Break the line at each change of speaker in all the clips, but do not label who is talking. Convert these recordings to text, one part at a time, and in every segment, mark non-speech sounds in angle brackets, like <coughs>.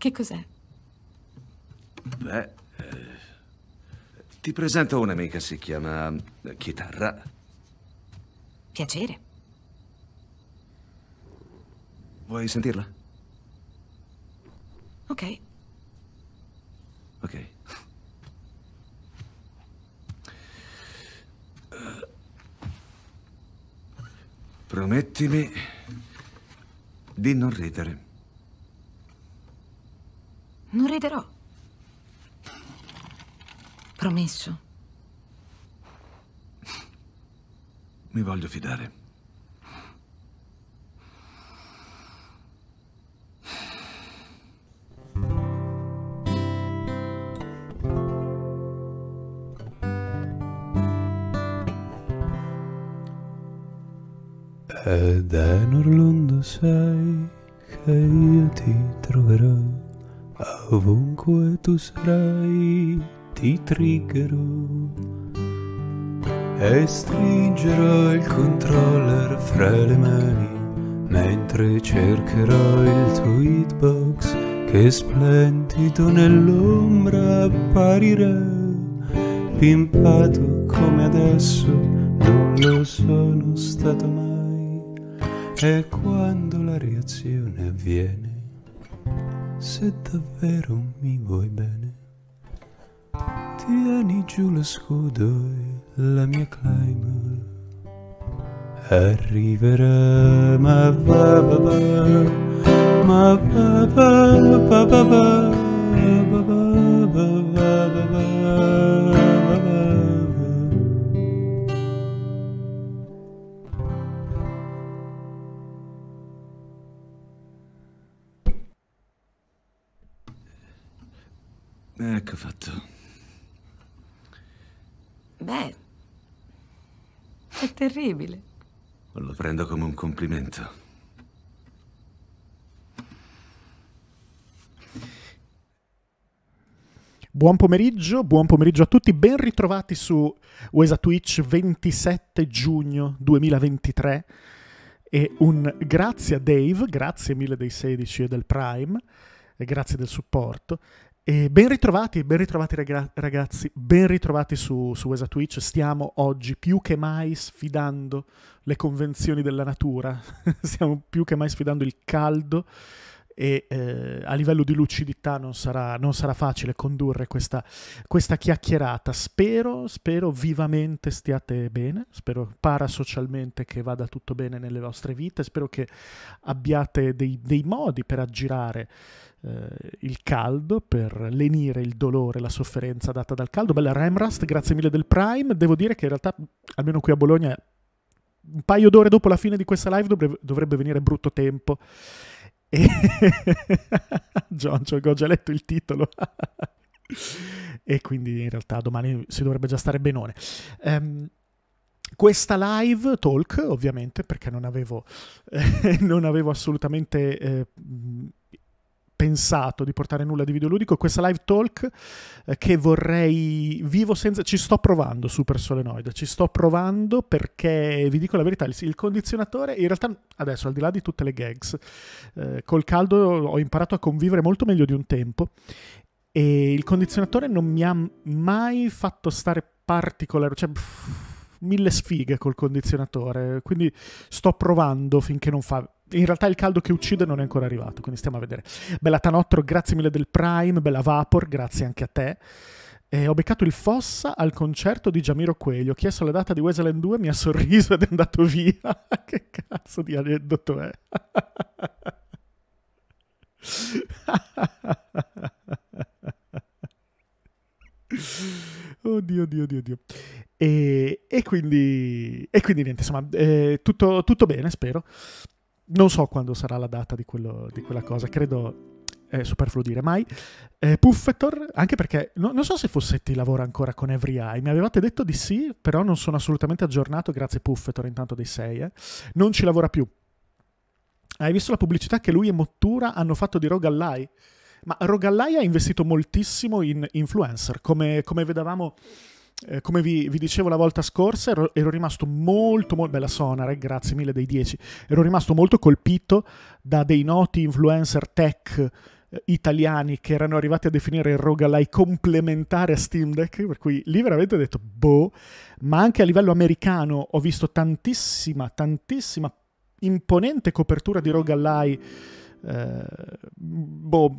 Che cos'è? Beh, eh, ti presento
un'amica, si chiama eh, Chitarra.
Piacere. Vuoi sentirla? Ok. Ok. Eh,
promettimi di non ridere.
Non riderò. Promesso.
Mi voglio fidare.
Ed è in Orlando sai che io ti troverò ovunque tu sarai ti triggerò e stringerò il controller fra le mani mentre cercherò il tuo hitbox che splendido nell'ombra apparirà pimpato come adesso non lo sono stato mai e quando la reazione avviene se davvero mi vuoi bene, tieni giù lo scudo e la mia climber. Arriverà, ma va va va,
ma va va va va va va va va va va va
Ecco fatto. Beh, è terribile.
Lo prendo come un
complimento.
Buon pomeriggio, buon pomeriggio a tutti, ben ritrovati su Wesa Twitch 27 giugno 2023 e un grazie a Dave, grazie mille dei 16 e del Prime, e grazie del supporto e ben ritrovati, ben ritrovati ragazzi, ben ritrovati su, su Esa Twitch. Stiamo oggi più che mai sfidando le convenzioni della natura, <laughs> stiamo più che mai sfidando il caldo e eh, a livello di lucidità non sarà, non sarà facile condurre questa, questa, chiacchierata. Spero, spero vivamente stiate bene, spero parasocialmente che vada tutto bene nelle vostre vite, spero che abbiate dei, dei modi per aggirare eh, il caldo, per lenire il dolore, la sofferenza data dal caldo. Bella Remrast, grazie mille del Prime. Devo dire che in realtà, almeno qui a Bologna, un paio d'ore dopo la fine di questa live dovrebbe, dovrebbe venire brutto tempo e John <laughs> Chogo ha già letto il titolo. e quindi in realtà domani si dovrebbe già stare benone. Um, questa live talk, ovviamente, perché non avevo, eh, <laughs> non avevo assolutamente eh, pensato di portare nulla di videoludico. Questa live talk eh, che vorrei vivo senza. Ci sto provando, Super Solenoid. Ci sto provando perché vi dico la verità: il, il condizionatore, in realtà, adesso al di là di tutte le gags, eh, col caldo ho imparato a convivere molto meglio di un tempo. E il condizionatore non mi ha mai fatto stare particolare. Cioè, pff, mille sfighe col condizionatore. Quindi sto provando finché non fa in realtà il caldo che uccide non è ancora arrivato, quindi stiamo a vedere. Bella Tanotro, grazie mille del Prime, bella Vapor, grazie anche a te. E eh, ho beccato il Fossa al concerto di Giamiro Quelli. Ho chiesto la data di Wesleyan 2, mi ha sorriso <laughs> ed è andato via. <laughs> che cazzo di aneddoto è? <laughs> oddio, oddio, oddio, oddio. E, e, quindi, e quindi niente, insomma, eh, tutto, tutto bene, spero non so quando sarà la data di, quello, di quella cosa, credo è superfluo dire mai. Eh, Puffetor, anche perché no, non so se Fossetti lavora ancora con Every Eye, mi avevate detto di sì, però non sono assolutamente aggiornato, grazie Puffetor intanto dei 6, eh. non ci lavora più. Hai visto la pubblicità che lui e Mottura hanno fatto di Rogallai? Ma Rogallai ha investito moltissimo in influencer, come, come vedevamo eh, come vi, vi, dicevo la volta scorsa, ero, ero rimasto molto, molto, bella Sonare, eh, grazie mille dei 10, ero rimasto molto colpito da dei noti influencer tech eh, italiani che erano arrivati a definire il roguelike complementare a Steam Deck, per cui lì veramente ho detto boh, ma anche a livello americano ho visto tantissima, tantissima imponente copertura di roguelike eh, boh,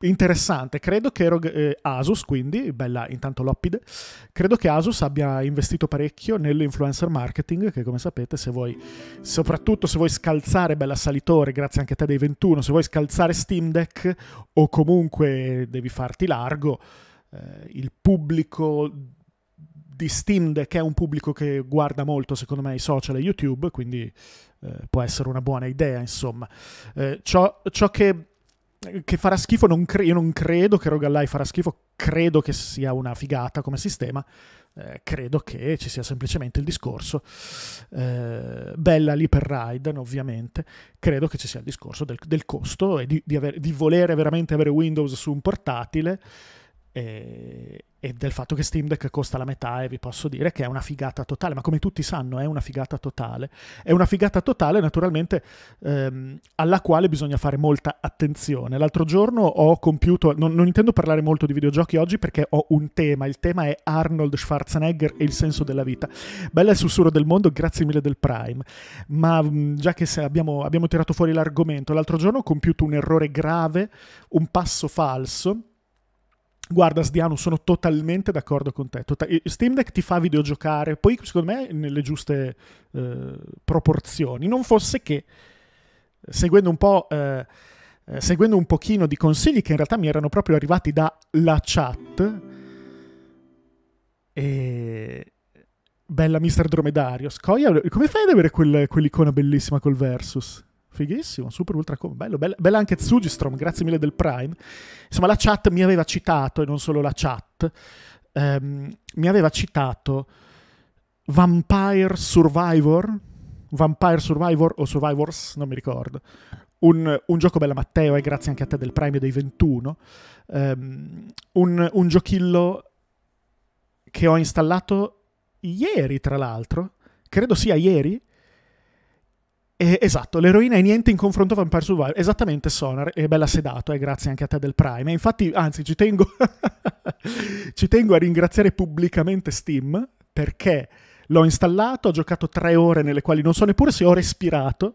interessante. Credo che eh, Asus, quindi, bella intanto loppide, credo che Asus abbia investito parecchio nell'influencer marketing, che come sapete, se vuoi, soprattutto se vuoi scalzare bella salitore, grazie anche a te dei 21, se vuoi scalzare Steam Deck o comunque devi farti largo, eh, il pubblico di Steam Deck è un pubblico che guarda molto, secondo me, i social e YouTube, quindi eh, può essere una buona idea, insomma. Eh, ciò, ciò che che farà schifo, non cre- io non credo che Rogalai farà schifo, credo che sia una figata come sistema, eh, credo che ci sia semplicemente il discorso, eh, bella lì per Raiden ovviamente, credo che ci sia il discorso del, del costo e di, di, aver, di, volere veramente avere Windows su un portatile e del fatto che Steam Deck costa la metà e eh, vi posso dire che è una figata totale, ma come tutti sanno è una figata totale. È una figata totale naturalmente ehm, alla quale bisogna fare molta attenzione. L'altro giorno ho compiuto, non, non, intendo parlare molto di videogiochi oggi perché ho un tema, il tema è Arnold Schwarzenegger e il senso della vita. Bella il sussurro del mondo, grazie mille del Prime, ma mh, mm, già che abbiamo, abbiamo tirato fuori l'argomento, l'altro giorno ho compiuto un errore grave, un passo falso Guarda Sdiano, sono totalmente d'accordo con te. Total- Steam Deck ti fa videogiocare, poi secondo me nelle giuste eh, proporzioni. Non fosse che, seguendo un po'... Eh, seguendo un pochino di consigli che in realtà mi erano proprio arrivati dalla chat, e... Bella Mister Dromedario, Scoia, come fai ad avere quel, quell'icona bellissima col Versus? Fighissimo, super ultra combo, bello, bella, bella anche Zugistrom, grazie mille del Prime. Insomma, la chat mi aveva citato, e non solo la chat, ehm, mi aveva citato Vampire Survivor, Vampire Survivor o Survivors, non mi ricordo. Un, un gioco bella Matteo, e eh, grazie anche a te del Prime dei 21. Ehm, un, un giochillo che ho installato ieri, tra l'altro, credo sia ieri, eh, esatto, l'eroina è niente in confronto a Vampire Survivor. Esattamente, Sonar. È bella sedato, eh, grazie anche a te del Prime. E eh, infatti, anzi, ci tengo, <laughs> ci tengo a ringraziare pubblicamente Steam perché l'ho installato, ho giocato tre ore nelle quali non so neppure se ho respirato.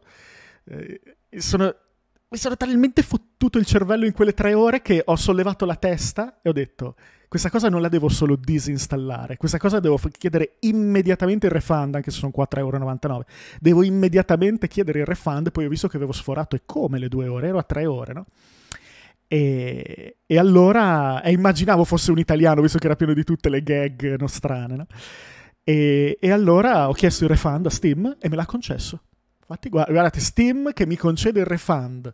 Eh, sono, mi sono talmente fottuto il cervello in quelle tre ore che ho sollevato la testa e ho detto questa cosa non la devo solo disinstallare, questa cosa devo chiedere immediatamente il refund, anche se sono 4,99€. Devo immediatamente chiedere il refund, poi ho visto che avevo sforato e come le due ore, ero a tre ore, no? E, e allora e eh, immaginavo fosse un italiano, visto che era pieno di tutte le gag nostrane, no? E, e allora ho chiesto il refund a Steam e me l'ha concesso. Infatti, guardate, Steam che mi concede il refund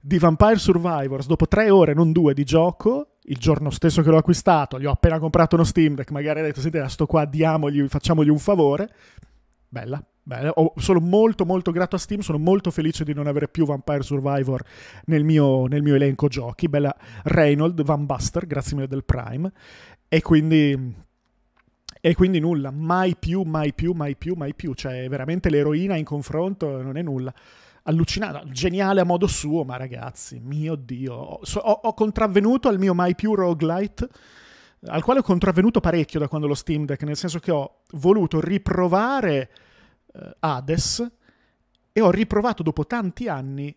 di Vampire Survivors dopo tre ore, non due, di gioco il giorno stesso che l'ho acquistato, gli ho appena comprato uno Steam Deck, magari ha detto, senti, sto qua, diamogli, facciamogli un favore. Bella, bella. Oh, sono molto molto grato a Steam, sono molto felice di non avere più Vampire Survivor nel mio, nel mio elenco giochi. Bella Reynolds, Van Buster, grazie mille del Prime. E quindi... E quindi nulla, mai più, mai più, mai più, mai più. Cioè, veramente l'eroina in confronto non è nulla allucinante, geniale a modo suo, ma ragazzi, mio Dio, ho, ho contravvenuto al mio mai più roguelite al quale ho contravvenuto parecchio da quando lo Steam Deck, nel senso che ho voluto riprovare eh, Hades e ho riprovato dopo tanti anni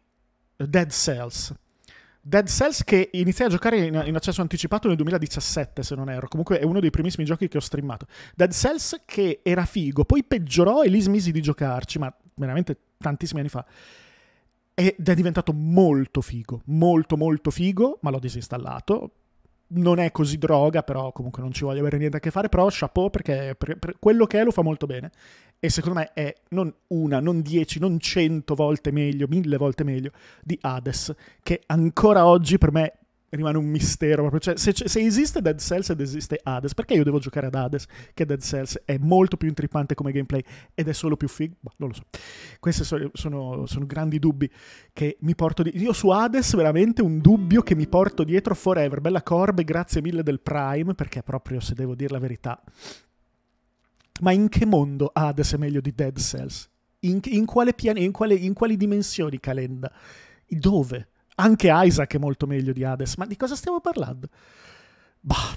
eh, Dead Cells. Dead Cells che iniziai a giocare in, in, accesso anticipato nel 2017 se non erro, comunque è uno dei primissimi giochi che ho streamato. Dead Cells che era figo, poi peggiorò e lì smisi di giocarci, ma veramente tantissimi anni fa. Ed è diventato molto figo, molto molto figo, ma l'ho disinstallato. Non è così droga, però comunque non ci voglio avere niente a che fare, però chapeau perché per, per quello che è lo fa molto bene. E secondo me è non una, non dieci, non cento volte meglio, mille volte meglio di Hades, che ancora oggi per me rimane un mistero. Proprio. Cioè, se, se, esiste Dead Cells ed esiste Hades, perché io devo giocare ad Hades? Che Dead Cells è molto più intrippante come gameplay ed è solo più fig? Boh, non lo so. Questi sono, sono, sono, grandi dubbi che mi porto dietro. Io su Hades veramente un dubbio che mi porto dietro forever. Bella Corbe, grazie mille del Prime, perché proprio se devo dire la verità. Ma in che mondo Hades è meglio di Dead Cells? In, in, quale pian- in, quale, in quali dimensioni Calenda? Dove? Anche Isaac è molto meglio di Hades. Ma di cosa stiamo parlando? Bah,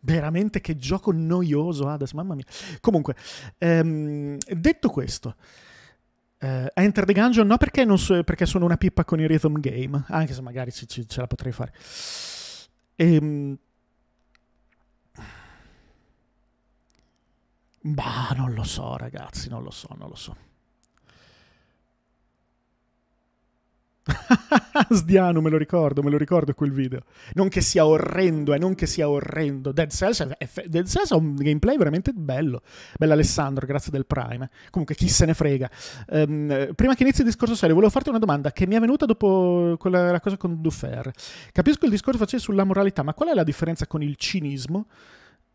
veramente che gioco noioso Hades, mamma mia. Comunque, ehm, detto questo, eh, Enter the Gungeon no perché, so, perché, sono una pippa con i rhythm game, anche se magari ci, ci, ce la potrei fare. Ehm, bah, non lo so ragazzi, non lo so, non lo so. <laughs> Sdiano, me lo ricordo, me lo ricordo quel video. Non che sia orrendo, eh, non che sia orrendo. Dead Cells, è, fe- Dead Cells ha un gameplay veramente bello. Bello Alessandro, grazie del Prime. Comunque, chi se ne frega. Um, prima che inizi il discorso serio, volevo farti una domanda che mi è venuta dopo quella, la cosa con Dufer. Capisco il discorso che facevi sulla moralità, ma qual è la differenza con il cinismo?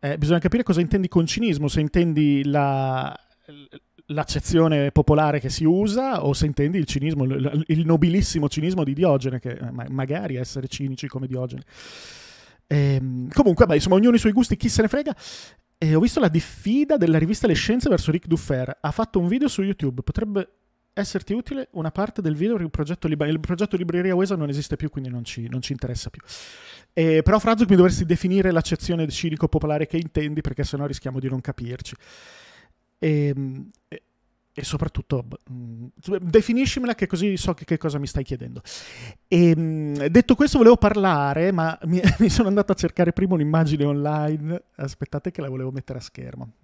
Eh, bisogna capire cosa intendi con cinismo, se intendi la l'accezione popolare che si usa o se intendi il cinismo, il nobilissimo cinismo di Diogene, che eh, magari essere cinici come Diogene. Ehm, comunque, beh, insomma, ognuno i suoi gusti, chi se ne frega. E ho visto la diffida della rivista Le Scienze verso Ric Duffer. Ha fatto un video su YouTube. Potrebbe esserti utile una parte del video per il progetto Libreria. Il progetto Libreria Uesa non esiste più, quindi non ci, non ci interessa più. Eh, però, Frazzo, mi dovresti definire l'accezione cinico popolare che intendi, perché sennò rischiamo di non capirci. Ehm, e, e, soprattutto definiscimela che così so che, che cosa mi stai chiedendo. E, ehm, detto questo volevo parlare, ma mi, <laughs> mi sono andato a cercare prima un'immagine online, aspettate che la volevo mettere a schermo.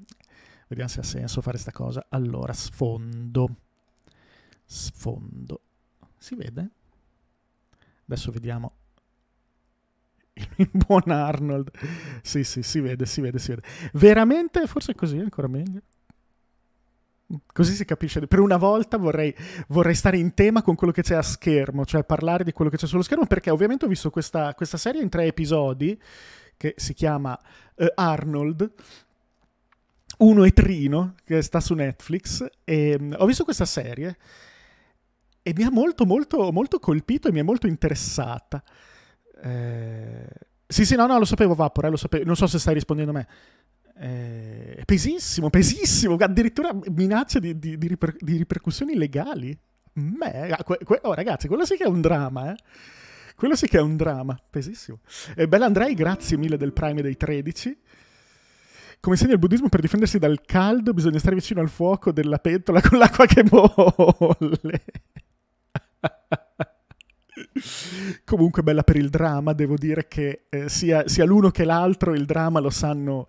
Vediamo se ha senso fare questa cosa. Allora, sfondo. Sfondo. Si vede? Adesso vediamo. Il <laughs> buon Arnold. Sì, sì, si vede, si vede, si vede. Veramente? Forse così è ancora meglio. Così si capisce. Per una volta vorrei, vorrei, stare in tema con quello che c'è a schermo, cioè parlare di quello che c'è sullo schermo, perché ovviamente ho visto questa, questa serie in tre episodi che si chiama uh, Arnold. Uno e Trino, che sta su Netflix, e um, ho visto questa serie e mi ha molto, molto, molto colpito e mi è molto interessata. Eh, sì, sì, no, no, lo sapevo, Vapor, eh, lo sapevo. Non so se stai rispondendo a me. Eh, è pesissimo, pesissimo, addirittura minaccia di, di, di, riper, di ripercussioni legali. Beh, ah, que, que, oh, ragazzi, quello sì che è un dramma, eh. Quello sì che è un dramma, pesissimo. Eh, Bella Andrei, grazie mille del Prime dei 13. Come insegna il buddismo, per difendersi dal caldo bisogna stare vicino al fuoco della pentola con l'acqua che bolle. <laughs> Comunque bella per il dramma, devo dire che eh, sia, sia, l'uno che l'altro il dramma lo sanno,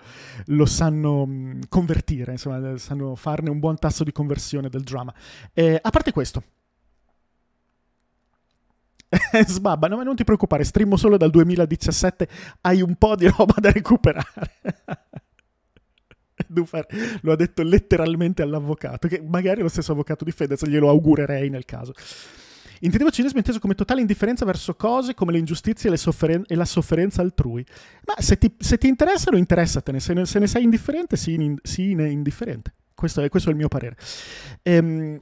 lo sanno mm, convertire, insomma, eh, sanno farne un buon tasso di conversione del dramma. Eh, a parte questo, <laughs> Sbabba, no, ma non ti preoccupare, streamo solo dal 2017, hai un po' di roba da recuperare. <laughs> Dufar lo ha detto letteralmente all'avvocato, che magari è lo stesso avvocato di Fedez, glielo augurerei nel caso. Intendevo cinismo inteso come totale indifferenza verso cose come le ingiustizie le sofferen- e la sofferenza altrui. Ma se ti, se ti interessano, interessatene. Se ne, se ne sei indifferente, sii in, si in indifferente. Questo è, questo è, il mio parere. Ehm,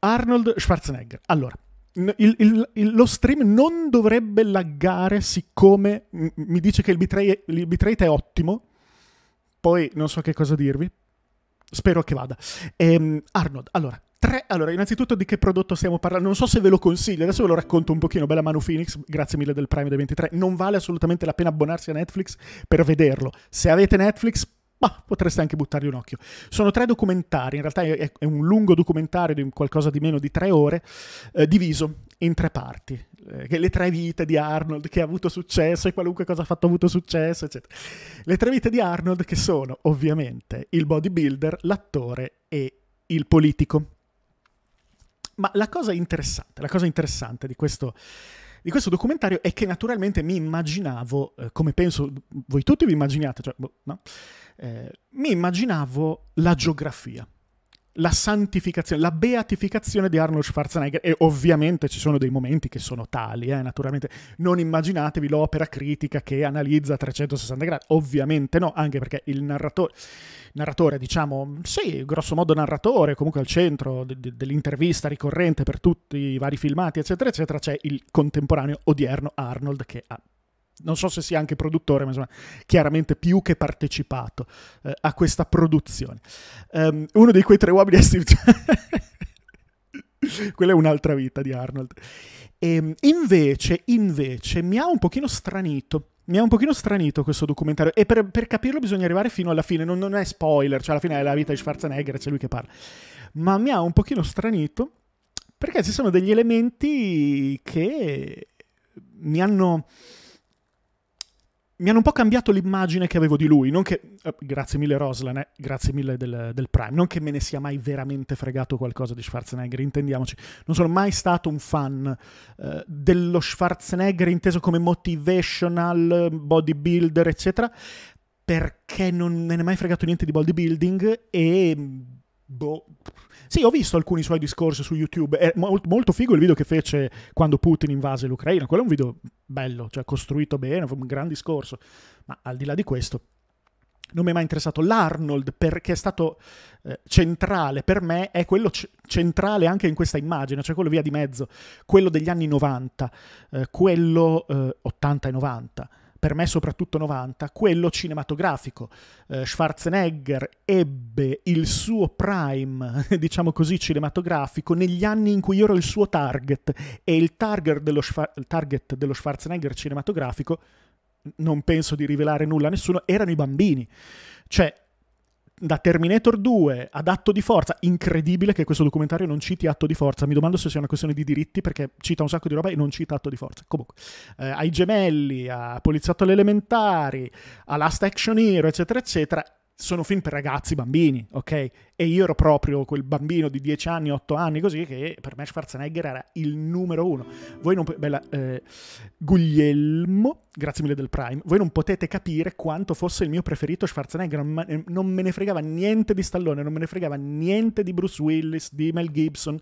Arnold Schwarzenegger. Allora, il, il, il, lo stream non dovrebbe laggare siccome mi dice che il bitrate, il bitrate è ottimo. Poi non so che cosa dirvi. Spero che vada. Ehm, Arnold, allora, Tre, allora, innanzitutto di che prodotto stiamo parlando? Non so se ve lo consiglio, adesso ve lo racconto un pochino. Bella Manu Phoenix, grazie mille del Prime dei 23. Non vale assolutamente la pena abbonarsi a Netflix per vederlo. Se avete Netflix, ma potreste anche buttargli un occhio. Sono tre documentari, in realtà è, è un lungo documentario di qualcosa di meno di tre ore, eh, diviso in tre parti. Eh, le tre vite di Arnold che ha avuto successo e qualunque cosa ha fatto ha avuto successo, eccetera. Le tre vite di Arnold che sono ovviamente il bodybuilder, l'attore e il politico ma la cosa interessante, la cosa interessante di questo di questo documentario è che naturalmente mi immaginavo, eh, come penso voi tutti vi immaginate, cioè, boh, no? eh, mi immaginavo la geografia la santificazione, la beatificazione di Arnold Schwarzenegger e ovviamente ci sono dei momenti che sono tali, eh, naturalmente non immaginatevi l'opera critica che analizza a 360 gradi, ovviamente no, anche perché il narratore, narratore diciamo, sì, grosso modo narratore, comunque al centro de- de- dell'intervista ricorrente per tutti i vari filmati, eccetera, eccetera, c'è il contemporaneo odierno Arnold che ha non so se sia anche produttore, ma insomma, chiaramente più che partecipato eh, a questa produzione. Um, uno di quei tre uomini è Steve Jobs. <laughs> Quella è un'altra vita di Arnold. E, ehm, invece, invece, mi ha un pochino stranito mi ha un pochino stranito questo documentario e per, per capirlo bisogna arrivare fino alla fine, non, non, è spoiler, cioè alla fine è la vita di Schwarzenegger, c'è lui che parla, ma mi ha un pochino stranito perché ci sono degli elementi che mi hanno mi hanno un po' cambiato l'immagine che avevo di lui. Non che, eh, grazie mille Roslan, eh, grazie mille del, del, Prime, non che me ne sia mai veramente fregato qualcosa di Schwarzenegger, intendiamoci. Non sono mai stato un fan eh, dello Schwarzenegger inteso come motivational, bodybuilder, eccetera, perché non me ne è mai fregato niente di bodybuilding e Boh. Sì, ho visto alcuni suoi discorsi su YouTube. È molto figo il video che fece quando Putin invase l'Ucraina. Quello è un video bello, cioè costruito bene, un gran discorso. Ma al di là di questo, non mi è mai interessato. L'Arnold, perché è stato eh, centrale per me, è quello c- centrale anche in questa immagine, cioè quello via di mezzo, quello degli anni 90, eh, quello eh, 80 e 90 per me soprattutto 90, quello cinematografico. Eh, Schwarzenegger ebbe il suo prime, <laughs> diciamo così, cinematografico negli anni in cui ero il suo target e il target dello, Schwa- target dello Schwarzenegger cinematografico, non penso di rivelare nulla a nessuno, erano i bambini. Cioè, da Terminator 2 ad Atto di Forza, incredibile che questo documentario non citi Atto di Forza, mi domando se sia una questione di diritti perché cita un sacco di roba e non cita Atto di Forza, comunque, eh, ai gemelli, a Poliziotto alle elementari, a Last Action Hero, eccetera, eccetera, sono film per ragazzi, bambini, ok? E io ero proprio quel bambino di 10 anni, 8 anni, così, che per me Schwarzenegger era il numero uno. Voi non... Bella, eh, Guglielmo, grazie mille del Prime, voi non potete capire quanto fosse il mio preferito Schwarzenegger, non, eh, non me ne fregava niente di Stallone, non me ne fregava niente di Bruce Willis, di Mel Gibson,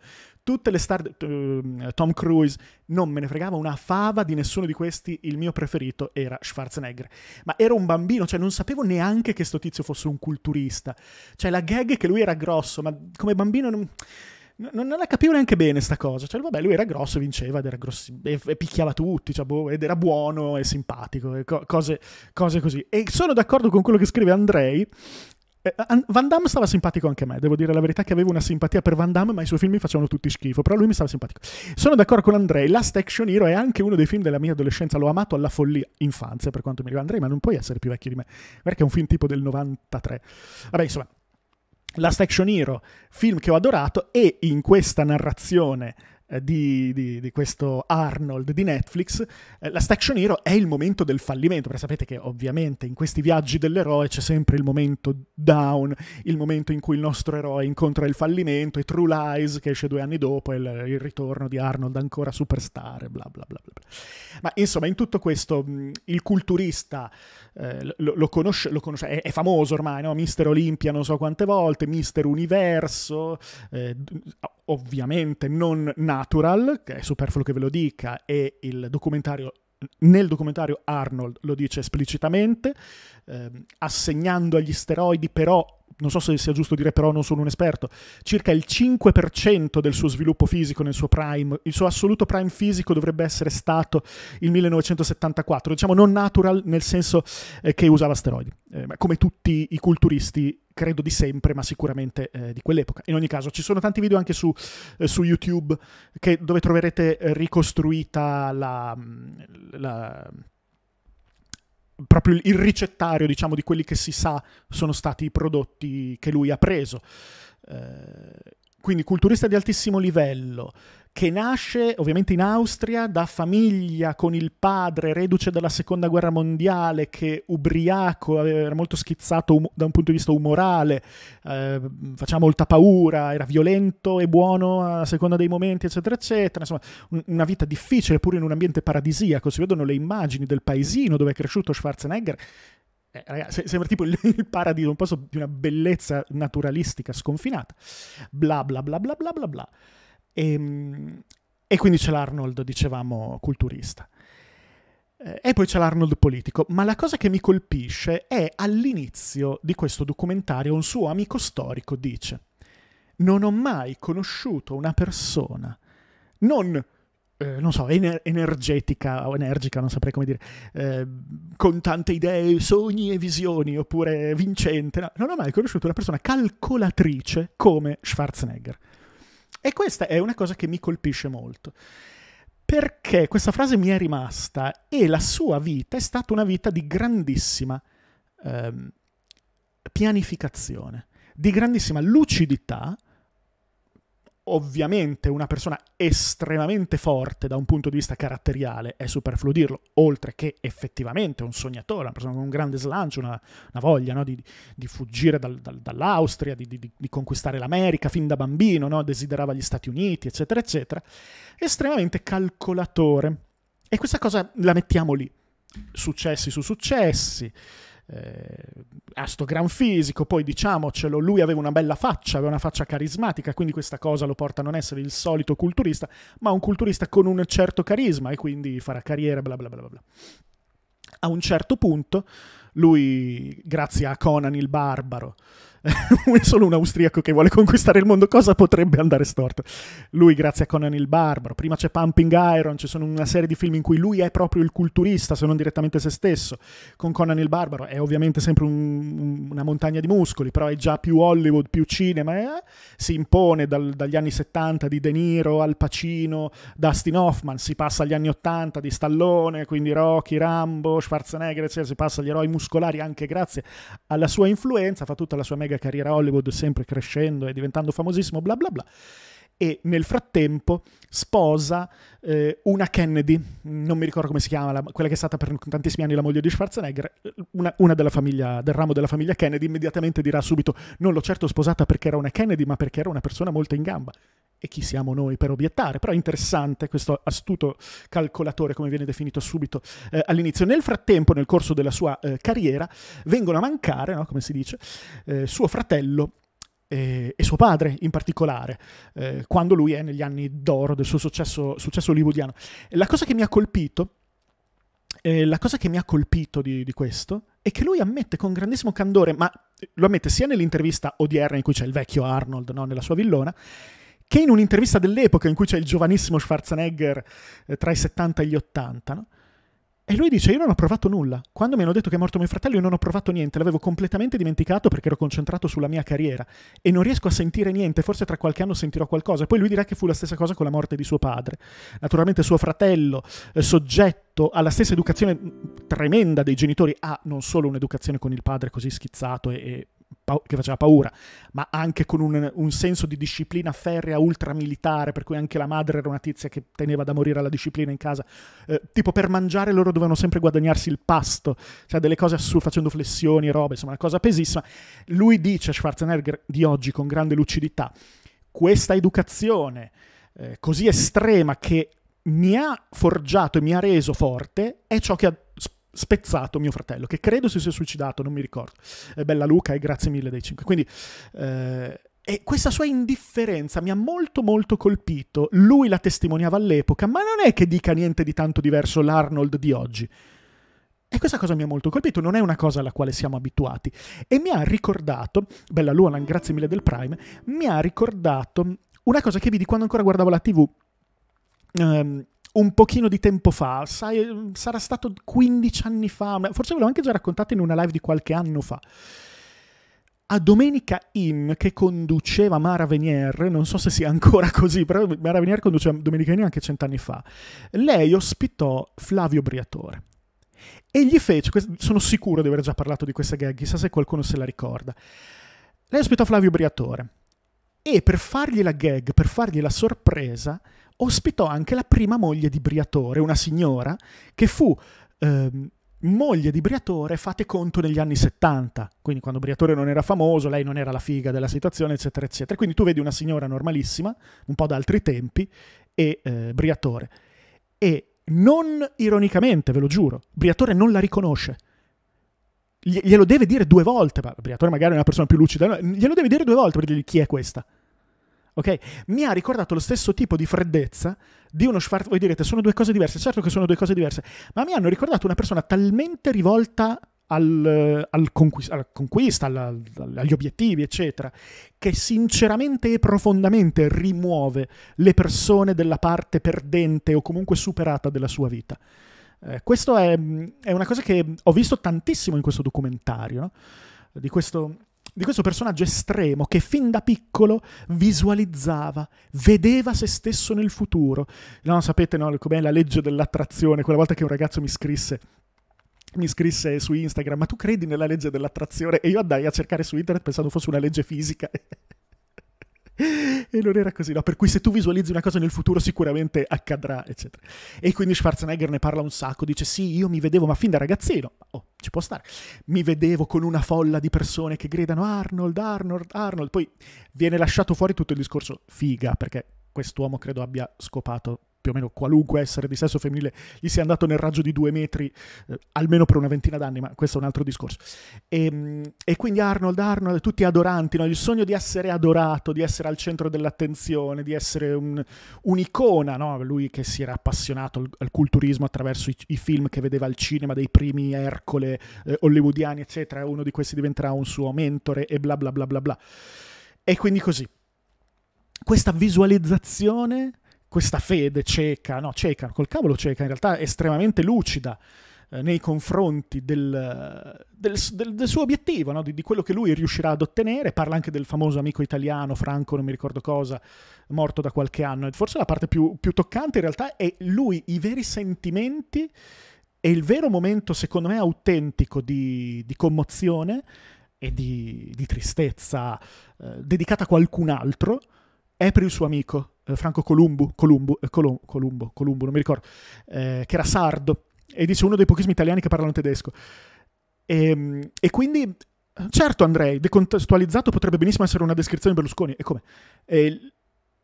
tutte le star, ehm, Tom Cruise, non me ne fregava una fava di nessuno di questi, il mio preferito era Schwarzenegger. Ma ero un bambino, cioè non sapevo neanche che sto tizio fosse un culturista. Cioè la gag è che lui era grosso, ma come bambino non, non, non la capivo neanche bene sta cosa. Cioè vabbè, lui era grosso, vinceva ed era grossi, e, e, picchiava tutti, cioè, boh, ed era buono e simpatico, e co- cose, cose così. E sono d'accordo con quello che scrive Andrei, eh, eh, Van Damme stava simpatico anche a me, devo dire la verità che avevo una simpatia per Van Damme, ma i suoi film mi facevano tutti schifo, però lui mi stava simpatico. Sono d'accordo con Andrei, Last Action Hero è anche uno dei film della mia adolescenza, l'ho amato alla follia, infanzia per quanto mi riguarda Andrei, ma non puoi essere più vecchio di me, perché è un film tipo del 93. Vabbè, insomma, Last Action Hero, film che ho adorato e in questa narrazione eh, di, di, di, questo Arnold di Netflix, eh, la Station Hero è il momento del fallimento, perché sapete che ovviamente in questi viaggi dell'eroe c'è sempre il momento down, il momento in cui il nostro eroe incontra il fallimento, e True Lies che esce due anni dopo, il, il ritorno di Arnold ancora superstar, bla bla bla. bla. Ma insomma, in tutto questo mh, mm, il culturista eh, lo, lo, conosce, lo conosce è, è, famoso ormai, no? Mister Olimpia non so quante volte, Mister Universo, eh, ovviamente non natural, che è superfluo che ve lo dica, e il documentario nel documentario Arnold lo dice esplicitamente, ehm, assegnando agli steroidi però, non so se sia giusto dire però, non sono un esperto, circa il 5% del suo sviluppo fisico nel suo prime, il suo assoluto prime fisico dovrebbe essere stato il 1974, diciamo non natural nel senso eh, che usava steroidi, eh, come tutti i culturisti credo di sempre, ma sicuramente eh, di quell'epoca. In ogni caso, ci sono tanti video anche su, eh, su YouTube che, dove troverete ricostruita la, la, proprio il ricettario, diciamo, di quelli che si sa sono stati i prodotti che lui ha preso. Eh, quindi culturista di altissimo livello, che nasce ovviamente in Austria da famiglia con il padre reduce dalla seconda guerra mondiale che ubriaco eh, era molto schizzato um- da un punto di vista umorale, eh, faceva molta paura, era violento e buono a seconda dei momenti eccetera eccetera, insomma un- una vita difficile pure in un ambiente paradisiaco, si vedono le immagini del paesino dove è cresciuto Schwarzenegger, eh, ragazzi, sembra tipo il, il, paradiso, un posto di una bellezza naturalistica sconfinata. Bla bla bla bla bla bla bla. E, ehm, e quindi c'è l'Arnold, dicevamo, culturista. Eh, e poi c'è l'Arnold politico, ma la cosa che mi colpisce è all'inizio di questo documentario un suo amico storico dice, non ho mai conosciuto una persona non, eh, non so, ener- energetica o energica, non saprei come dire, eh, con tante idee, sogni e visioni, oppure vincente, no, non ho mai conosciuto una persona calcolatrice come Schwarzenegger. E questa è una cosa che mi colpisce molto. Perché questa frase mi è rimasta e la sua vita è stata una vita di grandissima ehm, pianificazione, di grandissima lucidità ovviamente una persona estremamente forte da un punto di vista caratteriale, è superfluo dirlo, oltre che effettivamente un sognatore, una persona con un grande slancio, una, una voglia no? di, di, fuggire dal, dal, dall'Austria, di, di, di, conquistare l'America fin da bambino, no? desiderava gli Stati Uniti, eccetera, eccetera, estremamente calcolatore. E questa cosa la mettiamo lì, successi su successi, eh, ha sto gran fisico, poi diciamocelo, lui aveva una bella faccia, aveva una faccia carismatica, quindi questa cosa lo porta a non essere il solito culturista, ma un culturista con un certo carisma e quindi farà carriera, bla bla bla bla. A un certo punto, lui, grazie a Conan il Barbaro, è <laughs> solo un austriaco che vuole conquistare il mondo, cosa potrebbe andare storto? Lui grazie a Conan il Barbaro, prima c'è Pumping Iron, ci sono una serie di film in cui lui è proprio il culturista, se non direttamente se stesso. Con Conan il Barbaro è ovviamente sempre un, una montagna di muscoli, però è già più Hollywood, più cinema, eh? si impone dal, dagli anni 70 di De Niro, Al Pacino, Dustin Hoffman, si passa agli anni 80 di Stallone, quindi Rocky, Rambo, Schwarzenegger, eccetera, si passa agli eroi muscolari anche grazie alla sua influenza, fa tutta la sua mega mega carriera a Hollywood, sempre crescendo e diventando famosissimo, bla bla bla e nel frattempo sposa eh, una Kennedy, non mi ricordo come si chiama, la, quella che è stata per tantissimi anni la moglie di Schwarzenegger, una, una famiglia, del ramo della famiglia Kennedy, immediatamente dirà subito non l'ho certo sposata perché era una Kennedy, ma perché era una persona molto in gamba e chi siamo noi per obiettare, però è interessante questo astuto calcolatore, come viene definito subito eh, all'inizio. Nel frattempo, nel corso della sua eh, carriera, vengono a mancare, no, come si dice, eh, suo fratello eh, e, suo padre in particolare, eh, quando lui è negli anni d'oro del suo successo, successo hollywoodiano. La cosa che mi ha colpito, eh, la cosa che mi ha colpito di, di questo è che lui ammette con grandissimo candore, ma lo ammette sia nell'intervista odierna in cui c'è il vecchio Arnold no, nella sua villona, che in un'intervista dell'epoca in cui c'è il giovanissimo Schwarzenegger eh, tra i 70 e gli 80, no? E lui dice: Io non ho provato nulla. Quando mi hanno detto che è morto mio fratello, io non ho provato niente. L'avevo completamente dimenticato perché ero concentrato sulla mia carriera e non riesco a sentire niente. Forse tra qualche anno sentirò qualcosa. Poi lui dirà che fu la stessa cosa con la morte di suo padre. Naturalmente, suo fratello, eh, soggetto alla stessa educazione mm, tremenda dei genitori, ha non solo un'educazione con il padre così schizzato e, e che faceva paura, ma anche con un, un, senso di disciplina ferrea ultramilitare, per cui anche la madre era una tizia che teneva da morire alla disciplina in casa. Eh, tipo per mangiare loro dovevano sempre guadagnarsi il pasto, cioè delle cose assurde, facendo flessioni e robe, insomma una cosa pesissima. Lui dice, a Schwarzenegger di oggi con grande lucidità, questa educazione eh, così estrema che mi ha forgiato e mi ha reso forte è ciò che ha spezzato mio fratello, che credo si sia suicidato, non mi ricordo. Eh, bella Luca e grazie mille dei cinque. Quindi, eh, e questa sua indifferenza mi ha molto molto colpito. Lui la testimoniava all'epoca, ma non è che dica niente di tanto diverso l'Arnold di oggi. E questa cosa mi ha molto colpito, non è una cosa alla quale siamo abituati. E mi ha ricordato, bella Luonan, grazie mille del Prime, mi ha ricordato una cosa che vidi quando ancora guardavo la TV. Um, ehm, un pochino di tempo fa, sai, sarà stato 15 anni fa, forse ve l'ho anche già raccontato in una live di qualche anno fa. A Domenica Inn, che conduceva Mara Venier, non so se sia ancora così, però Mara Venier conduceva Domenica Inn anche cent'anni fa, lei ospitò Flavio Briatore. E gli fece, sono sicuro di aver già parlato di questa gag, chissà se qualcuno se la ricorda. Lei ospitò Flavio Briatore e per fargli la gag, per fargli la sorpresa, ospitò anche la prima moglie di Briatore, una signora, che fu ehm, moglie di Briatore, fate conto, negli anni 70, quindi quando Briatore non era famoso, lei non era la figa della situazione, eccetera, eccetera. Quindi tu vedi una signora normalissima, un po' da altri tempi, e eh, Briatore. E non ironicamente, ve lo giuro, Briatore non la riconosce. Glielo deve dire due volte, Briatore magari è una persona più lucida, glielo deve dire due volte per dirgli chi è questa ok? Mi ha ricordato lo stesso tipo di freddezza di uno Schwarzenegger. Voi direte, sono due cose diverse, certo che sono due cose diverse, ma mi hanno ricordato una persona talmente rivolta al, al conquista, alla conquista alla, agli obiettivi, eccetera, che sinceramente e profondamente rimuove le persone della parte perdente o comunque superata della sua vita. Eh, questo è, è, una cosa che ho visto tantissimo in questo documentario, no? di questo di questo personaggio estremo che fin da piccolo visualizzava, vedeva se stesso nel futuro. No, sapete no, com'è la legge dell'attrazione, quella volta che un ragazzo mi scrisse mi scrisse su Instagram, ma tu credi nella legge dell'attrazione? E io andai a cercare su internet pensando fosse una legge fisica. <laughs> <laughs> e non era così, no? Per cui se tu visualizzi una cosa nel futuro sicuramente accadrà, eccetera. E quindi Schwarzenegger ne parla un sacco, dice sì, io mi vedevo, ma fin da ragazzino, oh, ci può stare, mi vedevo con una folla di persone che gridano Arnold, Arnold, Arnold, poi viene lasciato fuori tutto il discorso figa, perché quest'uomo credo abbia scopato più o meno qualunque essere di sesso femminile gli sia andato nel raggio di due metri, eh, almeno per una ventina d'anni, ma questo è un altro discorso. E, ehm, e quindi Arnold, Arnold, tutti adoranti, no? il sogno di essere adorato, di essere al centro dell'attenzione, di essere un, un'icona, no? lui che si era appassionato al, al culturismo attraverso i, i, film che vedeva al cinema, dei primi Ercole eh, hollywoodiani, eccetera, uno di questi diventerà un suo mentore e bla bla bla bla bla. E quindi così. Questa visualizzazione questa fede cieca, no cieca, col cavolo cieca, in realtà estremamente lucida eh, nei confronti del, del, del, del suo obiettivo, no? di, di, quello che lui riuscirà ad ottenere, parla anche del famoso amico italiano Franco, non mi ricordo cosa, morto da qualche anno, e forse la parte più, più toccante in realtà è lui, i veri sentimenti e il vero momento, secondo me, autentico di, di commozione e di, di tristezza eh, dedicata a qualcun altro è per il suo amico, eh, Franco Columbu, Columbu, eh, Colum, Columbo, Columbo, non mi ricordo, eh, che era sardo e dice uno dei pochissimi italiani che parlano tedesco. E, ehm, e quindi, certo Andrei, decontestualizzato potrebbe benissimo essere una descrizione di Berlusconi, e come? E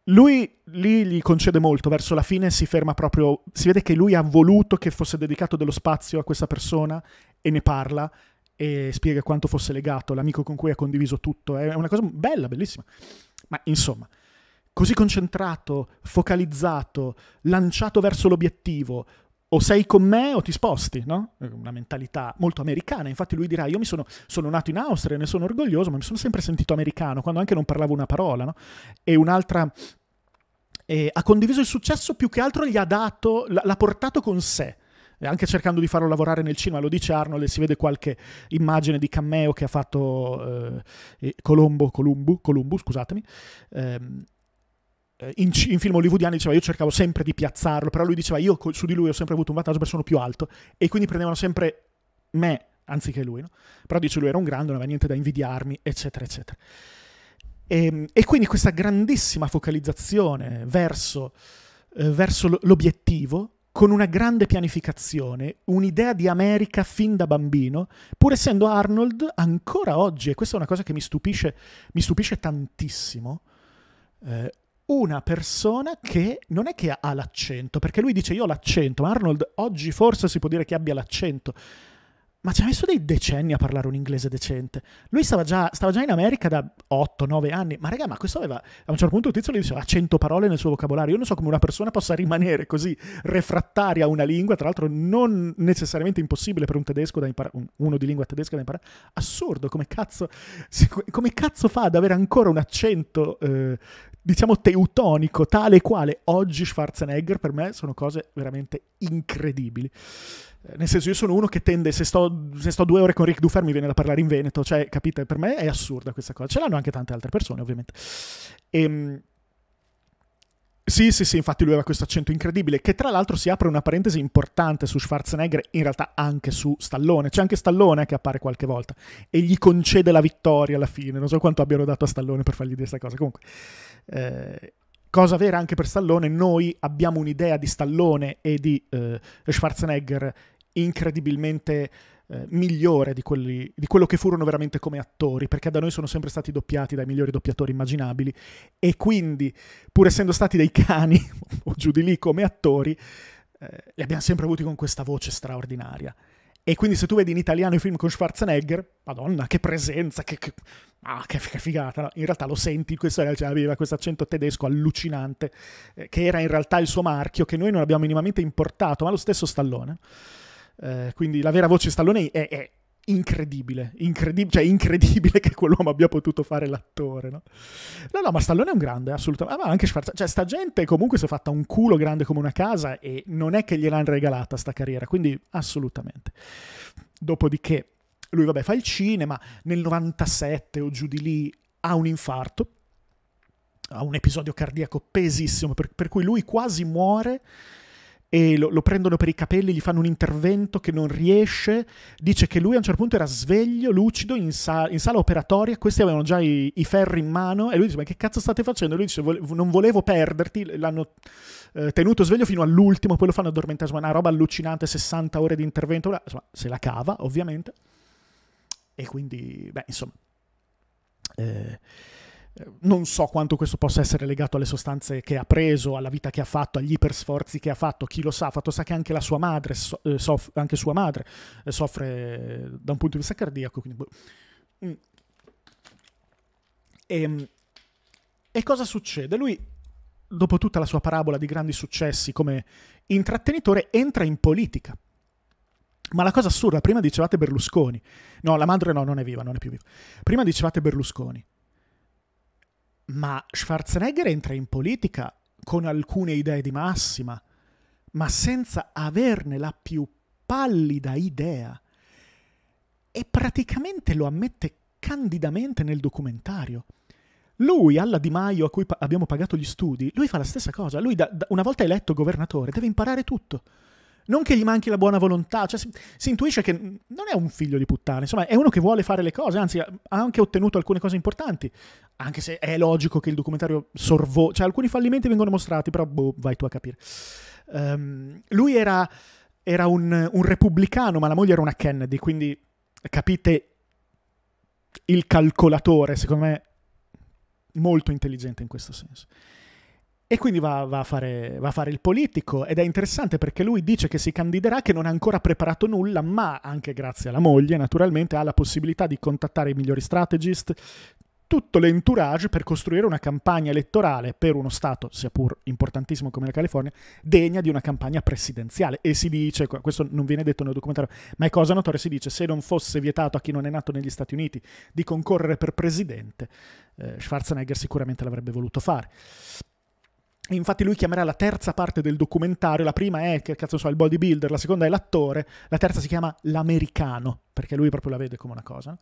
lui lì gli concede molto, verso la fine si ferma proprio, si vede che lui ha voluto che fosse dedicato dello spazio a questa persona e ne parla e spiega quanto fosse legato, l'amico con cui ha condiviso tutto, è una cosa bella, bellissima. Ma insomma, così concentrato, focalizzato, lanciato verso l'obiettivo, o sei con me o ti sposti, no? Una mentalità molto americana. Infatti lui dirà, io mi sono, sono nato in Austria, ne sono orgoglioso, ma mi sono sempre sentito americano, quando anche non parlavo una parola, no? E un'altra... Eh, ha condiviso il successo più che altro gli ha dato, l'ha portato con sé anche cercando di farlo lavorare nel cinema, lo dice Arnold e si vede qualche immagine di cameo che ha fatto eh, Colombo, Columbu, Columbu, scusatemi, Eh, eh, in, in, film hollywoodiani diceva io cercavo sempre di piazzarlo, però lui diceva io su di lui ho sempre avuto un vantaggio perché sono più alto e quindi prendevano sempre me anziché lui, no? però dice lui era un grande, non aveva niente da invidiarmi, eccetera, eccetera. E, ehm, e quindi questa grandissima focalizzazione verso, eh, verso l'obiettivo, con una grande pianificazione, un'idea di America fin da bambino, pur essendo Arnold ancora oggi, e questa è una cosa che mi stupisce, mi stupisce tantissimo, eh, una persona che non è che ha l'accento, perché lui dice io ho l'accento, ma Arnold oggi forse si può dire che abbia l'accento, ma ci ha messo dei decenni a parlare un inglese decente. Lui stava già, stava già in America da 8-9 anni, ma raga, ma questo aveva, a un certo punto il tizio gli diceva 100 parole nel suo vocabolario, io non so come una persona possa rimanere così refrattaria a una lingua, tra l'altro non necessariamente impossibile per un tedesco da imparare, uno di lingua tedesca da imparare, assurdo, come cazzo, come cazzo fa ad avere ancora un accento, eh, diciamo, teutonico, tale e quale oggi Schwarzenegger, per me sono cose veramente incredibili. Eh, nel senso, io sono uno che tende, se sto, se sto, due ore con Rick Dufer mi viene da parlare in Veneto, cioè, capite, per me è assurda questa cosa. Ce l'hanno anche tante altre persone, ovviamente. e, ehm, sì, sì, sì, infatti lui aveva questo accento incredibile, che tra l'altro si apre una parentesi importante su Schwarzenegger, in realtà anche su Stallone. C'è anche Stallone eh, che appare qualche volta e gli concede la vittoria alla fine. Non so quanto abbiano dato a Stallone per fargli dire questa cosa. Comunque, eh, cosa vera anche per Stallone, noi abbiamo un'idea di Stallone e di eh, Schwarzenegger incredibilmente eh, migliore di, quelli, di, quello che furono veramente come attori, perché da noi sono sempre stati doppiati dai migliori doppiatori immaginabili e quindi, pur essendo stati dei cani <laughs> o giù di lì come attori, eh, li abbiamo sempre avuti con questa voce straordinaria. E quindi se tu vedi in italiano i film con Schwarzenegger, madonna, che presenza, che, che, ah, che, che figata. No? In realtà lo senti, questo, cioè, aveva questo accento tedesco allucinante, eh, che era in realtà il suo marchio, che noi non abbiamo minimamente importato, ma lo stesso Stallone. Eh, quindi la vera voce Stallone è, è incredibile, incredib- cioè incredibile <laughs> che quell'uomo abbia potuto fare l'attore, no? No, no, ma Stallone è un grande, assolutamente, ma anche Schwarzenegger, cioè sta gente comunque si è fatta un culo grande come una casa e non è che gliel'hanno regalata sta carriera, quindi assolutamente. Dopodiché lui vabbè fa il cinema, nel 97 o giù di lì ha un infarto, ha un episodio cardiaco pesissimo per, per cui lui quasi muore e lo, lo, prendono per i capelli, gli fanno un intervento che non riesce. Dice che lui a un certo punto era sveglio, lucido, in, sa- in sala operatoria, questi avevano già i-, i, ferri in mano e lui dice ma che cazzo state facendo? E lui dice non volevo perderti, l'hanno eh, tenuto sveglio fino all'ultimo, poi lo fanno addormentare, insomma una roba allucinante, 60 ore di intervento, insomma se la cava ovviamente. E quindi, beh insomma... Eh, non so quanto questo possa essere legato alle sostanze che ha preso, alla vita che ha fatto, agli ipersforzi che ha fatto, chi lo sa, fatto sa che anche la sua madre, eh, soff- anche sua madre eh, soffre eh, da un punto di vista cardiaco. Quindi... Boh. Mm. E, ehm, e cosa succede? Lui, dopo tutta la sua parabola di grandi successi come intrattenitore, entra in politica. Ma la cosa assurda, prima dicevate Berlusconi, no, la madre no, non è viva, non è più viva. Prima dicevate Berlusconi, ma Schwarzenegger entra in politica con alcune idee di massima, ma senza averne la più pallida idea. E praticamente lo ammette candidamente nel documentario. Lui, alla Di Maio, a cui pa- abbiamo pagato gli studi, lui fa la stessa cosa. Lui, da, da, una volta eletto governatore, deve imparare tutto non che gli manchi la buona volontà, cioè si, si, intuisce che non è un figlio di puttana, insomma è uno che vuole fare le cose, anzi ha anche ottenuto alcune cose importanti, anche se è logico che il documentario sorvo... cioè alcuni fallimenti vengono mostrati, però boh, vai tu a capire. Um, lui era, era un, un repubblicano, ma la moglie era una Kennedy, quindi capite il calcolatore, secondo me molto intelligente in questo senso. E quindi va, va, a fare, va, a fare, il politico ed è interessante perché lui dice che si candiderà, che non ha ancora preparato nulla, ma anche grazie alla moglie naturalmente ha la possibilità di contattare i migliori strategist, tutto l'entourage per costruire una campagna elettorale per uno Stato, sia pur importantissimo come la California, degna di una campagna presidenziale. E si dice, questo non viene detto nel documentario, ma è cosa notoria, si dice se non fosse vietato a chi non è nato negli Stati Uniti di concorrere per presidente, eh, Schwarzenegger sicuramente l'avrebbe voluto fare. Infatti lui chiamerà la terza parte del documentario, la prima è, che cazzo so, il bodybuilder, la seconda è l'attore, la terza si chiama l'americano, perché lui proprio la vede come una cosa.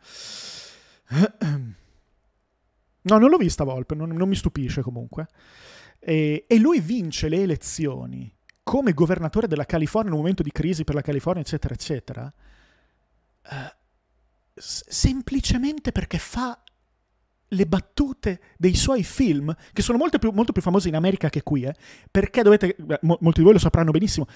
<clears throat> No, non l'ho vista Volpe, non, non mi stupisce comunque. E, e, lui vince le elezioni come governatore della California in un momento di crisi per la California, eccetera, eccetera, eh, semplicemente perché fa le battute dei suoi film, che sono molto più, molto più famose in America che qui, eh, perché dovete, molti di voi lo sapranno benissimo,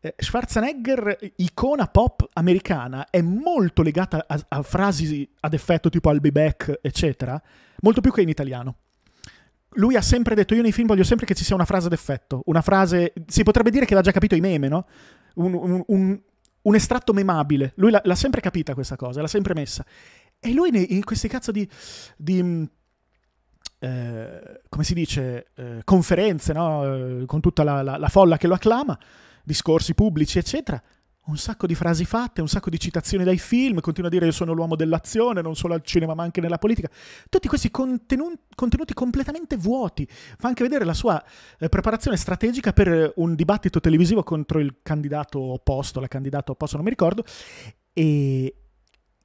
eh, Schwarzenegger, eh, icona pop americana, è molto legata a, a, frasi ad effetto tipo I'll be back, eccetera, molto più che in italiano. Lui ha sempre detto, io nei film voglio sempre che ci sia una frase ad effetto, una frase, si potrebbe dire che l'ha già capito i meme, no? un, un, un un estratto memabile. Lui l'ha, l'ha, sempre capita questa cosa, l'ha sempre messa. E lui in queste cazzo di... di mm, eh, come si dice, eh, conferenze, no? eh, con tutta la, la, la, folla che lo acclama, discorsi pubblici, eccetera. Un sacco di frasi fatte, un sacco di citazioni dai film, continua a dire io sono l'uomo dell'azione, non solo al cinema ma anche nella politica. Tutti questi contenuti, contenuti completamente vuoti. Fa anche vedere la sua eh, preparazione strategica per un dibattito televisivo contro il candidato opposto, la candidata opposto, non mi ricordo. E,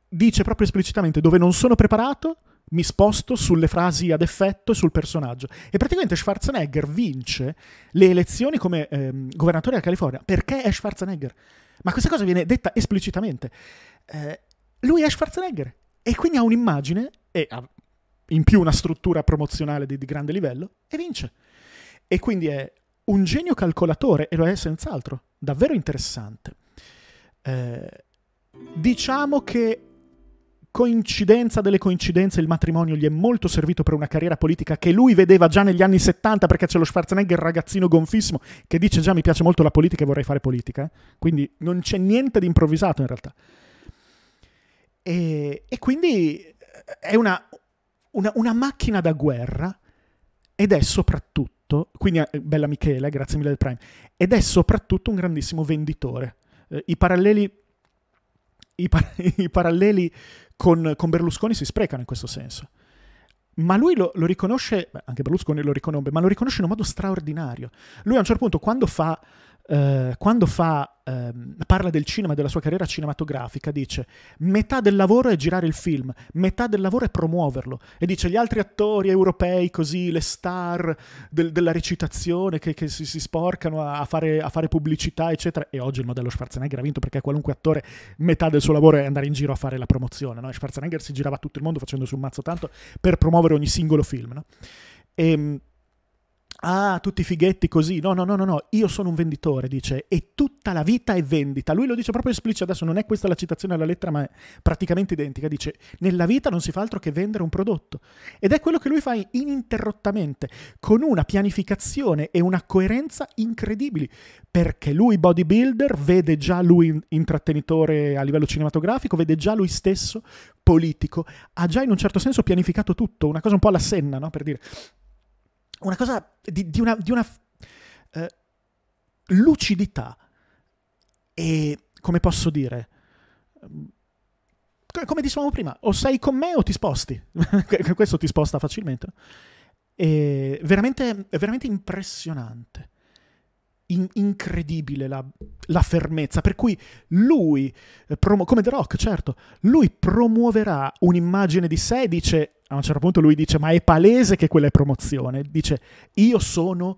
dice proprio esplicitamente dove non sono preparato mi sposto sulle frasi ad effetto e sul personaggio. E praticamente Schwarzenegger vince le elezioni come ehm, governatore della California perché è Schwarzenegger. Ma questa cosa viene detta esplicitamente. Eh, lui è Schwarzenegger e quindi ha un'immagine e ha in più una struttura promozionale di, di grande livello e vince. E quindi è un genio calcolatore e lo è senz'altro, davvero interessante. Eh, diciamo che coincidenza delle coincidenze, il matrimonio gli è molto servito per una carriera politica che lui vedeva già negli anni 70 perché c'è lo Schwarzenegger ragazzino gonfissimo che dice già mi piace molto la politica e vorrei fare politica. Eh. Quindi non c'è niente di improvvisato in realtà. E, e quindi eh, è una, una, una macchina da guerra ed è soprattutto quindi eh, bella Michele, grazie mille del Prime, ed è soprattutto un grandissimo venditore. I paralleli i, par- <laughs> i paralleli con, con, Berlusconi si sprecano in questo senso. Ma lui lo, lo riconosce, beh, anche Berlusconi lo riconobbe, ma lo riconosce in un modo straordinario. Lui a un certo punto, quando fa eh, quando fa, eh, parla del cinema e della sua carriera cinematografica, dice metà del lavoro è girare il film, metà del lavoro è promuoverlo. E dice gli altri attori europei così, le star del, della recitazione che, che si, si, sporcano a fare, a fare, pubblicità, eccetera. E oggi il modello Schwarzenegger ha vinto perché qualunque attore metà del suo lavoro è andare in giro a fare la promozione. No? Schwarzenegger si girava tutto il mondo facendo su un mazzo tanto per promuovere ogni singolo film. No? E, ehm, ah, tutti fighetti così. No, no, no, no, no, io sono un venditore, dice, e tutta la vita è vendita. Lui lo dice proprio esplicito, adesso non è questa la citazione alla lettera, ma è praticamente identica. Dice, nella vita non si fa altro che vendere un prodotto. Ed è quello che lui fa ininterrottamente, con una pianificazione e una coerenza incredibili, perché lui bodybuilder vede già lui intrattenitore a livello cinematografico, vede già lui stesso politico, ha già in un certo senso pianificato tutto, una cosa un po' alla Senna, no? Per dire una cosa di, di una, di una eh, lucidità e, come posso dire, come dicevamo prima, o sei con me o ti sposti. <laughs> Questo ti sposta facilmente. È veramente, è veramente impressionante. In- incredibile la, la, fermezza, per cui lui, eh, promu- come The Rock, certo, lui promuoverà un'immagine di sé e dice a un certo punto lui dice ma è palese che quella è promozione, dice io sono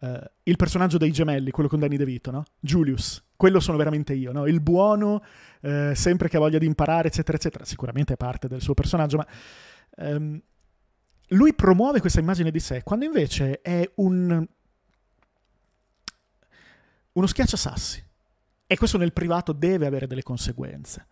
eh, il personaggio dei gemelli, quello con Danny DeVito, no? Julius, quello sono veramente io, no? Il buono, eh, sempre che ha voglia di imparare, eccetera, eccetera, sicuramente è parte del suo personaggio, ma ehm, lui promuove questa immagine di sé, quando invece è un... uno schiacciasassi. E questo nel privato deve avere delle conseguenze.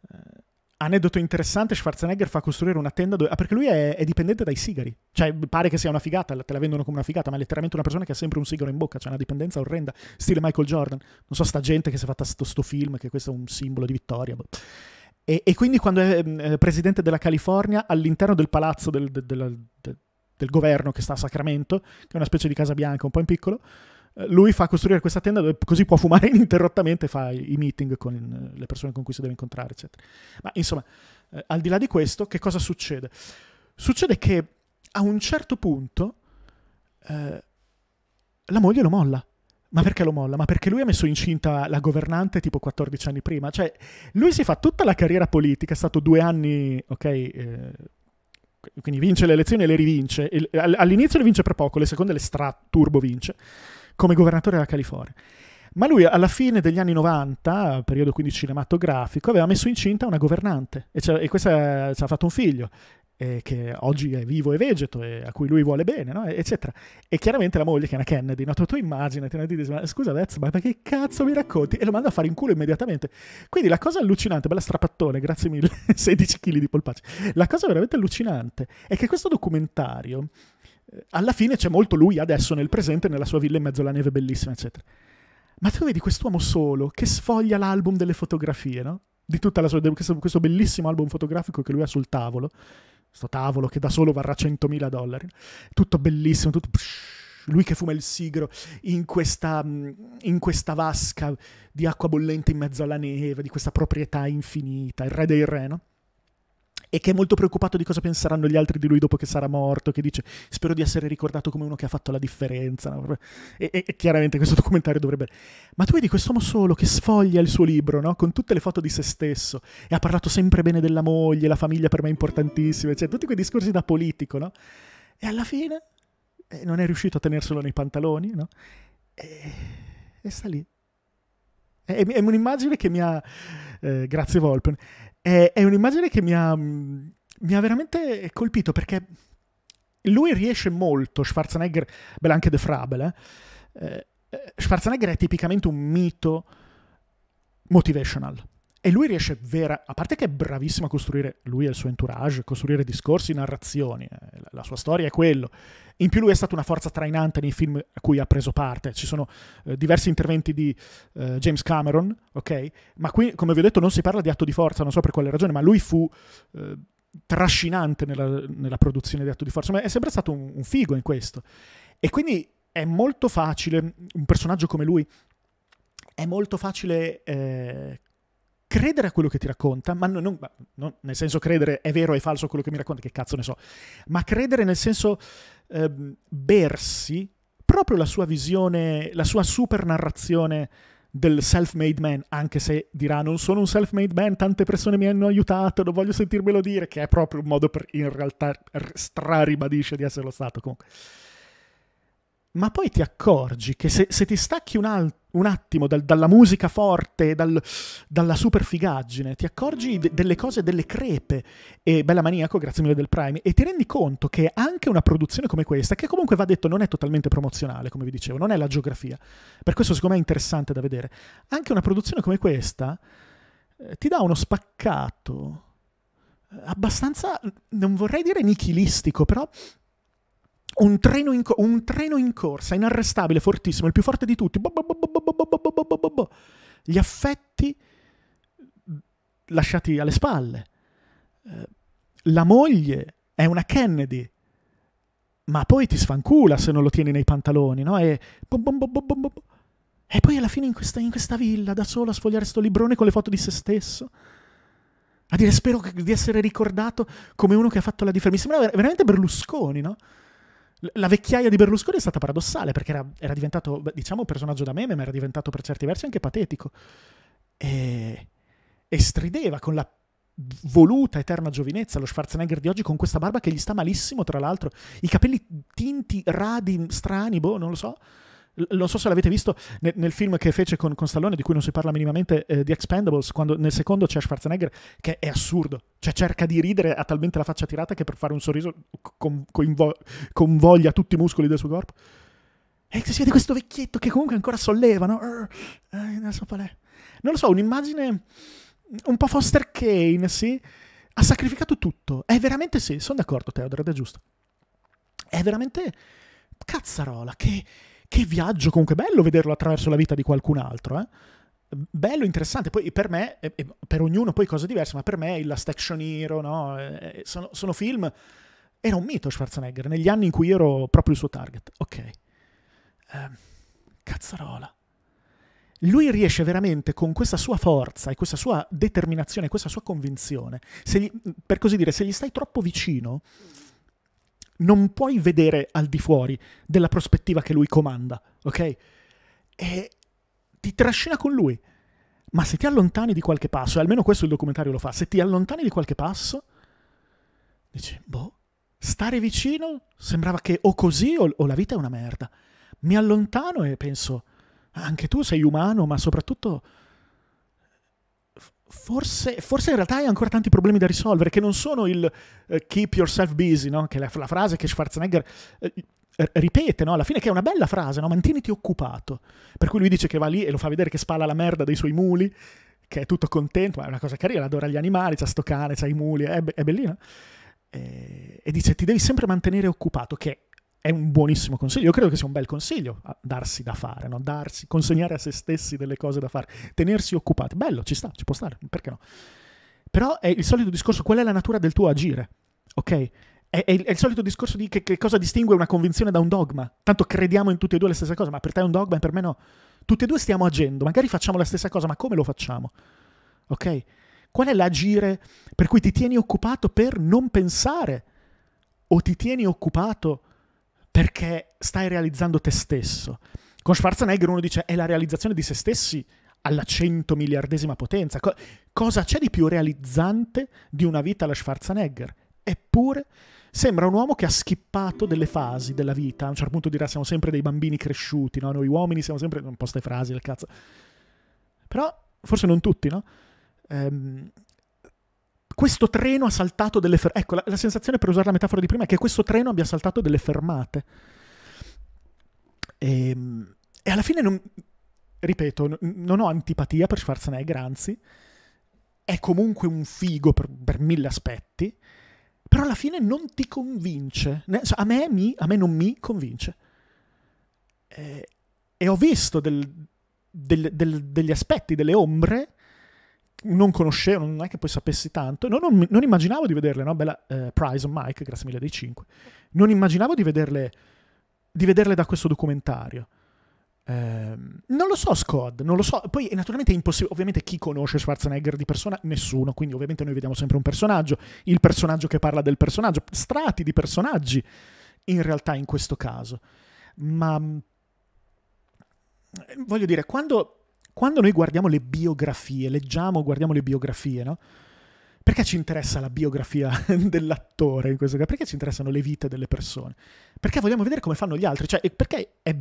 Eh, Aneddoto interessante, Schwarzenegger fa costruire una tenda dove... Ah, perché lui è, è, dipendente dai sigari. Cioè, pare che sia una figata, te la vendono come una figata, ma è letteralmente una persona che ha sempre un sigaro in bocca, cioè una dipendenza orrenda, stile Michael Jordan. Non so sta gente che si è fatta sto, sto film, che questo è un simbolo di vittoria. Boh. E, e, quindi quando è mm, eh, presidente della California, all'interno del palazzo del, del, del, del governo che sta a Sacramento, che è una specie di Casa Bianca un po' in piccolo, lui fa costruire questa tenda dove così può fumare <laughs> ininterrottamente, fa i meeting con le persone con cui si deve incontrare, eccetera. Ma insomma, eh, al di là di questo, che cosa succede? Succede che a un certo punto eh, la moglie lo molla. Ma perché lo molla? Ma perché lui ha messo incinta la governante tipo 14 anni prima? Cioè, lui si fa tutta la carriera politica, è stato due anni, ok, eh, quindi vince le elezioni e le rivince. All'inizio le vince per poco, le seconde le stra-turbo vince come governatore della California. Ma lui alla fine degli anni 90, periodo quindi cinematografico, aveva messo incinta una governante e, e questa ci ha fatto un figlio eh, che oggi è vivo e vegeto e a cui lui vuole bene, no? eccetera. E chiaramente la moglie, che è una Kennedy, no? tu, tu immaginati, ti dici, ma scusa Vez, ma, che cazzo mi racconti? E lo manda a fare in culo immediatamente. Quindi la cosa allucinante, bella strapattone, grazie mille, 16 <laughs> kg di polpaccio. La cosa veramente allucinante è che questo documentario alla fine c'è molto lui adesso nel presente, nella sua villa in mezzo alla neve bellissima, eccetera. Ma tu vedi quest'uomo solo che sfoglia l'album delle fotografie, no? Di tutta la sua... questo bellissimo album fotografico che lui ha sul tavolo. questo tavolo che da solo varrà 100.000 dollari. Tutto bellissimo, tutto... Lui che fuma il sigaro in questa, mm, in questa vasca di acqua bollente in mezzo alla neve, di questa proprietà infinita, il re dei re, no? e che è molto preoccupato di cosa penseranno gli altri di lui dopo che sarà morto, che dice spero di essere ricordato come uno che ha fatto la differenza. E, e, e chiaramente questo documentario dovrebbe... Ma tu vedi quest'uomo solo che sfoglia il suo libro, no? Con tutte le foto di se stesso e ha parlato sempre bene della moglie, la famiglia per me è importantissima, cioè tutti quei discorsi da politico, no? E alla fine eh, non è riuscito a tenerselo nei pantaloni, no? E, e sta lì. È, è un'immagine che mi ha... Eh, grazie Volpen è, è un'immagine che mi ha, mm, mi ha veramente colpito perché lui riesce molto, Schwarzenegger, beh anche De Frabel, eh? eh Schwarzenegger è tipicamente un mito motivational e lui riesce vera, a parte che è bravissimo a costruire lui e il suo entourage, costruire discorsi, narrazioni, eh, la, sua storia è quello. In più lui è stata una forza trainante nei film a cui ha preso parte. Ci sono eh, diversi interventi di eh, James Cameron, ok? Ma qui, come vi ho detto, non si parla di atto di forza, non so per quale ragione, ma lui fu eh, trascinante nella, nella, produzione di atto di forza. Ma è sempre stato un, un figo in questo. E quindi è molto facile, un personaggio come lui, è molto facile eh, credere a quello che ti racconta, ma non, non, non, nel senso credere è vero, o è falso quello che mi racconta, che cazzo ne so, ma credere nel senso eh, bersi proprio la sua visione, la sua super narrazione del self-made man, anche se dirà non sono un self-made man, tante persone mi hanno aiutato, non voglio sentirmelo dire, che è proprio un modo per in realtà straribadisce di esserlo stato comunque ma poi ti accorgi che se, se ti stacchi un, al, un attimo dal, dalla musica forte, dal, dalla superfigaggine, ti accorgi de, delle cose, delle crepe, e bella maniaco, grazie mille del Prime, e ti rendi conto che anche una produzione come questa, che comunque va detto non è totalmente promozionale, come vi dicevo, non è la geografia, per questo secondo me è interessante da vedere, anche una produzione come questa eh, ti dà uno spaccato eh, abbastanza, non vorrei dire nichilistico, però un treno, in, un treno in corsa, inarrestabile, fortissimo, il più forte di tutti. Gli affetti lasciati alle spalle. La moglie è una Kennedy, ma poi ti sfancula se non lo tieni nei pantaloni, no? E, e poi alla fine in questa, in questa villa, da solo a sfogliare sto librone con le foto di se stesso a dire spero di essere ricordato come uno che ha fatto la differenza. Mi sembrava veramente Berlusconi, no? La vecchiaia di Berlusconi è stata paradossale perché era, era diventato, diciamo, un personaggio da meme, ma era diventato per certi versi anche patetico. E, e strideva con la voluta eterna giovinezza lo Schwarzenegger di oggi con questa barba che gli sta malissimo, tra l'altro, i capelli tinti, radi, strani, boh, non lo so non so se l'avete visto nel, nel film che fece con, con, Stallone, di cui non si parla minimamente, eh, The Expendables, quando nel secondo c'è Schwarzenegger che è assurdo, cioè cerca di ridere, ha talmente la faccia tirata che per fare un sorriso con, coinvo, convoglia tutti i muscoli del suo corpo. E si vede questo vecchietto che comunque ancora solleva, no? non so qual è. Non lo so, un'immagine un po' Foster Kane, sì. Ha sacrificato tutto. È veramente sì, sono d'accordo Teodoro, ed è giusto. È veramente cazzarola che che viaggio comunque bello vederlo attraverso la vita di qualcun altro, eh? Bello, interessante, poi per me, per ognuno poi cose diverse, ma per me il Last Action Hero, no? sono, sono film... Era un mito Schwarzenegger, negli anni in cui ero proprio il suo target. Ok. Eh, cazzarola. Lui riesce veramente con questa sua forza e questa sua determinazione, questa sua convinzione, gli, per così dire, se gli stai troppo vicino, non puoi vedere al di fuori della prospettiva che lui comanda, ok? E ti trascina con lui. Ma se ti allontani di qualche passo, e almeno questo il documentario lo fa, se ti allontani di qualche passo, dici, boh, stare vicino sembrava che o così o, o la vita è una merda. Mi allontano e penso, anche tu sei umano, ma soprattutto Forse, forse, in realtà hai ancora tanti problemi da risolvere, che non sono il uh, keep yourself busy, no? che è la, la, frase che Schwarzenegger uh, ripete, no? alla fine che è una bella frase, no? mantieniti occupato. Per cui lui dice che va lì e lo fa vedere che spalla la merda dei suoi muli, che è tutto contento, ma è una cosa carina, adora gli animali, c'ha sto cane, c'ha i muli, è, be- è bellino. E, e dice ti devi sempre mantenere occupato, che è un buonissimo consiglio. Io credo che sia un bel consiglio darsi da fare, no? darsi, consegnare a se stessi delle cose da fare, tenersi occupati. Bello, ci sta, ci può stare, perché no? Però è il solito discorso, qual è la natura del tuo agire? Ok? È, è, il, è il, solito discorso di che, che, cosa distingue una convinzione da un dogma. Tanto crediamo in tutte e due le stesse cose, ma per te è un dogma e per me no. Tutti e due stiamo agendo, magari facciamo la stessa cosa, ma come lo facciamo? Ok? Qual è l'agire per cui ti tieni occupato per non pensare? O ti tieni occupato per perché stai realizzando te stesso. Con Schwarzenegger uno dice è la realizzazione di se stessi alla cento miliardesima potenza. Co- cosa c'è di più realizzante di una vita alla Schwarzenegger? Eppure sembra un uomo che ha schippato delle fasi della vita. A un certo punto dirà siamo sempre dei bambini cresciuti, no? Noi uomini siamo sempre... un po' ste frasi, del cazzo. Però forse non tutti, no? Ehm, questo treno ha saltato delle fermate. Ecco, la, la, sensazione per usare la metafora di prima è che questo treno abbia saltato delle fermate. E, ehm, e alla fine, non, ripeto, n- non ho antipatia per Schwarzenegger, anzi, è comunque un figo per, per mille aspetti, però alla fine non ti convince. Ne, cioè, a, me mi, a, me non mi convince. E, eh, e ho visto del, del, del, degli aspetti, delle ombre non conoscevo, non è che poi sapessi tanto, no, non, non, immaginavo di vederle, no? Bella eh, Prize on Mike, grazie mille dei cinque. Non immaginavo di vederle, di vederle da questo documentario. Eh, non lo so, Scott, non lo so. Poi naturalmente è impossibile. Ovviamente chi conosce Schwarzenegger di persona? Nessuno. Quindi, ovviamente, noi vediamo sempre un personaggio, il personaggio che parla del personaggio, strati di personaggi, in realtà, in questo caso. Ma mm, voglio dire, quando quando noi guardiamo le biografie, leggiamo, guardiamo le biografie, no? Perché ci interessa la biografia <laughs> dell'attore in questo caso? Perché ci interessano le vite delle persone? Perché vogliamo vedere come fanno gli altri, cioè perché è,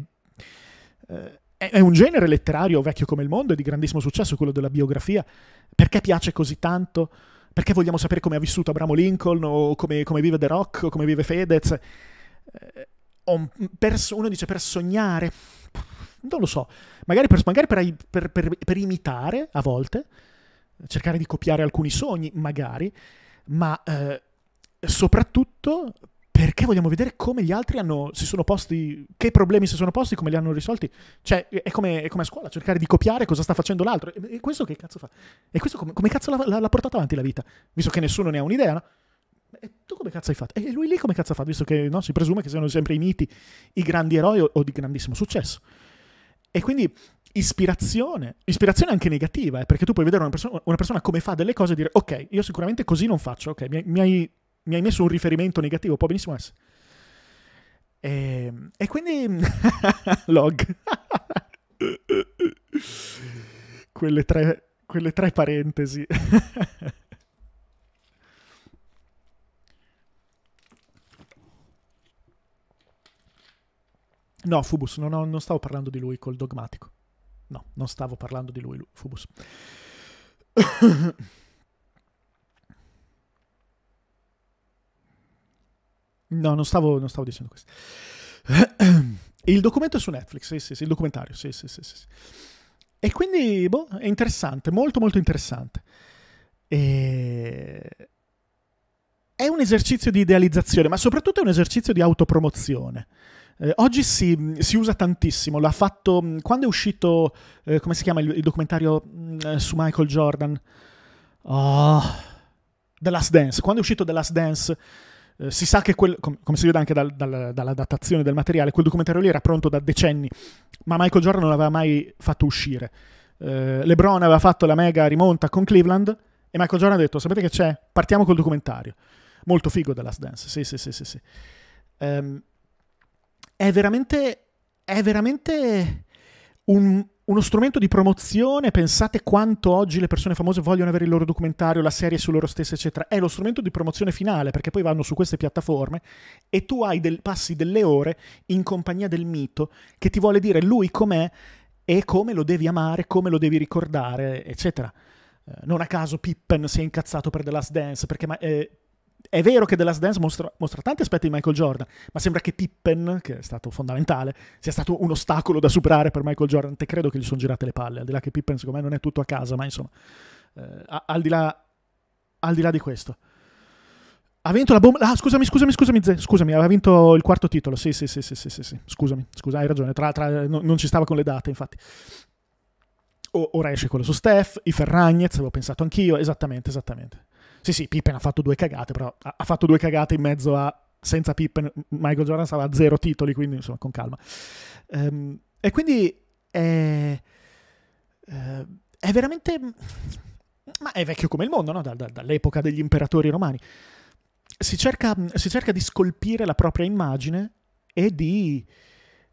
eh, è un genere letterario vecchio come il mondo e di grandissimo successo quello della biografia, perché piace così tanto? Perché vogliamo sapere come ha vissuto Abramo Lincoln o come, come vive The Rock o come vive Fedez? Eh, uno dice per sognare non lo so, magari, per, magari per, per, per, imitare a volte, cercare di copiare alcuni sogni, magari, ma eh, soprattutto perché vogliamo vedere come gli altri hanno, si sono posti, che problemi si sono posti, come li hanno risolti. Cioè, è come, è come a scuola, cercare di copiare cosa sta facendo l'altro. E, questo che cazzo fa? E questo come, come cazzo l'ha, l'ha, portata avanti la vita? Visto che nessuno ne ha un'idea, no? E tu come cazzo hai fatto? E lui lì come cazzo ha fatto? Visto che no, si presume che siano sempre i miti, i grandi eroi o, o di grandissimo successo. E quindi ispirazione, ispirazione anche negativa, eh, perché tu puoi vedere una persona, una persona, come fa delle cose e dire ok, io sicuramente così non faccio, ok, mi, mi, hai, mi hai, messo un riferimento negativo, può benissimo essere. E, ehm, e quindi... <laughs> log. <laughs> quelle, tre, quelle tre parentesi. <laughs> No, Fubus, non, ho, non stavo parlando di lui col dogmatico. No, non stavo parlando di lui, Fubus. <coughs> no, non stavo, non stavo dicendo questo. <coughs> il documento è su Netflix, sì, sì, sì, il documentario, sì, sì, sì, sì. E quindi, boh, è interessante, molto, molto interessante. E... È un esercizio di idealizzazione, ma soprattutto è un esercizio di autopromozione. Eh, oggi si, si, usa tantissimo, l'ha fatto mm, quando è uscito, eh, come si chiama il, il documentario mh, mm, eh, su Michael Jordan? Oh, The Last Dance, quando è uscito The Last Dance eh, si sa che, quel, com- come si vede anche dal, dal, dalla datazione del materiale, quel documentario lì era pronto da decenni, ma Michael Jordan non l'aveva mai fatto uscire. Eh, LeBron aveva fatto la mega rimonta con Cleveland e Michael Jordan ha detto, sapete che c'è? Partiamo col documentario. Molto figo The Last Dance, sì sì sì sì. sì. Um, è veramente, è veramente un, uno strumento di promozione, pensate quanto oggi le persone famose vogliono avere il loro documentario, la serie su loro stesse, eccetera. È lo strumento di promozione finale, perché poi vanno su queste piattaforme e tu del, passi delle ore in compagnia del mito che ti vuole dire lui com'è e come lo devi amare, come lo devi ricordare, eccetera. Eh, non a caso Pippen si è incazzato per The Last Dance, perché eh, è vero che The Last Dance mostra, mostra, tanti aspetti di Michael Jordan, ma sembra che Pippen, che è stato fondamentale, sia stato un ostacolo da superare per Michael Jordan. Te credo che gli sono girate le palle, al di là che Pippen secondo me non è tutto a casa, ma insomma, eh, al, di là, al, di là, di questo. Ha vinto la bomba... Ah, scusami, scusami, scusami, Ze, scusami, aveva vinto il quarto titolo. Sì, sì, sì, sì, sì, sì, sì. scusami, scusa, hai ragione. Tra, tra, no, non ci stava con le date, infatti. O, ora esce quello su Steph, i Ferragnez, avevo pensato anch'io, esattamente, esattamente. Sì, sì, Pippen ha fatto due cagate, però ha fatto due cagate in mezzo a... Senza Pippen, Michael Jordan sarà a zero titoli, quindi insomma, con calma. Um, e quindi è, eh, è veramente... Ma è vecchio come il mondo, no? da, da, dall'epoca degli imperatori romani. Si cerca, si cerca, di scolpire la propria immagine e di,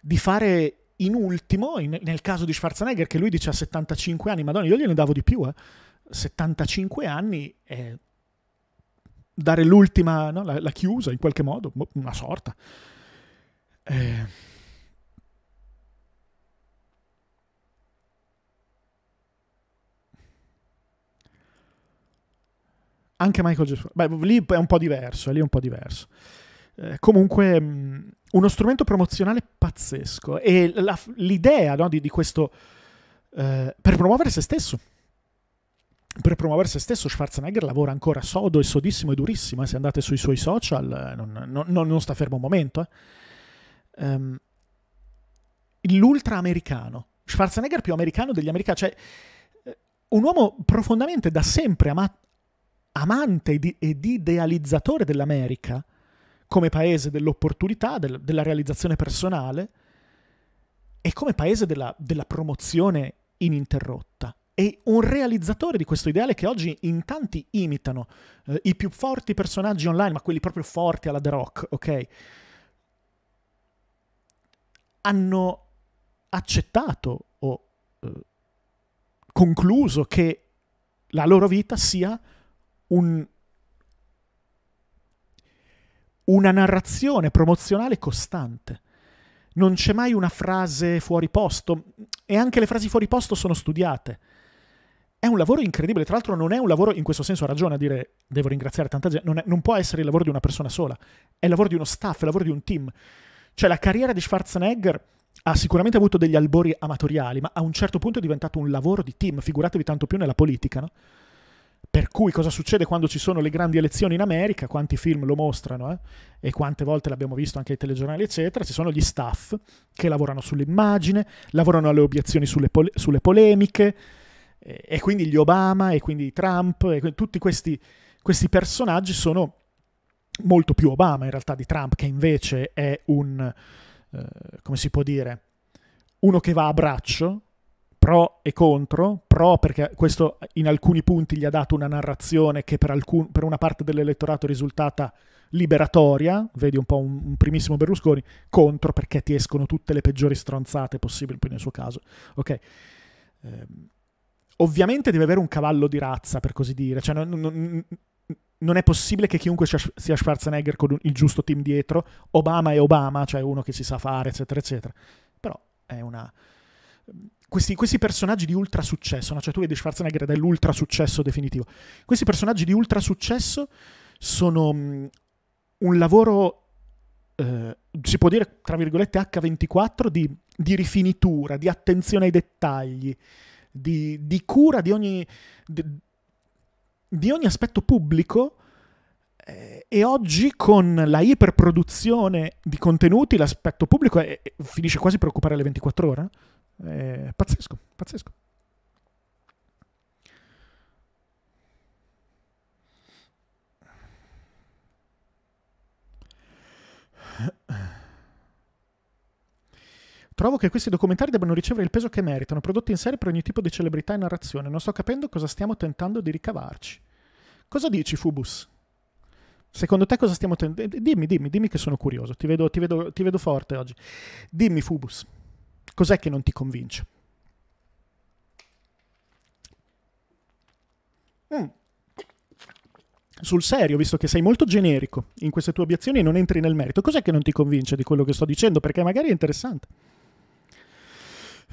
di fare in ultimo, in, nel caso di Schwarzenegger, che lui dice a 75 anni, madonna, io gliene davo di più, eh. 75 anni è dare l'ultima, no? la, la, chiusa in qualche modo, una sorta. Eh. Anche Michael Jackson, beh, lì è un po' diverso, lì è un po' diverso. Eh, comunque, mh, mm, uno strumento promozionale pazzesco e la, l'idea no, di, di, questo eh, per promuovere se stesso per promuovere se stesso Schwarzenegger lavora ancora sodo e sodissimo e durissimo, eh? se andate sui suoi social eh, non, non, non sta fermo un momento. Eh? Um, ehm, l'ultra americano, Schwarzenegger più americano degli americani, cioè eh, un uomo profondamente da sempre ama- amante ed-, ed idealizzatore dell'America come paese dell'opportunità, del- della realizzazione personale e come paese della, della promozione ininterrotta e un realizzatore di questo ideale che oggi in tanti imitano, eh, i più forti personaggi online, ma quelli proprio forti alla The Rock, ok? Hanno accettato o eh, concluso che la loro vita sia un, una narrazione promozionale costante non c'è mai una frase fuori posto e anche le frasi fuori posto sono studiate. È un lavoro incredibile, tra l'altro non è un lavoro, in questo senso ha ragione a dire devo ringraziare tanta gente, non, è, non può essere il lavoro di una persona sola, è il lavoro di uno staff, è il lavoro di un team. Cioè la carriera di Schwarzenegger ha sicuramente avuto degli albori amatoriali, ma a un certo punto è diventato un lavoro di team, figuratevi tanto più nella politica, no? Per cui cosa succede quando ci sono le grandi elezioni in America, quanti film lo mostrano eh? e quante volte l'abbiamo visto anche ai telegiornali, eccetera, ci sono gli staff che lavorano sull'immagine, lavorano alle obiezioni sulle, pole- sulle polemiche, e, quindi gli Obama, e quindi Trump, e que- tutti questi, questi personaggi sono molto più Obama in realtà di Trump, che invece è un, eh, come si può dire, uno che va a braccio, pro e contro, pro perché questo in alcuni punti gli ha dato una narrazione che per, alcun, per una parte dell'elettorato è risultata liberatoria, vedi un po' un, un, primissimo Berlusconi, contro perché ti escono tutte le peggiori stronzate possibili, poi nel suo caso. Ok. Ehm, ovviamente deve avere un cavallo di razza, per così dire. Cioè, non, non, non è possibile che chiunque sia Schwarzenegger con il giusto team dietro. Obama è Obama, cioè uno che si sa fare, eccetera, eccetera. Però è una... Questi, questi personaggi di ultra successo, no? cioè tu vedi Schwarzenegger ed è l'ultra successo definitivo. Questi personaggi di ultra successo sono mm, un lavoro, eh, si può dire tra virgolette H24, di, di rifinitura, di attenzione ai dettagli, di, di cura di ogni, di, di ogni aspetto pubblico eh, e oggi con la iperproduzione di contenuti l'aspetto pubblico è, è, finisce quasi per occupare le 24 ore. È eh, pazzesco, pazzesco. <clears throat> Trovo che questi documentari debbano ricevere il peso che meritano, prodotti in serie per ogni tipo di celebrità e narrazione. Non sto capendo cosa stiamo tentando di ricavarci. Cosa dici, Fubus? Secondo te cosa stiamo tentando? Eh, dimmi, dimmi, dimmi che sono curioso. Ti vedo, ti, vedo, ti vedo forte oggi. Dimmi, Fubus, cos'è che non ti convince? Mm. Sul serio, visto che sei molto generico in queste tue obiezioni e non entri nel merito, cos'è che non ti convince di quello che sto dicendo? Perché magari è interessante. <coughs>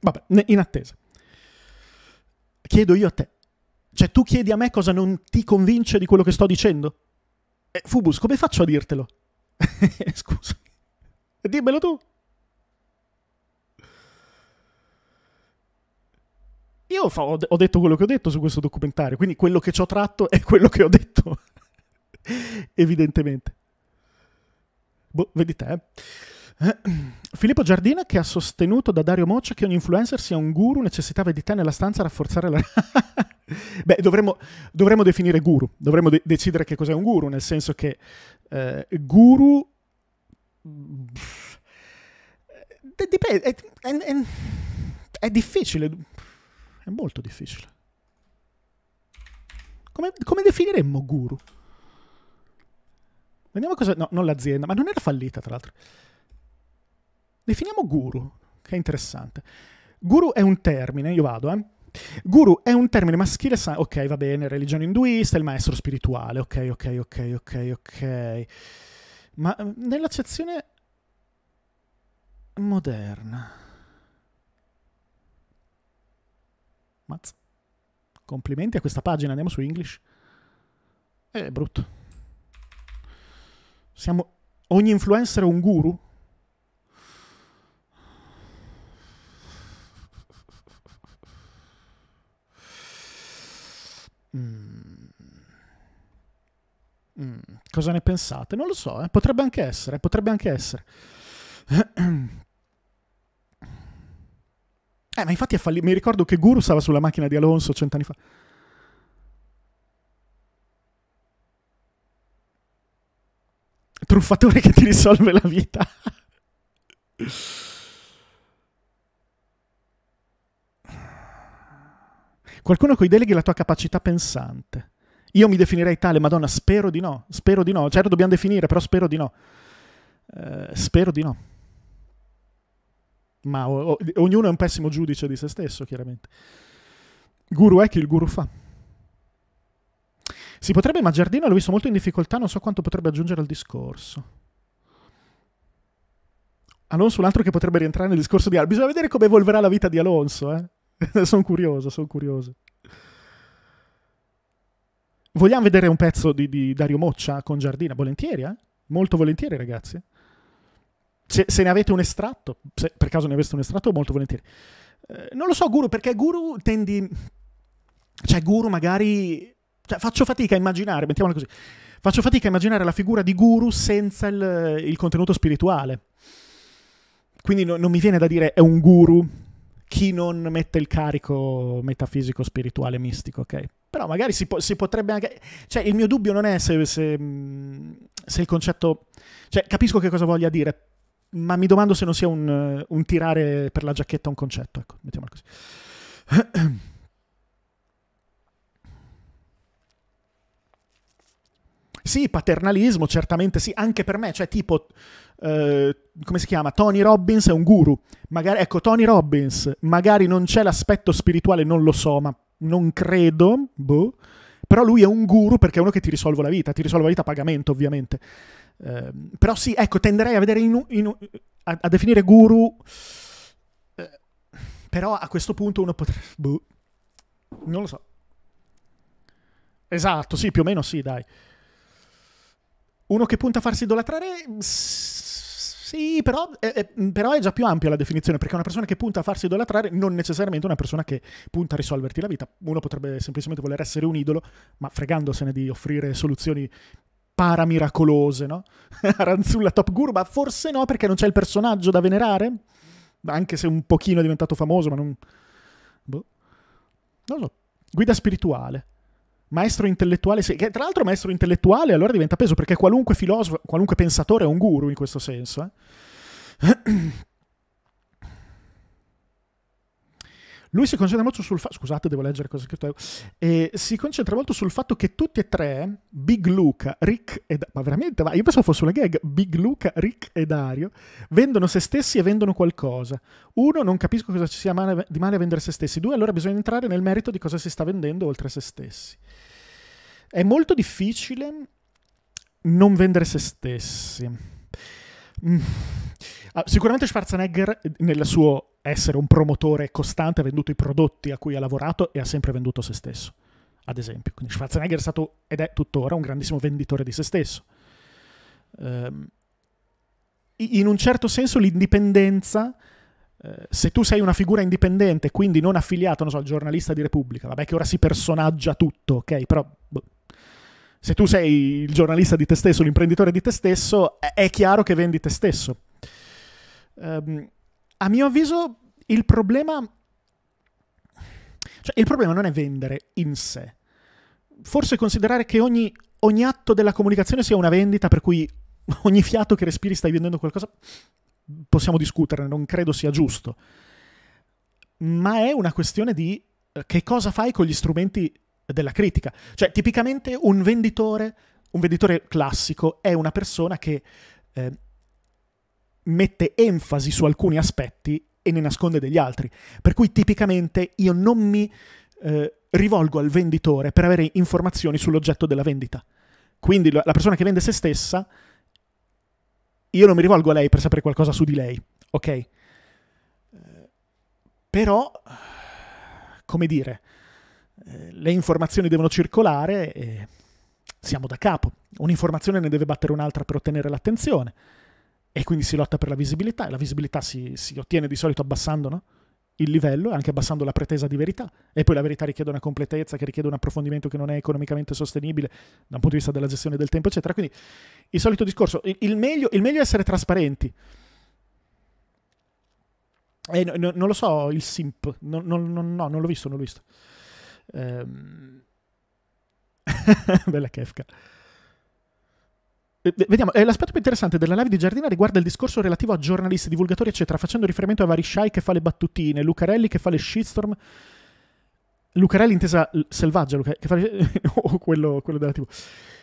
Vabbè, in attesa. Chiedo io a te. Cioè, tu chiedi a me cosa non ti convince di quello che sto dicendo? Eh, Fubus, come faccio a dirtelo? <laughs> Scusa. Dimmelo tu. Io ho detto quello che ho detto su questo documentario, quindi quello che ci ho tratto è quello che ho detto, <laughs> evidentemente. Boh, vedi te. Eh. <clears throat> Filippo Giardina che ha sostenuto da Dario Moccia che ogni influencer sia un guru necessitava di te nella stanza a rafforzare la... <laughs> Beh, dovremmo, dovremmo, definire guru, dovremmo de- decidere che cos'è un guru, nel senso che eh, guru... Mm, Dipende, è, è, è, è, difficile, è molto difficile. Come, come definiremmo guru? Vediamo cosa... No, non l'azienda, ma non era fallita tra l'altro. Definiamo guru, che è interessante. Guru è un termine, io vado, eh. Guru è un termine maschile, ok, va bene, religione induista, il maestro spirituale, ok, ok, ok, ok, ok. Ma ehm, nell'accezione moderna. Mazza. Complimenti a questa pagina, andiamo su English. È brutto. Siamo, ogni influencer è un guru? Mm. Mm. Cosa ne pensate? Non lo so, eh? potrebbe anche essere, potrebbe anche essere. <clears throat> Eh, ma infatti è fallito. Mi ricordo che Guru stava sulla macchina di Alonso cent'anni fa. truffatore che ti risolve la vita. Qualcuno coi deleghi la tua capacità pensante. Io mi definirei tale, madonna, spero di no, spero di no. Certo dobbiamo definire, però spero di no. Eh, spero di no. Ma o, o, ognuno è un pessimo giudice di se stesso, chiaramente. Guru è che il guru fa. Si potrebbe, ma Giardino l'ho visto molto in difficoltà, non so quanto potrebbe aggiungere al discorso. Alonso, un altro che potrebbe rientrare nel discorso di Alba. Bisogna vedere come evolverà la vita di Alonso, eh? <laughs> sono curioso, sono curioso. Vogliamo vedere un pezzo di, di Dario Moccia con Giardina? Volentieri, eh? Molto volentieri, ragazzi. Se, se, ne avete un estratto, se per caso ne aveste un estratto, molto volentieri. Eh, non lo so, Guru, perché Guru tendi... Cioè, Guru magari cioè, faccio fatica a immaginare, mettiamola così, faccio fatica a immaginare la figura di guru senza il, il contenuto spirituale. Quindi no, non mi viene da dire è un guru chi non mette il carico metafisico, spirituale, mistico, ok? Però magari si, po- si potrebbe anche... Cioè, il mio dubbio non è se, se, se, il concetto... Cioè, capisco che cosa voglia dire, ma mi domando se non sia un, un tirare per la giacchetta un concetto, ecco, mettiamolo così. <clears throat> Sì, paternalismo, certamente sì, anche per me, cioè tipo, eh, come si chiama? Tony Robbins è un guru, magari, ecco, Tony Robbins, magari non c'è l'aspetto spirituale, non lo so, ma non credo, boh, però lui è un guru perché è uno che ti risolve la vita, ti risolve la vita a pagamento ovviamente. Eh, però sì, ecco, tenderei a, vedere in, in, a, a definire guru, eh, però a questo punto uno potrebbe... Boh, non lo so. Esatto, sì, più o meno sì, dai. Uno che punta a farsi idolatrare? Mm, sì, però è, mm, però è, già più ampia la definizione, perché una persona che punta a farsi idolatrare non necessariamente una persona che punta a risolverti la vita. Uno potrebbe semplicemente voler essere un idolo, ma fregandosene di offrire soluzioni paramiracolose, no? <laughs> Ranzulla Top Guru, ma forse no, perché non c'è il personaggio da venerare, anche se un pochino è diventato famoso, ma non... Boh. Non lo so. Guida spirituale maestro intellettuale, che tra l'altro maestro intellettuale allora diventa peso perché qualunque filosofo, qualunque pensatore è un guru in questo senso. Eh? <clears throat> Lui si concentra molto sul fatto. Scusate, devo leggere cosa scritto. Eh, si concentra molto sul fatto che tutti e tre, Big Luca, Rick e. Da- ma veramente? Ma io pensavo fosse una gag. Big Luca, Rick e Dario vendono se stessi e vendono qualcosa. Uno, non capisco cosa ci sia male, di male a vendere se stessi. Due, allora bisogna entrare nel merito di cosa si sta vendendo oltre a se stessi. È molto difficile non vendere se stessi. Mm Ah, sicuramente Schwarzenegger eh, nel suo essere un promotore costante ha venduto i prodotti a cui ha lavorato e ha sempre venduto se stesso, ad esempio. Quindi Schwarzenegger è stato ed è tuttora un grandissimo venditore di se stesso. Um, in un certo senso l'indipendenza, eh, se tu sei una figura indipendente, quindi non affiliato, non so, al giornalista di Repubblica, vabbè che ora si personaggia tutto, ok, però... Boh, se tu sei il giornalista di te stesso, l'imprenditore di te stesso, è chiaro che vendi te stesso. Um, a mio avviso il problema... Cioè, il problema non è vendere in sé. Forse considerare che ogni, ogni atto della comunicazione sia una vendita, per cui <laughs> ogni fiato che respiri stai vendendo qualcosa, possiamo discuterne, non credo sia giusto. Ma è una questione di eh, che cosa fai con gli strumenti della critica. Cioè, tipicamente un venditore, un venditore classico, è una persona che eh, mette enfasi su alcuni aspetti e ne nasconde degli altri. Per cui tipicamente io non mi eh, rivolgo al venditore per avere informazioni sull'oggetto della vendita. Quindi la persona che vende se stessa, io non mi rivolgo a lei per sapere qualcosa su di lei, ok? Eh, però, come dire, eh, le informazioni devono circolare e siamo da capo. Un'informazione ne deve battere un'altra per ottenere l'attenzione e quindi si lotta per la visibilità e la visibilità si, si ottiene di solito abbassando no? il livello e anche abbassando la pretesa di verità e poi la verità richiede una completezza che richiede un approfondimento che non è economicamente sostenibile da un punto di vista della gestione del tempo eccetera quindi il solito discorso il, meglio, il meglio, è essere trasparenti e no, no, non lo so il simp no, non l'ho visto non l'ho visto ehm... <laughs> bella Kefka eh, vediamo, eh, l'aspetto più interessante della live di Giardina riguarda il discorso relativo a giornalisti, divulgatori, eccetera, facendo riferimento a vari Shai che fa le battutine, Lucarelli che fa le shitstorm, Lucarelli intesa selvaggia, Luca, che fa le... <laughs> o quello, quello, della TV,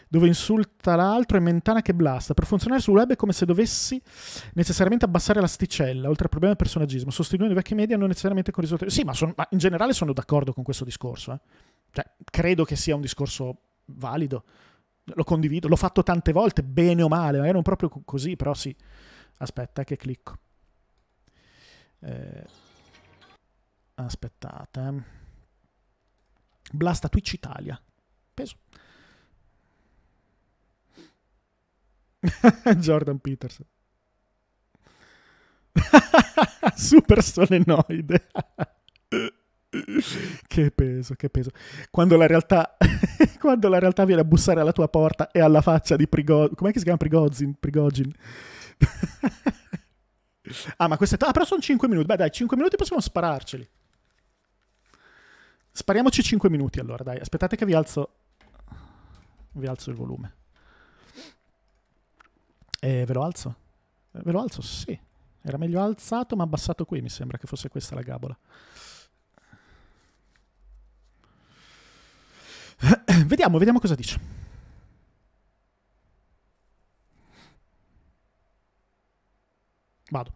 dove insulta l'altro e Mentana che blasta. Per funzionare sul web è come se dovessi necessariamente abbassare l'asticella, oltre al problema del personaggismo, sostituendo i vecchi media non necessariamente con risultati. Sì, ma, son, ma in generale sono d'accordo con questo discorso. Eh. Cioè, credo che sia un discorso valido lo condivido, l'ho fatto tante volte, bene o male, magari non proprio così, però sì. Aspetta che clicco. Eh, aspettate. Eh. Blasta Twitch Italia. Peso. <laughs> Jordan Peterson. <laughs> Super solenoide. <laughs> <laughs> che peso, che peso. Quando la realtà, <laughs> quando la realtà viene a bussare alla tua porta e alla faccia di Prigozin. Com'è che si chiama Prigozin? Prigozhin. <laughs> ah, ma queste. T- ah, però sono 5 minuti. Beh, dai, 5 minuti possiamo spararceli. Spariamoci 5 minuti allora, dai. Aspettate che vi alzo. Vi alzo il volume. Eh, ve lo alzo? Eh, ve lo alzo? Sì. Era meglio alzato ma abbassato qui, mi sembra che fosse questa la gabola. <coughs> vediamo, vediamo cosa dice. Vado.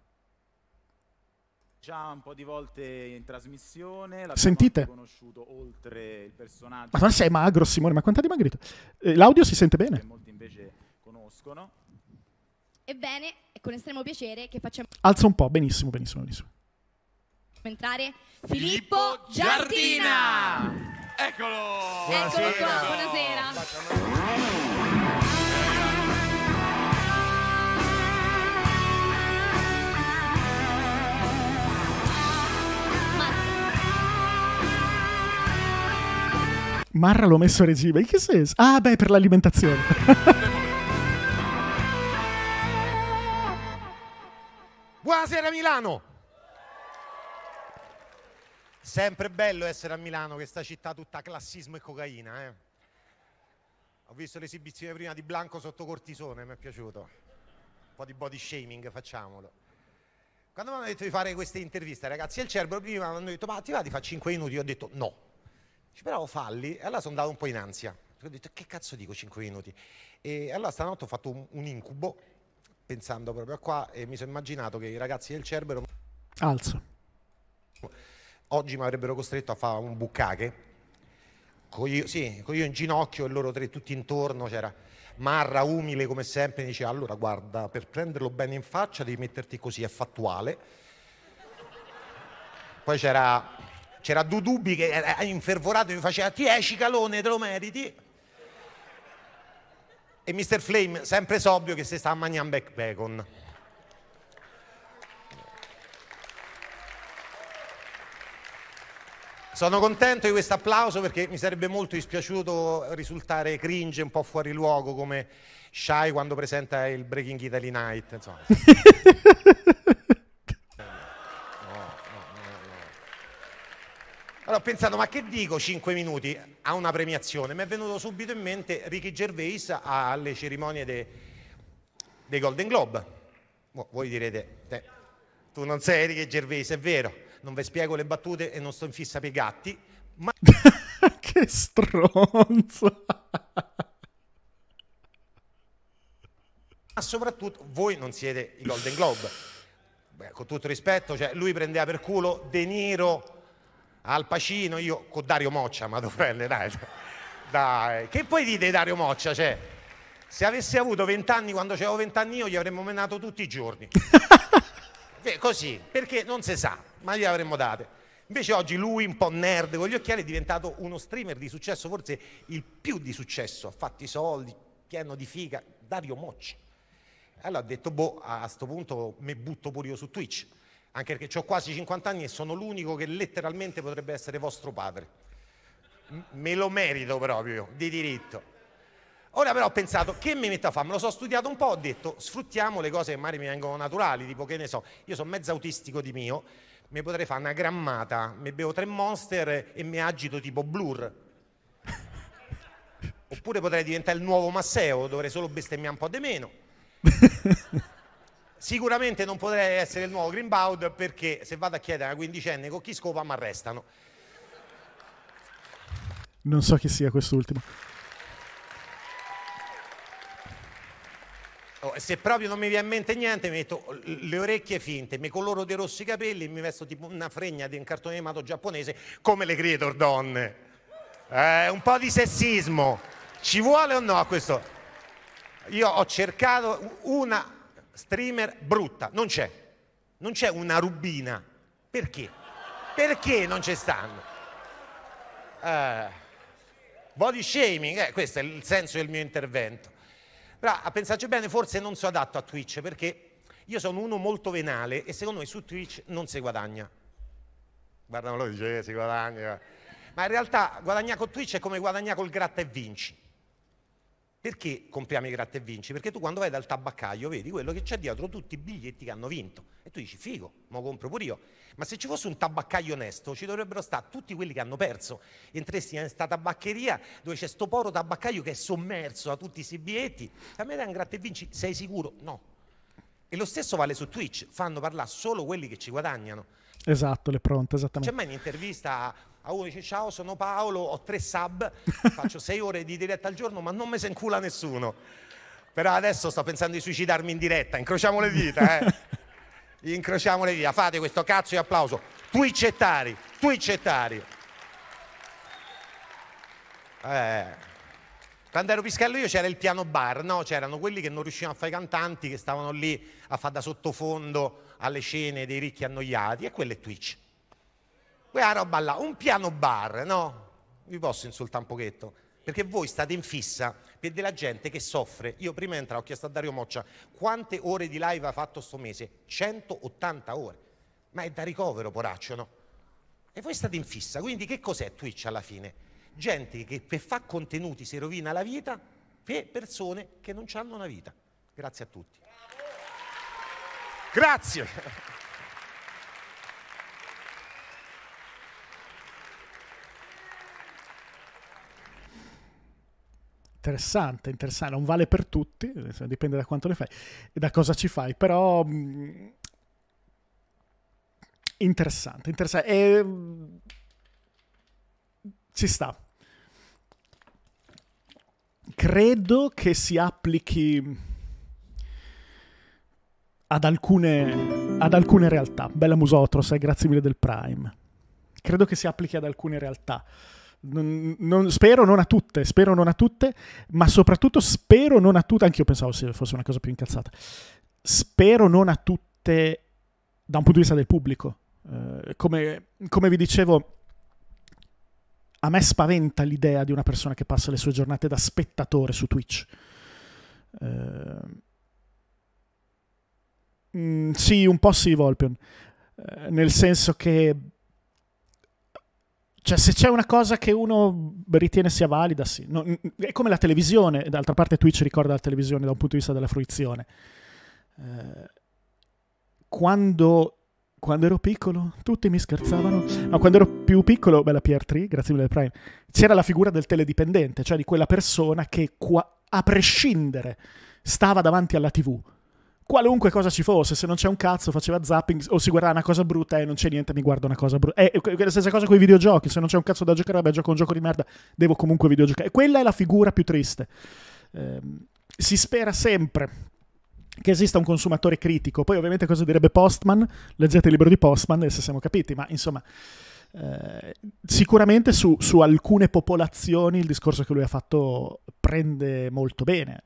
Già un po' di volte in trasmissione. Sentite. Conosciuto oltre il personaggio. Ma non sei magro, Simone, ma quanto è dimagrito? Eh, l'audio si sente bene. molti invece conoscono.
Ebbene, è con estremo piacere che facciamo.
Alza un po', benissimo, benissimo, benissimo.
Entrare Filippo Giardina. Eccolo!
Buonasera. Eccolo qua,
buonasera.
Marra l'ho messo a regime. In che senso? Ah, beh, per l'alimentazione.
Buonasera Milano! Sempre bello essere a Milano, questa città tutta classismo e cocaina. Eh? Ho visto l'esibizione prima di Blanco sotto Cortisone, mi è piaciuto. Un po' di body shaming, facciamolo. Quando mi hanno detto di fare queste interviste, ragazzi, il cervello prima mi hanno detto, ma ti va di fare 5 minuti? Io ho detto no. Dice, però falli e allora sono andato un po' in ansia. Ho detto, che cazzo dico 5 minuti? E allora stanotte ho fatto un, un incubo, pensando proprio a qua, e mi sono immaginato che i ragazzi del Cerbero... Alzo. Oggi mi avrebbero costretto a fare un buccache, con io, sì, con io in ginocchio e loro tre tutti intorno c'era Marra umile come sempre, mi diceva allora guarda, per prenderlo bene in faccia devi metterti così, è fattuale. Poi c'era, c'era Dudubi che era eh, eh, infervorato e mi faceva ti esci calone, te lo meriti. E Mr. Flame, sempre sobrio che si sta a mangiando back bacon. Sono contento di questo applauso perché mi sarebbe molto dispiaciuto risultare cringe, un po' fuori luogo come Shai quando presenta il Breaking Italy Night. Insomma. no, no, no, allora ho pensato, ma che dico 5 minuti a una premiazione? Mi è venuto subito in mente Ricky Gervais alle cerimonie dei de Golden Globe. Voi direte, te, tu non sei Ricky Gervais, è vero non vi spiego le battute e non sto in fissa per i gatti.
Ma... <laughs> che stronzo!
ma soprattutto voi non siete i Golden Globe. Beh, con tutto rispetto, cioè, lui prendeva per culo De Niro, Al Pacino, io con Dario Moccia, ma dovrelle, dai. dai. Che poi dite Dario Moccia? Cioè, se avessi avuto vent'anni, quando avevo vent'anni io, gli avremmo menato tutti i giorni. <laughs> così, perché non si sa ma gliele avremmo date. Invece oggi lui, un po' nerd con gli occhiali, è diventato uno streamer di successo, forse il più di successo, ha fatto i soldi, pieno di figa, Dario Mocci. Allora ho detto, boh, a sto punto mi butto pure io su Twitch, anche perché ho quasi 50 anni e sono l'unico che letteralmente potrebbe essere vostro padre. Me lo merito proprio, di diritto. Ora però ho pensato, che mi metto a fare? Me lo so studiato un po', ho detto, sfruttiamo le cose che magari mi vengono naturali, tipo che ne so, io sono mezzo autistico di mio, mi potrei fare una grammata, mi bevo tre monster e mi agito tipo blur. <laughs> Oppure potrei diventare il nuovo Masseo, dovrei solo bestemmiare un po' di meno. <laughs> Sicuramente non potrei essere il nuovo Greenbaud perché se vado a chiedere a una quindicenne con chi scopa mi arrestano.
Non so chi sia quest'ultimo.
Oh, se proprio non mi viene in mente niente, mi metto le orecchie finte, mi coloro dei rossi capelli e mi vesto tipo una fregna di un cartone animato giapponese come le creator donne. Eh, un po' di sessismo. Ci vuole o no a questo? Io ho cercato una streamer brutta, non c'è. Non c'è una rubina. Perché? Perché non ci stanno? Eh, body shaming, eh, questo è il senso del mio intervento. Però a pensarci bene forse non so adatto a Twitch perché io sono uno molto venale e secondo me su Twitch non si guadagna. lo dice si guadagna. Ma in realtà guadagnare con Twitch è come guadagnare col gratta e vinci. Perché compriamo i gratta e vinci? Perché tu quando vai dal tabaccaio vedi quello che c'è dietro tutti i biglietti che hanno vinto e tu dici figo, me lo compro pure io. Ma se ci fosse un tabaccaio onesto ci dovrebbero stare tutti quelli che hanno perso. Entresti in questa tabaccheria dove c'è sto poro tabaccaio che è sommerso da tutti i biglietti. A me dai un gratta e vinci, sei sicuro? No. E lo stesso vale su Twitch, fanno parlare solo quelli che ci guadagnano.
Esatto, le pronte, esattamente. C'è
mai un'intervista a uno dice ciao sono Paolo, ho tre sub, <laughs> faccio sei ore di diretta al giorno ma non me se incula nessuno. Però adesso sto pensando di suicidarmi in diretta, incrociamo le dita, eh. <laughs> incrociamo le dita, fate questo cazzo di applauso. Twitch e Tari, Twitch e Tari. Eh. Quando ero Piscallo io c'era il piano bar, no? C'erano quelli che non riuscivano a fare i cantanti, che stavano lì a fare da sottofondo alle scene dei ricchi annoiati, e quello è Twitch quella roba là, un piano bar, no? Vi posso insultare un pochetto? Perché voi state in fissa per della gente che soffre. Io prima entravo, ho chiesto a Dario Moccia quante ore di live ha fatto sto mese? 180 ore. Ma è da ricovero, poraccio, no? E voi state in fissa. Quindi che cos'è Twitch alla fine? Gente che per fare contenuti si rovina la vita per persone che non hanno una vita. Grazie a tutti. Grazie.
interessante, interessante, non vale per tutti, dipende da quanto ne fai e da cosa ci fai, però mh, mm, interessante, interessante. E, mh, mm, ci sta. Credo che si applichi ad alcune, ad alcune realtà. Bella Musotro, sai, eh, grazie mille del Prime. Credo che si applichi ad alcune realtà. Non, non, spero non a tutte, spero non a tutte, ma soprattutto spero non a tutte, anche io pensavo fosse una cosa più incazzata, spero non a tutte da un punto di vista del pubblico. Eh, come, come vi dicevo, a me spaventa l'idea di una persona che passa le sue giornate da spettatore su Twitch. Eh, mm, sì, un po' sì, Volpion, eh, nel senso che cioè, se c'è una cosa che uno ritiene sia valida, sì. No, è come la televisione, d'altra parte Twitch ricorda la televisione da un punto di vista della fruizione. Eh, quando, quando, ero piccolo, tutti mi scherzavano. No, quando ero più piccolo, bella PR3, grazie mille Prime, c'era la figura del teledipendente, cioè di quella persona che, a prescindere, stava davanti alla TV qualunque cosa ci fosse, se non c'è un cazzo faceva zapping o si guardava una cosa brutta e eh, non c'è niente, mi guardo una cosa brutta. È eh, la stessa cosa con i videogiochi, se non c'è un cazzo da giocare, vabbè, gioco un gioco di merda, devo comunque videogiocare. Quella è la figura più triste. Eh, si spera sempre che esista un consumatore critico. Poi ovviamente cosa direbbe Postman? Leggete il libro di Postman e se siamo capiti, ma insomma... Eh, sicuramente su, su, alcune popolazioni il discorso che lui ha fatto prende molto bene.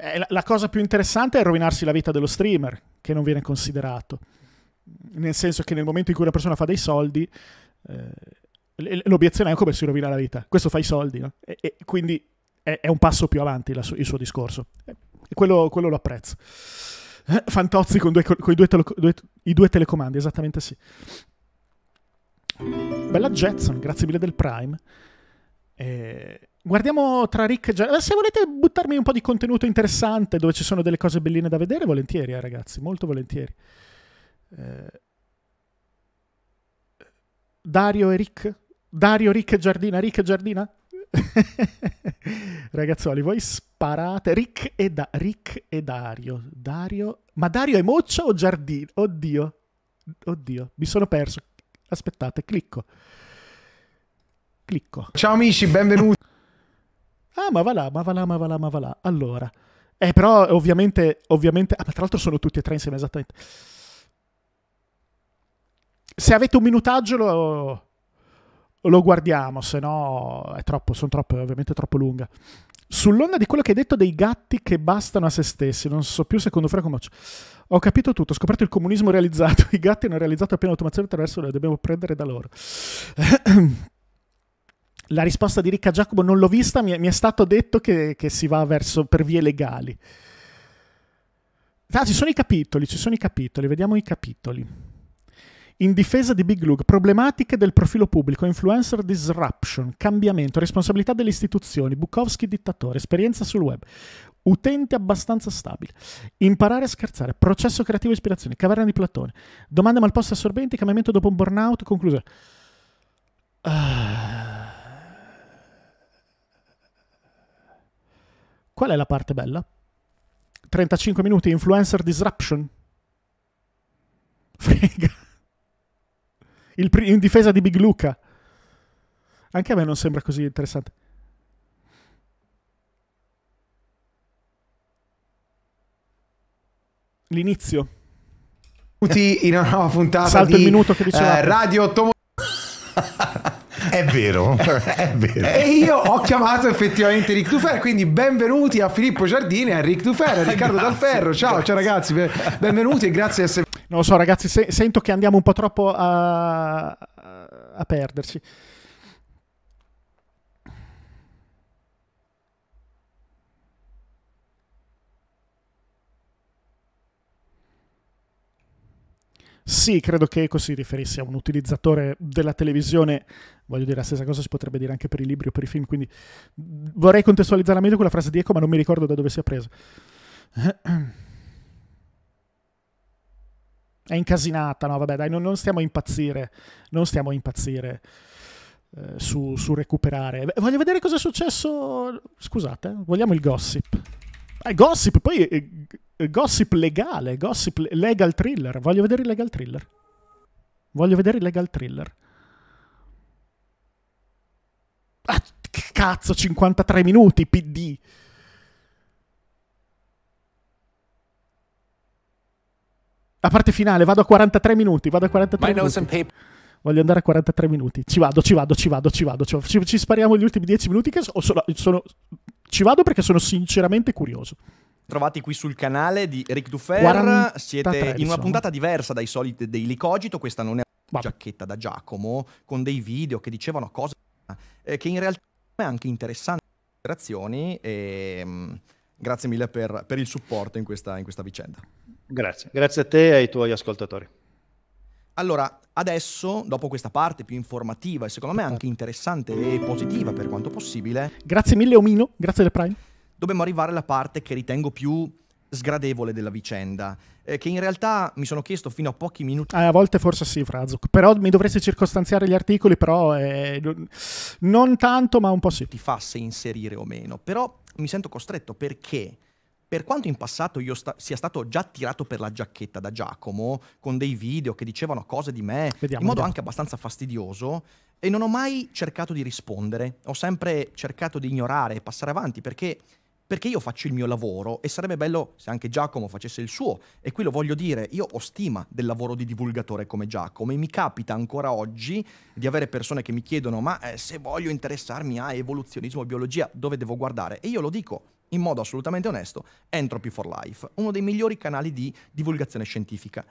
Eh, la cosa più interessante è rovinarsi la vita dello streamer, che non viene considerato. Nel senso che nel momento in cui una persona fa dei soldi, eh, l'obiezione è come si rovina la vita. Questo fa i soldi, no? e, e, quindi è, è, un passo più avanti su, il suo discorso. E quello, quello lo apprezzo. <laughs> Fantozzi con, due, con i, due tele, due, i due telecomandi, esattamente sì. Bella Jetson, grazie mille del Prime. Eh, Guardiamo tra Rick e Gianni. Eh, se volete buttarmi un po' di contenuto interessante dove ci sono delle cose belline da vedere, volentieri, eh, ragazzi, molto volentieri. Eh... Dario e Rick? Dario, Rick e Giardina, Rick e Giardina? <laughs> Ragazzuoli, voi sparate. Rick e, da Rick e Dario. Dario. Ma Dario è moccia o giardino? Oddio. Oddio, mi sono perso. Aspettate, clicco. Clicco. Ciao amici, benvenuti. Ah, ma va là, ma va là, ma va là, ma va là. Allora. Eh, però ovviamente, ovviamente... Ah, ma tra l'altro sono tutti e tre insieme, esattamente. Se avete un minutaggio lo, lo guardiamo, se no è troppo, sono troppo, ovviamente troppo lunga. Sull'onda di quello che hai detto dei gatti che bastano a se stessi, non so più secondo Franco Moccio. Ho capito tutto, ho scoperto il comunismo realizzato, <laughs> i gatti hanno realizzato appena l'automazione attraverso la dobbiamo prendere da loro. <clears throat> la risposta di Ricca Giacomo non l'ho vista, mi è, mi è stato detto che, che, si va verso per vie legali. Ah, ci sono i capitoli, ci sono i capitoli, vediamo i capitoli. In difesa di Big Look, problematiche del profilo pubblico, influencer disruption, cambiamento, responsabilità delle istituzioni, Bukowski dittatore, esperienza sul web, utente abbastanza stabile, imparare a scherzare, processo creativo e ispirazione, caverna di Platone, domande mal malposte assorbenti, cambiamento dopo un burnout, conclusione. Ah. Qual è la parte bella? 35 minuti influencer disruption. <laughs> Frega. Pr- in difesa di Big Luca. Anche a me non sembra così interessante. L'inizio. in una <laughs> puntata
Salto di il minuto che diceva eh, Radio
Tomo <laughs> È vero, <laughs> è vero. E
io ho chiamato effettivamente Rick Dufer, quindi benvenuti a Filippo Giardini, a Rick Dufer, a Riccardo grazie, Dalferro. Ciao, grazie. ciao ragazzi, benvenuti e grazie di essere...
Non lo so ragazzi, se- sento che andiamo un po' troppo a, a perderci. Sì, credo che Eco si riferisse a un utilizzatore della televisione Voglio dire, la stessa cosa si potrebbe dire anche per i libri o per i film, quindi vorrei contestualizzare meglio quella frase di Eco, ma non mi ricordo da dove sia presa. È incasinata, no? Vabbè, dai, non, non stiamo a impazzire, non stiamo a impazzire eh, su, su, recuperare. Voglio vedere cosa è successo. Scusate, eh, vogliamo il gossip. Eh, gossip, poi eh, gossip legale, gossip legal thriller. Voglio vedere il legal thriller. Voglio vedere il legal thriller. Ah, cazzo, 53 minuti, PD. La parte finale, vado a 43 minuti, vado a 43 minuti. Voglio andare a 43 minuti. Ci vado, ci vado, ci vado, ci vado. Ci, ci spariamo gli ultimi 10 minuti che sono, sono... Ci vado perché sono sinceramente curioso
trovati qui sul canale di Ric Dufer. Siete in una puntata diversa dai soliti dei Licogito. Questa non è una giacchetta da Giacomo, con dei video che dicevano cose eh, che in realtà è anche interessante interazioni e ehm, mh, grazie mille per, per, il supporto in questa, in questa vicenda. Grazie, grazie a te e ai tuoi ascoltatori. Allora, adesso, dopo questa parte più informativa e secondo me anche interessante e positiva per quanto possibile... Grazie mille Omino, grazie del Prime. Dobbiamo arrivare alla parte che ritengo più sgradevole della vicenda, eh, che in realtà mi sono chiesto fino a pochi minuti...
Eh, a volte forse sì, Frazuk, però mi dovresti circostanziare gli articoli, però eh, non tanto,
ma un po' sì. Ti fa se inserire o meno, però mi sento costretto perché... Per quanto in passato io sta sia stato già tirato per la giacchetta da Giacomo, con dei video che dicevano cose di me, vediamo, in modo vediamo. anche abbastanza fastidioso, e non ho mai cercato di rispondere, ho sempre cercato di ignorare e passare avanti, perché perché io faccio il mio lavoro e sarebbe bello se anche Giacomo facesse il suo. E qui lo voglio dire, io ho stima del lavoro di divulgatore come Giacomo e mi capita ancora oggi di avere persone che mi chiedono ma eh, se voglio interessarmi a evoluzionismo e biologia dove devo guardare? E io lo dico in modo assolutamente onesto, Entropy for Life, uno dei migliori canali di divulgazione scientifica.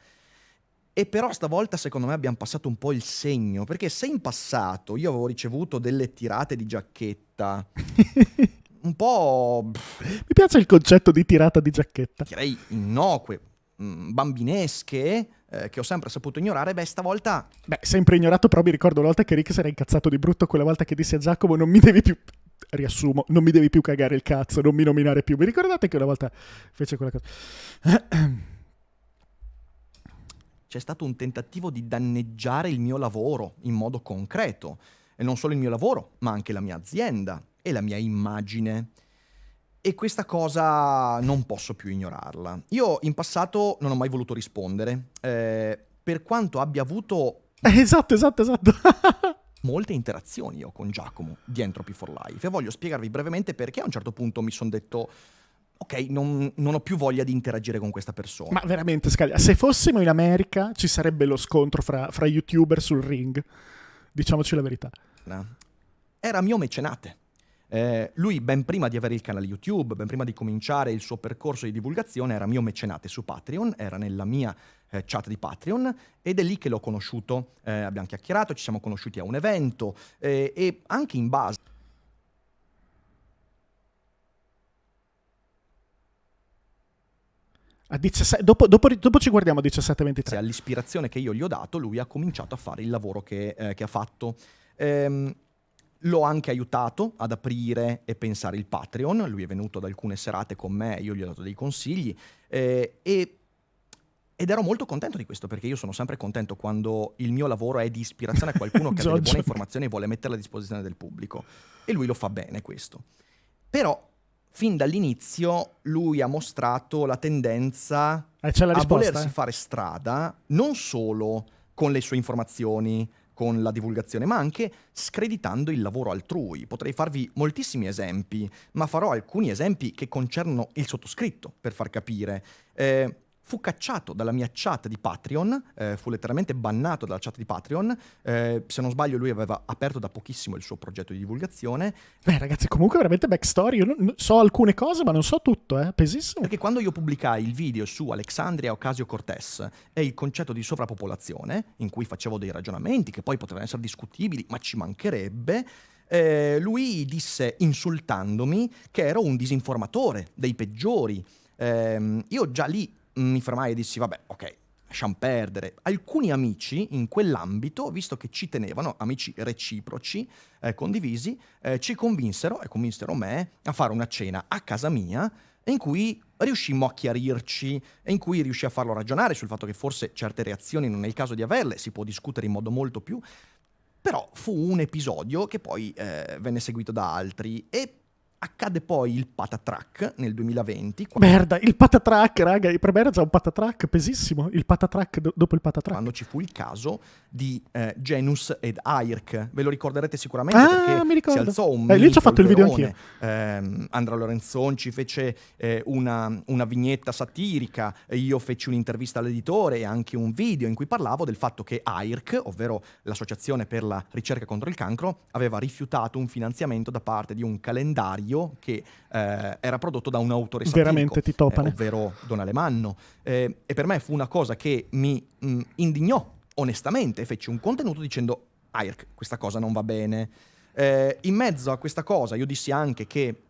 E però stavolta secondo me abbiamo passato un po' il segno, perché se in passato io avevo ricevuto delle tirate di giacchetta <laughs> un po'... Mi piace il concetto di tirata di giacchetta. Direi innocue, mm, bambinesche, eh, che ho sempre saputo ignorare, beh, stavolta...
Beh, sempre ignorato, però mi ricordo una volta che Rick si era incazzato di brutto quella volta che disse a Giacomo non mi devi più... Riassumo, non mi devi più cagare il cazzo, non mi nominare più. Vi ricordate che una volta fece quella cosa?
C'è stato un tentativo di danneggiare il mio lavoro in modo concreto. E non solo il mio lavoro, ma anche la mia azienda e la mia immagine. E questa cosa non posso più ignorarla. Io in passato non ho mai voluto rispondere, eh, per quanto abbia avuto... <laughs> Esatto, esatto, esatto. <laughs> molte interazioni io con Giacomo di Entropy for Life e voglio spiegarvi brevemente perché a un certo punto mi sono detto ok, non, non, ho più voglia di interagire con questa persona. Ma
veramente, Scaglia, se fossimo in America ci sarebbe lo scontro fra, fra youtuber sul ring, diciamoci la verità.
Era mio mecenate. Eh, lui, ben prima di avere il canale YouTube, ben prima di cominciare il suo percorso di divulgazione, era mio mecenate su Patreon, era nella mia eh, chat di Patreon ed è lì che l'ho conosciuto. Eh, abbiamo chiacchierato, ci siamo conosciuti a un evento eh, e anche in base. A 17, dopo, dopo, dopo, ci guardiamo a 17-23. All'ispirazione che io gli ho dato, lui ha cominciato a fare il lavoro che, eh, che ha fatto. Ehm, L'ho anche aiutato ad aprire e pensare il Patreon, lui è venuto ad alcune serate con me, io gli ho dato dei consigli eh, e, ed ero molto contento di questo perché io sono sempre contento quando il mio lavoro è di ispirazione a qualcuno <laughs> che ha delle buone informazioni e vuole metterle a disposizione del pubblico e lui lo fa bene questo. Però fin dall'inizio lui ha mostrato la tendenza eh, la risposta, a volersi eh. fare strada non solo con le sue informazioni, con la divulgazione, ma anche screditando il lavoro altrui. Potrei farvi moltissimi esempi, ma farò alcuni esempi che concernono il sottoscritto per far capire. Eh, fu cacciato dalla mia chat di Patreon, eh, fu letteralmente bannato dalla chat di Patreon, eh, se non sbaglio lui aveva aperto da pochissimo il suo progetto di divulgazione. Beh ragazzi
comunque veramente backstory, io non, so alcune cose ma non so tutto, eh,
pesissimo. Perché quando io pubblicai il video su Alexandria Ocasio-Cortez e il concetto di sovrappopolazione, in cui facevo dei ragionamenti che poi potevano essere discutibili ma ci mancherebbe, eh, lui disse insultandomi che ero un disinformatore, dei peggiori. Ehm, io già lì mi fermai e dissi, vabbè, ok, lasciamo perdere. Alcuni amici in quell'ambito, visto che ci tenevano, amici reciproci, eh, condivisi, eh, ci convinsero e convinsero me a fare una cena a casa mia in cui riuscimmo a chiarirci e in cui riuscì a farlo ragionare sul fatto che forse certe reazioni non è il caso di averle, si può discutere in modo molto più, però fu un episodio che poi eh, venne seguito da altri e Accade poi il patatrack nel 2020. Quando... Merda, il
patatrack, raga, per me era già un patatrack pesissimo, il patatrack do- dopo il patatrack. Quando ci fu il caso
di eh, Genus ed Airk, ve lo ricorderete sicuramente ah, perché mi ricordo. si alzò un eh, Lì ci ho fatto il video anch'io. Ehm, Andrea Lorenzon ci fece eh, una, una, vignetta satirica, io feci un'intervista all'editore e anche un video in cui parlavo del fatto che Airk, ovvero l'associazione per la ricerca contro il cancro, aveva rifiutato un finanziamento da parte di un calendario Arcadio che eh, era prodotto da un autore satirico, veramente eh, titopane, eh, ovvero Don Alemanno. Eh, e per me fu una cosa che mi mh, mm, indignò onestamente, feci un contenuto dicendo Airk, questa cosa non va bene. Eh, in mezzo a questa cosa io dissi anche che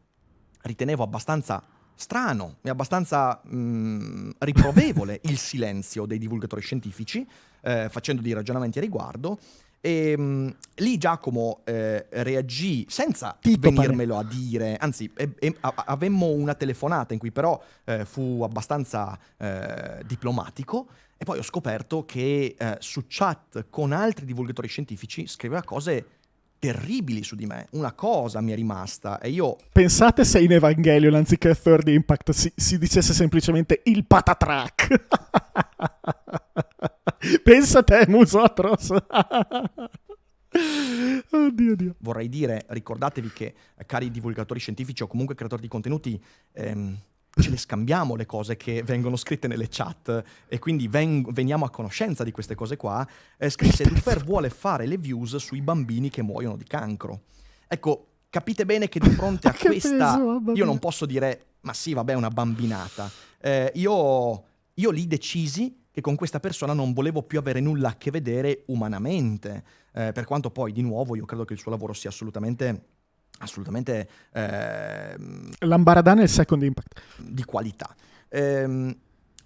ritenevo abbastanza strano e abbastanza mh, mm, riprovevole <laughs> il silenzio dei divulgatori scientifici, eh, facendo dei ragionamenti a riguardo, e ehm, mh, lì Giacomo eh, reagì senza Tito venirmelo pare. a dire, anzi e, e, a, avemmo una telefonata in cui però eh, fu abbastanza eh, diplomatico e poi ho scoperto che eh, su chat con altri divulgatori scientifici scriveva cose terribili su di me. Una cosa mi è rimasta e io...
Pensate se in Evangelion anziché Third Impact si, si dicesse semplicemente il patatrack. <laughs> <laughs> Pensa a te,
Musotros. <laughs> Oddio, oddio. Vorrei dire, ricordatevi che, eh, cari divulgatori scientifici o comunque creatori di contenuti, ehm, ce le scambiamo le cose che vengono scritte nelle chat e quindi veng- veniamo a conoscenza di queste cose qua. Eh, scrisse Dufer vuole fare le views sui bambini che muoiono di cancro. Ecco, capite bene che di fronte a <laughs> questa peso, io non posso dire, ma sì, vabbè, è una bambinata. Eh, io, io lì decisi che con questa persona non volevo più avere nulla a che vedere umanamente, eh, per quanto poi di nuovo io credo che il suo lavoro sia assolutamente assolutamente eh,
Lambaradana e il second impact
di qualità. Ehm,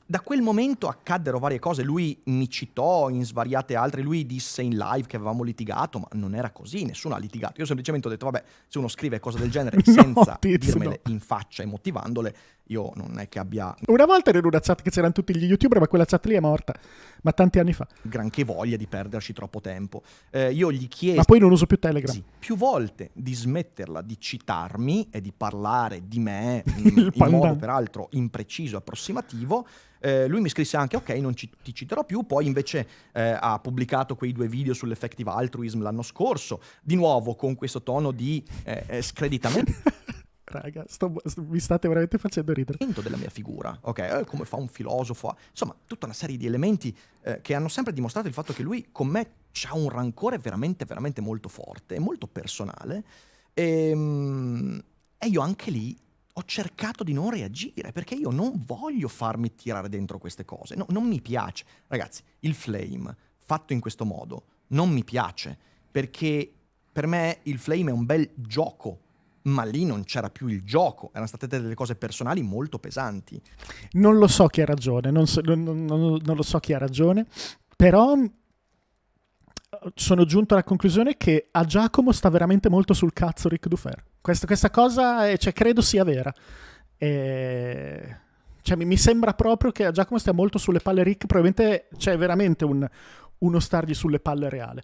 da quel momento accaddero varie cose, lui mi citò in svariate altre, lui disse in live che avevamo litigato, ma non era così, nessuno ha litigato. Io semplicemente ho detto, vabbè, se uno scrive cose del genere <laughs> no, senza pizzo, dirmele no. in faccia e motivandole, io non è che abbia... Una
volta ero in una chat che c'erano tutti gli youtuber, ma quella chat lì è morta, ma tanti anni fa. Granché voglia di
perderci troppo tempo. Eh, io gli chiesi... Ma poi non uso più Telegram. Sì, più volte di smetterla di citarmi e di parlare di me <laughs> in, in modo peraltro impreciso e approssimativo eh, lui mi scrisse anche, ok, non ci, ti citerò più, poi invece eh, ha pubblicato quei due video sull'effective altruism l'anno scorso, di nuovo con questo tono di eh, eh screditamento. <laughs> Raga, sto, sto, mi state veramente facendo ridere. della mia figura, ok? Eh, come fa un filosofo. Eh. Insomma, tutta una serie di elementi eh, che hanno sempre dimostrato il fatto che lui con me ha un rancore veramente, veramente molto forte, e molto personale. E, ehm, e io anche lì ho cercato di non reagire perché io non voglio farmi tirare dentro queste cose. No, non mi piace. Ragazzi, il flame fatto in questo modo non mi piace perché per me il flame è un bel gioco. Ma lì non c'era più il gioco, erano state delle cose personali molto pesanti.
Non lo so chi ha ragione, non, so, non, non, non lo so chi ha ragione, però sono giunto alla conclusione che a Giacomo sta veramente molto sul cazzo Rick Dufer. Questa, questa cosa eh, cioè, credo sia vera. E... Cioè, mi, mi, sembra proprio che a Giacomo stia molto sulle palle Rick, probabilmente c'è veramente un, uno stargli sulle palle reale.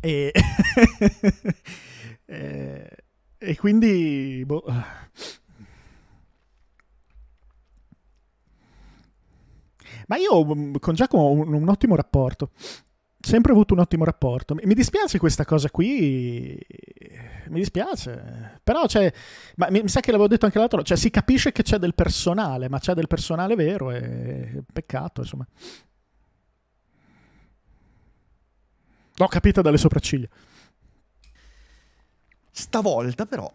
E... <laughs> e... e quindi... Boh. Ma io mm, con Giacomo ho un, un ottimo rapporto sempre avuto un ottimo rapporto. Mi dispiace questa cosa qui, mi dispiace, però cioè, ma mi, sa che l'avevo detto anche l'altro, cioè si capisce che c'è del personale, ma c'è del personale vero e peccato, insomma. L'ho capita dalle sopracciglia.
Stavolta però,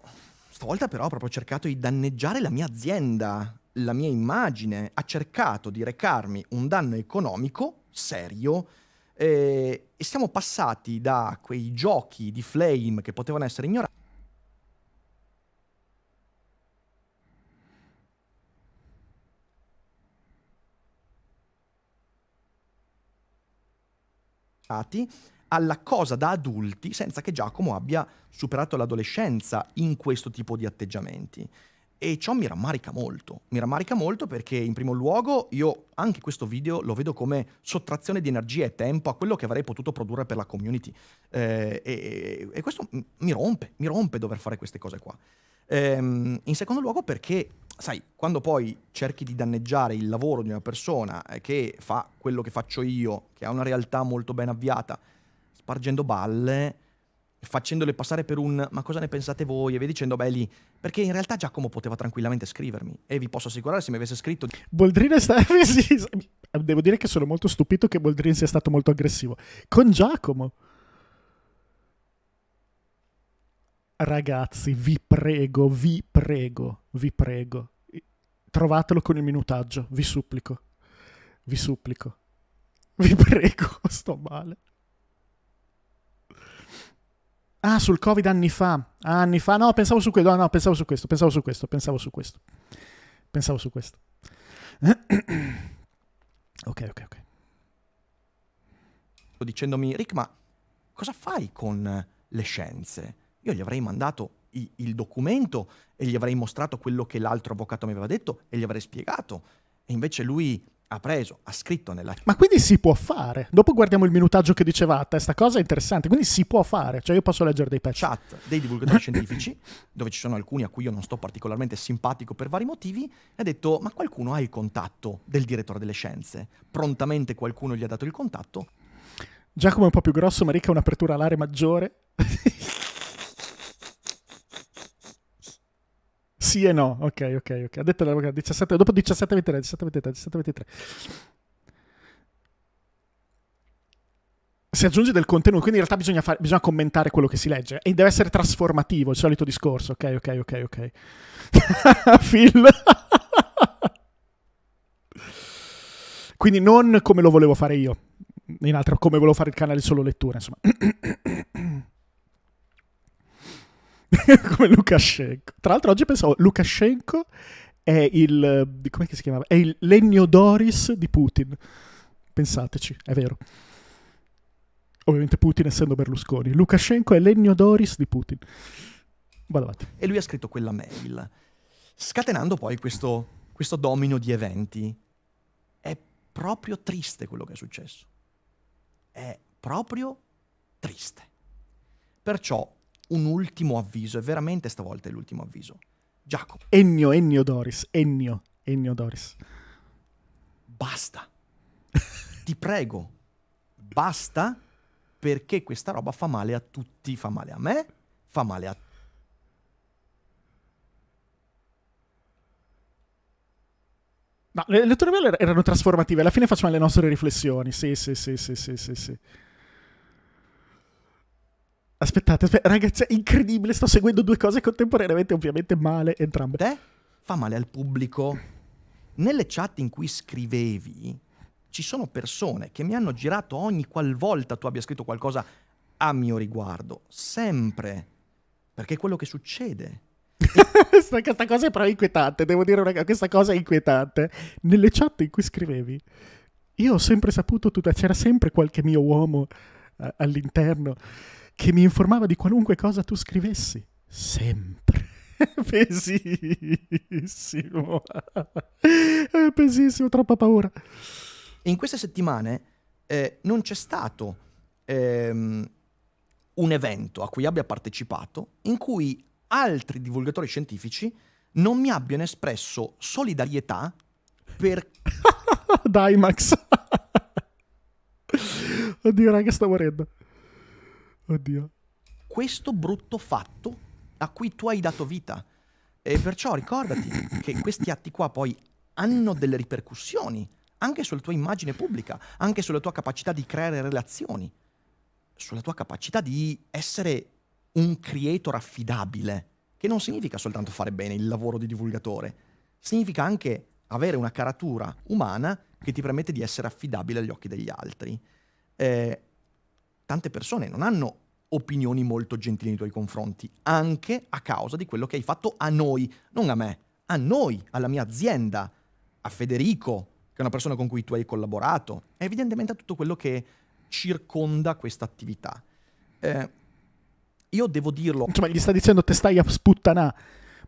stavolta però ho proprio cercato di danneggiare la mia azienda la mia immagine ha cercato di recarmi un danno economico serio eh, e siamo passati da quei giochi di flame che potevano essere ignorati alla cosa da adulti senza che Giacomo abbia superato l'adolescenza in questo tipo di atteggiamenti. E ciò mi rammarica molto, mi rammarica molto perché in primo luogo io anche questo video lo vedo come sottrazione di energia e tempo a quello che avrei potuto produrre per la community. Eh, e, e, questo mi rompe, mi rompe dover fare queste cose qua. Ehm, in secondo luogo perché, sai, quando poi cerchi di danneggiare il lavoro di una persona eh, che fa quello che faccio io, che ha una realtà molto ben avviata, spargendo balle, facendole passare per un ma cosa ne pensate voi e vi dicendo beh lì perché in realtà Giacomo poteva tranquillamente scrivermi e vi posso assicurare se mi avesse scritto
Boldrin e Steffi devo dire che sono molto stupito che Boldrin sia stato molto aggressivo con Giacomo ragazzi vi prego vi prego vi prego trovatelo con il minutaggio vi supplico vi supplico vi prego <laughs> sto male Ah, sul Covid anni fa. Anni fa. No, pensavo su questo. No, no, pensavo su questo. Pensavo su questo. Pensavo su questo. Pensavo su questo. <clears throat>
ok, ok, ok. Sto dicendomi, Rick, ma cosa fai con le scienze? Io gli avrei mandato i- il documento e gli avrei mostrato quello che l'altro avvocato mi aveva detto e gli avrei spiegato. E invece lui ha preso, ha scritto nella... Ma
quindi si può fare. Dopo guardiamo il minutaggio che dicevate, questa cosa è
interessante, quindi si può fare, cioè io posso leggere dei pezzi. Chat dei divulgatori scientifici, <laughs> dove ci sono alcuni a cui io non sto particolarmente simpatico per vari motivi, ha detto ma qualcuno ha il contatto del direttore delle scienze? Prontamente qualcuno gli ha dato il contatto. Giacomo è un po' più grosso, ma Ricca
un'apertura alare maggiore. <laughs> Sì e no. Ok, ok, ok. Ha detto l'avvocato 17, dopo 1723, 1723, 1723. Si aggiunge del contenuto, quindi in realtà bisogna, fare, bisogna commentare quello che si legge e deve essere trasformativo, il solito discorso. Ok, ok, ok, ok. <laughs> Phil. quindi non come lo volevo fare io, in altro come volevo fare il canale solo lettura, insomma. <clears throat> <laughs> come Lukashenko. Tra l'altro oggi pensavo, Lukashenko è il... Eh, come si chiamava? È il Legno Doris di Putin. Pensateci, è vero. Ovviamente Putin essendo Berlusconi. Lukashenko è Legno Doris di Putin. Vado avanti.
E lui ha scritto quella mail, scatenando poi questo, questo domino di eventi. È proprio triste quello che è successo. È proprio triste. Perciò un ultimo avviso, e veramente stavolta è l'ultimo avviso. Giacomo. Ennio, Ennio Doris, Ennio, Ennio Doris. Basta. <laughs> Ti prego, basta perché questa roba fa male a tutti, fa male a me, fa male a No, le, le er-, erano
trasformative, alla fine facciamo le nostre riflessioni, sì, sì, sì, sì, sì, sì. sì. Aspettate, aspettate, ragazzi, è incredibile. Sto seguendo due cose contemporaneamente, ovviamente
male entrambe. Te fa male al pubblico. Nelle chat in cui scrivevi, ci sono persone che mi hanno girato ogni qualvolta tu abbia scritto qualcosa a mio riguardo. Sempre. Perché è quello che succede.
E... <laughs> questa cosa è però inquietante, devo dire una questa cosa è inquietante. Nelle chat in cui scrivevi, io ho sempre saputo, tu... c'era sempre qualche mio uomo eh, all'interno che mi informava di qualunque cosa tu scrivessi. Sempre. <laughs>
Pesissimo.
<laughs> Eh, pesissimo, troppa paura.
In queste settimane eh, non c'è stato ehm, un evento a cui abbia partecipato in cui altri divulgatori scientifici non mi abbiano espresso solidarietà per... <laughs> Dai Max. Oddio raga, sto morendo. Oddio. Questo brutto fatto a cui tu hai dato vita. E perciò ricordati che questi atti qua poi hanno delle ripercussioni anche sulla tua immagine pubblica, anche sulla tua capacità di creare relazioni, sulla tua capacità di essere un creator affidabile, che non significa soltanto fare bene il lavoro di divulgatore, significa anche avere una caratura umana che ti permette di essere affidabile agli occhi degli altri. Eh, tante persone non hanno opinioni molto gentili nei tuoi confronti, anche a causa di quello che hai fatto a noi, non a me, a noi, alla mia azienda, a Federico, che è una persona con cui tu hai collaborato, e evidentemente a tutto quello che circonda questa attività. Eh, io devo dirlo. Insomma, gli sta dicendo
te stai a sputtanà,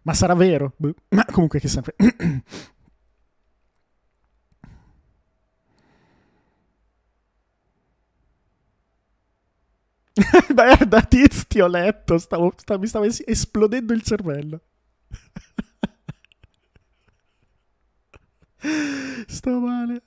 ma sarà vero? Boh. Ma comunque che sempre. <clears throat> <clears throat> <laughs> da, da tiz ti ho letto, stavo, stavo, mi stava esplodendo il cervello.
<laughs> Sto male.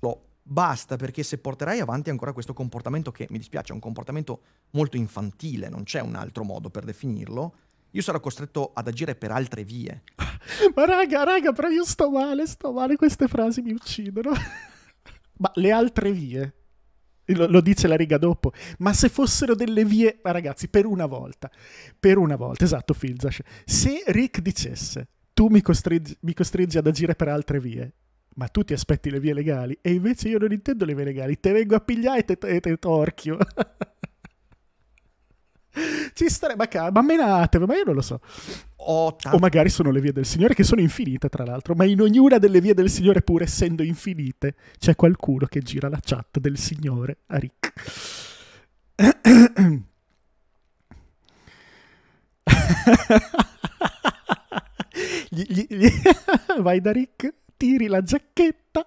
No, basta perché se porterai avanti ancora questo comportamento, che mi dispiace, è un comportamento molto infantile, non c'è un altro modo per definirlo, io sarò costretto ad agire per altre vie.
<laughs> Ma raga, raga, però io sto male, sto male, queste frasi mi uccidono. Ma le altre vie, <laughs> lo, lo, dice la riga dopo, ma se fossero delle vie, ma ragazzi, per una volta, per una volta, esatto Filzash, se Rick dicesse tu mi costringi, mi costringi ad agire per altre vie, ma tu ti aspetti le vie legali e invece io non intendo le vie legali, te vengo a pigliare e te, te, te torchio. <laughs> Ci starebbe, ma bammenatevi, ma io non lo so. Oh, o magari sono le vie del Signore che sono infinite, tra l'altro, ma in ognuna delle vie del Signore, pur essendo infinite, c'è qualcuno che gira la chat del Signore a Rick. gli, gli, gli... <laughs> Vai da Rick, tiri la giacchetta,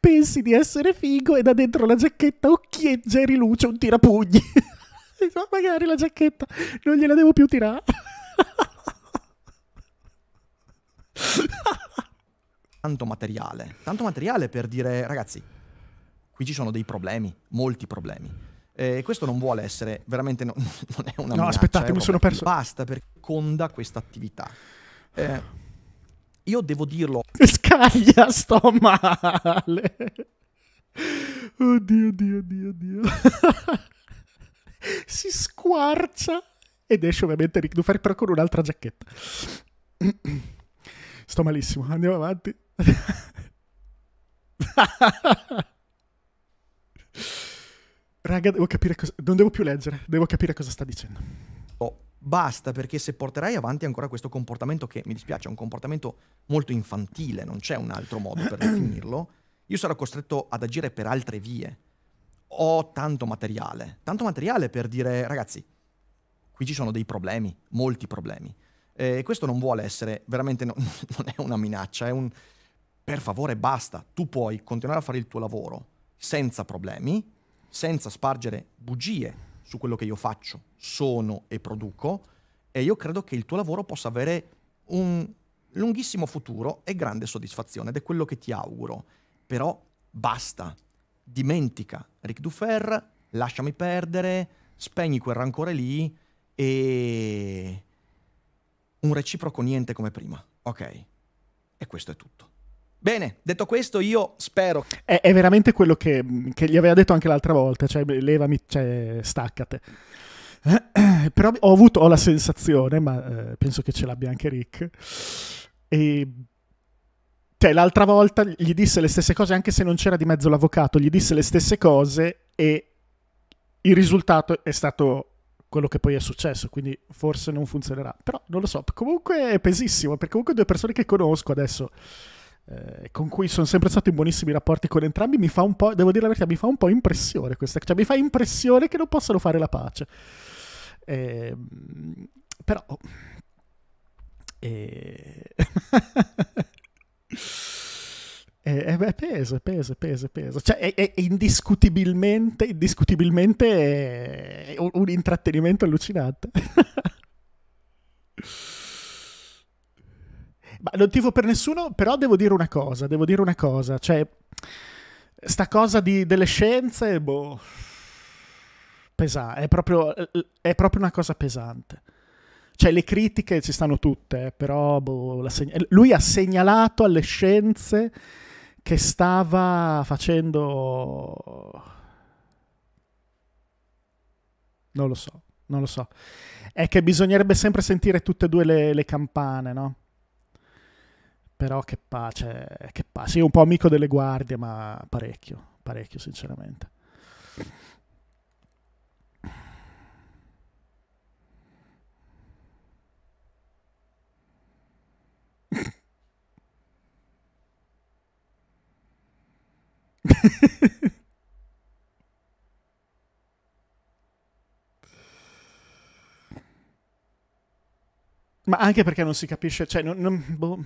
pensi di essere figo e da dentro la giacchetta occhieggia e riluce un tirapugni ma ah, magari la giacchetta non gliela devo più tirare.
tanto materiale, tanto materiale per dire ragazzi, qui ci sono dei problemi, molti problemi. E questo non vuole essere, veramente no, <laughs> non è una... No, aspettate, mi sono perso. Basta perché conda questa attività. Eh, io devo dirlo. <laughs> Scaglia, sto male.
Oddio, oddio, oddio, oddio. <laughs> si squarcia ed esce ovviamente Rick Dufari però con un'altra giacchetta. <clears throat> Sto malissimo, andiamo avanti. <laughs>
Raga, devo capire cosa... Non devo più leggere, devo capire cosa sta dicendo. Oh, basta, perché se porterai avanti ancora questo comportamento, che mi dispiace, è un comportamento molto infantile, non c'è un altro modo per <clears throat> definirlo, io sarò costretto ad agire per altre vie ho tanto materiale, tanto materiale per dire ragazzi, qui ci sono dei problemi, molti problemi. E questo non vuole essere, veramente no, <laughs> non è una minaccia, è un per favore basta, tu puoi continuare a fare il tuo lavoro senza problemi, senza spargere bugie su quello che io faccio, sono e produco e io credo che il tuo lavoro possa avere un lunghissimo futuro e grande soddisfazione ed è quello che ti auguro. Però basta, dimentica Rick Dufer, lasciami perdere, spegni quel rancore lì e un reciproco niente come prima. Ok. E questo è tutto. Bene, detto questo, io spero.
È, è veramente quello che, che, gli aveva detto anche l'altra volta, cioè levami, cioè, staccate. <clears throat> Però ho avuto ho la sensazione, ma eh, penso che ce l'abbia anche Rick, e cioè, l'altra volta gli disse le stesse cose, anche se non c'era di mezzo l'avvocato, gli disse le stesse cose e il risultato è stato quello che poi è successo, quindi forse non funzionerà. Però non lo so, comunque è pesissimo, perché comunque due persone che conosco adesso, eh, con cui sono sempre stato in buonissimi rapporti con entrambi, mi fa un po', devo dire la verità, mi fa un po' impressione questa, cioè mi fa impressione che non possano fare la pace. Eh, però...
Eh...
<laughs> è, eh, eh, beh, peso, peso, peso, peso. Cioè, è, è indiscutibilmente, indiscutibilmente è un, un, intrattenimento allucinante. <laughs> Ma non tifo per nessuno, però devo dire una cosa, devo dire una cosa. Cioè, sta cosa di, delle scienze, boh... Pesa, è proprio, è proprio una cosa pesante. Cioè le critiche ci stanno tutte, però boh, seg- lui ha segnalato alle scienze che stava facendo... Non lo so, non lo so. È che bisognerebbe sempre sentire tutte e due le, le campane, no? Però che pace, che pace. Sì, un po' amico delle guardie, ma parecchio, parecchio sinceramente. <laughs> Ma anche perché non si capisce, cioè, non, non, boh,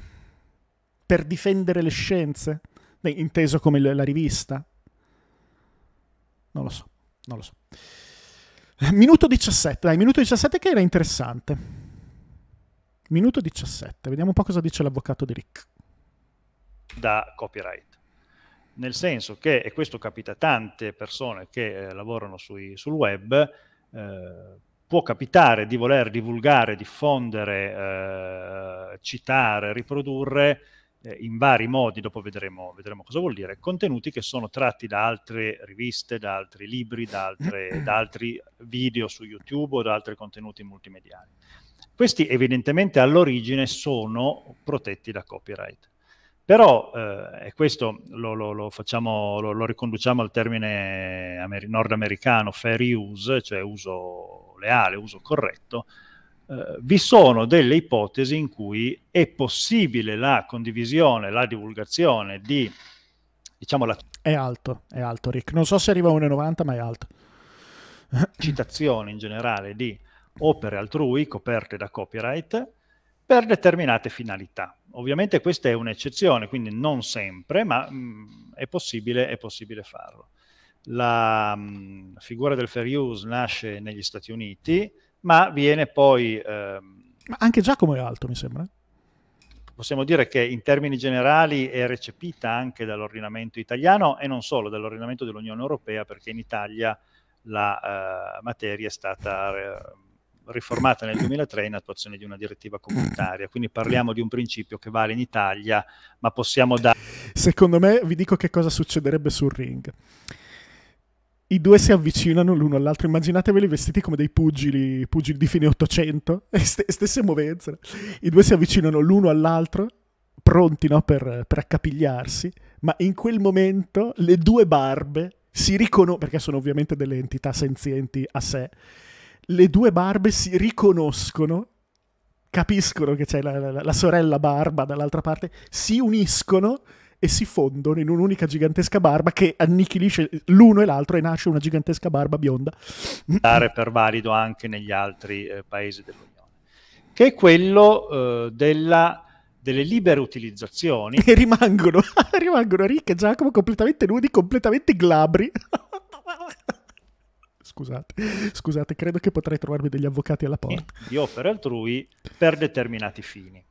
per difendere le scienze, inteso come la rivista. Non lo so, non lo so. Minuto 17, dai, minuto 17 che era interessante. Minuto 17, vediamo un po' cosa dice l'avvocato di Rick.
Da copyright nel senso che, e questo capita a tante persone che eh, lavorano sui, sul web, eh, può capitare di voler divulgare, diffondere, eh, citare, riprodurre eh, in vari modi, dopo vedremo, vedremo, cosa vuol dire, contenuti che sono tratti da altre riviste, da altri libri, da, altre, <clears throat> da altri video su YouTube o da altri contenuti multimediali. Questi evidentemente all'origine sono protetti da copyright però, eh, e questo lo, lo, lo, facciamo, lo, riconduciamo al termine nordamericano fair use, cioè uso leale, uso corretto, eh, vi sono delle ipotesi in cui è possibile la condivisione, la divulgazione di, diciamo, la...
È alto, è alto Rick, non so se arriva a 1,90 ma è alto.
citazione in generale di opere altrui coperte da copyright per determinate finalità. Ovviamente questa è un'eccezione, quindi non sempre, ma mh, mm, è, possibile, è, possibile, farlo. La mh, mm, figura del fair use nasce negli Stati Uniti, ma viene poi... Ehm,
ma anche Giacomo è alto, mi sembra.
Possiamo dire che in termini generali è recepita anche dall'ordinamento italiano e non solo, dall'ordinamento dell'Unione Europea, perché in Italia la eh, materia è stata... Eh, riformata nel 2003 in attuazione di una direttiva comunitaria. Quindi parliamo di un principio che vale in Italia, ma possiamo dare...
Secondo me, vi dico che cosa succederebbe sul ring. I due si avvicinano l'uno all'altro, immaginateveli vestiti come dei pugili, pugili di fine 800, <laughs> st- stesse movenze. I due si avvicinano l'uno all'altro, pronti no, per, per accapigliarsi, ma in quel momento le due barbe si riconoscono, perché sono ovviamente delle entità senzienti a sé, le due barbe si riconoscono, capiscono che c'è la, la, la sorella barba dall'altra parte, si uniscono e si fondono in un'unica gigantesca barba che annichilisce l'uno e l'altro e nasce una gigantesca barba bionda.
Dare per valido anche negli altri eh, paesi dell'Unione, che è quello eh, della, delle libere utilizzazioni. <laughs> E
rimangono, <laughs> rimangono Rick e Giacomo completamente nudi, completamente glabri
scusate, <laughs>
scusate, credo che potrei trovarmi degli avvocati alla porta.
Di opere altrui per determinati fini.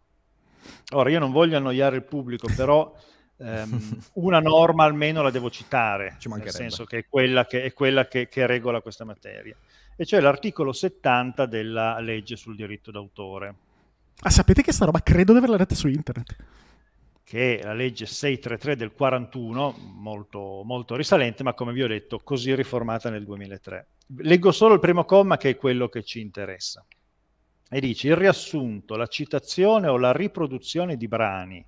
Ora, io non voglio annoiare il pubblico, però <laughs> ehm, una norma almeno la devo citare, nel senso che è quella, che, è quella che, che regola questa materia, e cioè l'articolo 70 della legge sul diritto d'autore.
Ah, sapete che sta roba credo di averla detta su internet
che è la legge 633 del 41, molto, molto risalente, ma come vi ho detto, così riformata nel 2003. Leggo solo il primo comma che è quello che ci interessa. E dice, il riassunto, la citazione o la riproduzione di brani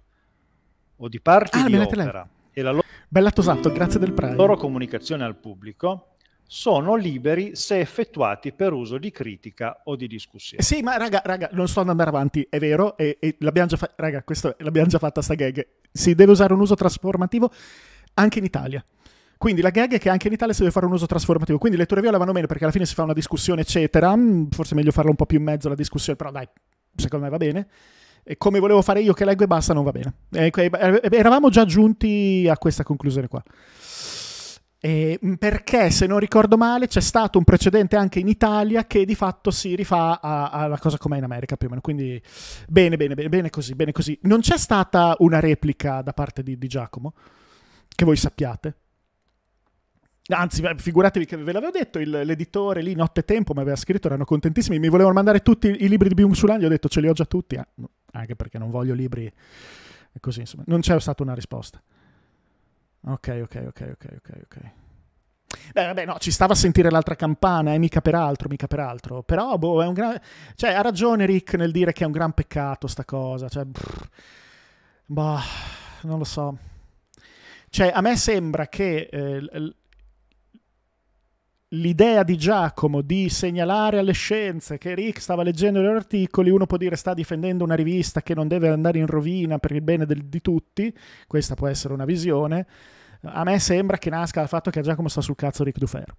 o di parti ah, di opera e la loro... Bella tosato, grazie del prezzo. ...la loro comunicazione al pubblico sono liberi se effettuati per uso di critica o di discussione.
Sì, ma raga, raga non sto andando avanti, è vero, e, e l'abbiamo, già fa- raga, questo, l'abbiamo già fatta sta gag. Si deve usare un uso trasformativo anche in Italia. Quindi la gag è che anche in Italia si deve fare un uso trasformativo. Quindi le teorie viola vanno meno perché alla fine si fa una discussione, eccetera. Mm, forse è meglio farla un po' più in mezzo alla discussione, però dai, secondo me va bene. E come volevo fare io che leggo e basta, non va bene. Ecco, e, eravamo già giunti a questa conclusione qua. Eh, perché, se non ricordo male, c'è stato un precedente anche in Italia che di fatto si rifà alla cosa com'è in America più o meno. Quindi bene, bene, bene, bene così, bene così. Non c'è stata una replica da parte di, di Giacomo, che voi sappiate. Anzi, figuratevi che ve l'avevo detto, il, l'editore lì notte tempo mi aveva scritto, erano contentissimi, mi volevano mandare tutti i libri di Byung Sulan, gli ho detto ce li ho già tutti, eh, anche perché non voglio libri E così, insomma, non c'è stata una risposta. Ok, ok, ok, ok, ok, ok. Beh, vabbè, no, ci stava a sentire l'altra campana, eh, mica peraltro, mica peraltro. Però, boh, è un gran... Cioè, ha ragione Rick nel dire che è un gran peccato sta cosa. Cioè, brrr, boh, non lo so. Cioè, a me sembra che eh, l'idea di Giacomo di segnalare alle scienze che Rick stava leggendo gli articoli, uno può dire sta difendendo una rivista che non deve andare in rovina per il bene del, di tutti, questa può essere una visione, a me sembra che nasca dal fatto che Giacomo sta sul cazzo Rick Dufer,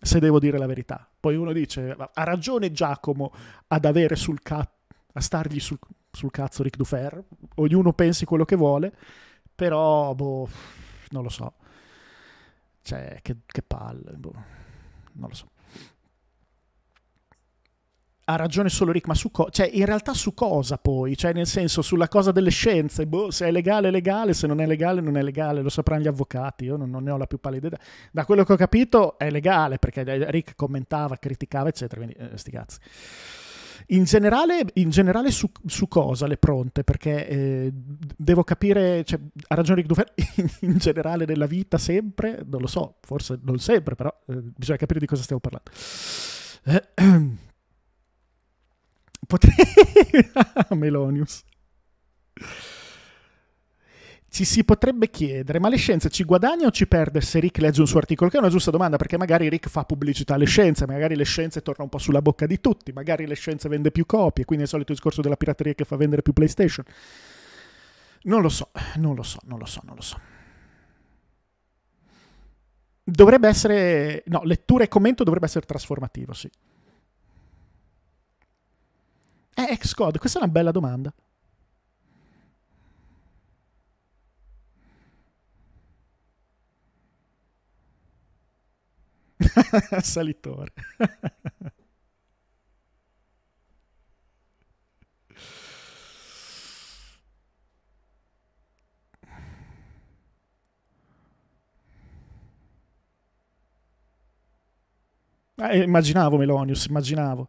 se devo dire la verità. Poi uno dice, ha ragione Giacomo ad avere sul cazzo, a stargli sul, sul cazzo Rick Dufer, ognuno pensi quello che vuole, però, boh, non lo so. Cioè, che, che palle, boh non lo so. Ha ragione solo Rick, ma su cosa? Cioè, in realtà su cosa poi? Cioè, nel senso, sulla cosa delle scienze, boh, se è legale è legale, se non è legale non è legale, lo sapranno gli avvocati, io non, non ne ho la più pallida idea. Da quello che ho capito è legale, perché eh, Rick commentava, criticava, eccetera, quindi eh, sti cazzi. In generale, in generale su, su, cosa le pronte? Perché eh, devo capire, cioè, ha ragione Rick Dufer, <laughs> in generale nella vita sempre, non lo so, forse non sempre, però eh, bisogna capire di cosa stiamo parlando. Eh, <clears throat> potrei... <laughs> Ah, Melonius ci si potrebbe chiedere, ma le scienze ci guadagna o ci perde se Rick legge un suo articolo? Che è una giusta domanda, perché magari Rick fa pubblicità alle scienze, magari le scienze torna un po' sulla bocca di tutti, magari le scienze vende più copie, quindi è il solito discorso della pirateria che fa vendere più PlayStation. Non lo so, non lo so, non lo so, non lo so. Dovrebbe essere... No, lettura e commento dovrebbe essere trasformativo, sì. Eh, Xcode, questa è una bella domanda. <laughs> Salitore. Ah, eh, immaginavo Melonius, immaginavo.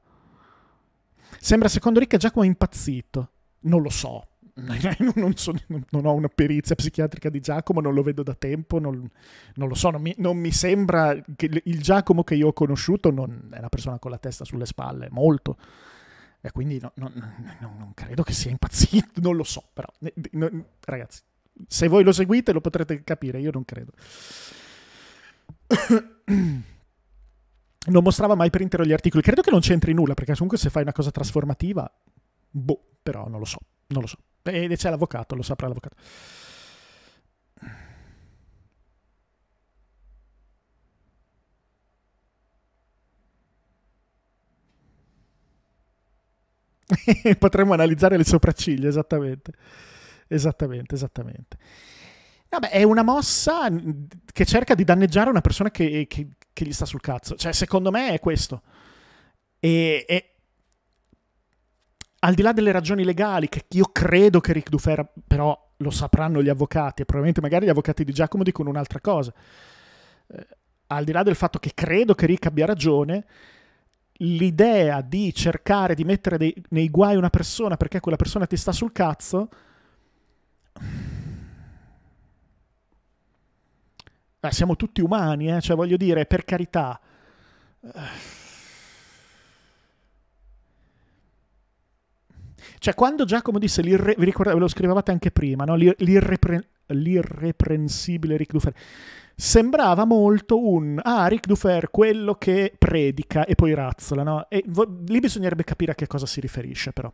Sembra secondo Ricca Giacomo impazzito. Non lo so, <laughs> non, so, non, ho una perizia psichiatrica di Giacomo, non lo vedo da tempo, non, non lo so, non mi, non mi, sembra che il Giacomo che io ho conosciuto è una persona con la testa sulle spalle, molto. E quindi no, no, no, non credo che sia impazzito, non lo so, però ragazzi, se voi lo seguite lo potrete capire, io non credo. <coughs> non mostrava mai per intero gli articoli, credo che non c'entri nulla, perché comunque se fai una cosa trasformativa, boh, però non lo so, non lo so. E c'è l'avvocato, lo saprà l'avvocato. <laughs> Potremmo analizzare le sopracciglia, esattamente. Esattamente, esattamente. Vabbè, è una mossa che cerca di danneggiare una persona che, che, che gli sta sul cazzo. Cioè, secondo me è questo. E, e, al di là delle ragioni legali, che io credo che Rick Dufer, però lo sapranno gli avvocati, e probabilmente magari gli avvocati di Giacomo dicono un'altra cosa, eh, al di là del fatto che credo che Rick abbia ragione, l'idea di cercare di mettere dei, nei guai una persona perché quella persona ti sta sul cazzo... Eh, siamo tutti umani, eh? cioè voglio dire, per carità... Eh Cioè, quando Giacomo disse, l'irre... vi ricordate, ve lo scrivevate anche prima, no? L'irrepre... l'irreprensibile Rick Dufer, sembrava molto un, ah, Rick Dufer, quello che predica e poi razzola, no? E vo... lì bisognerebbe capire a che cosa si riferisce, però.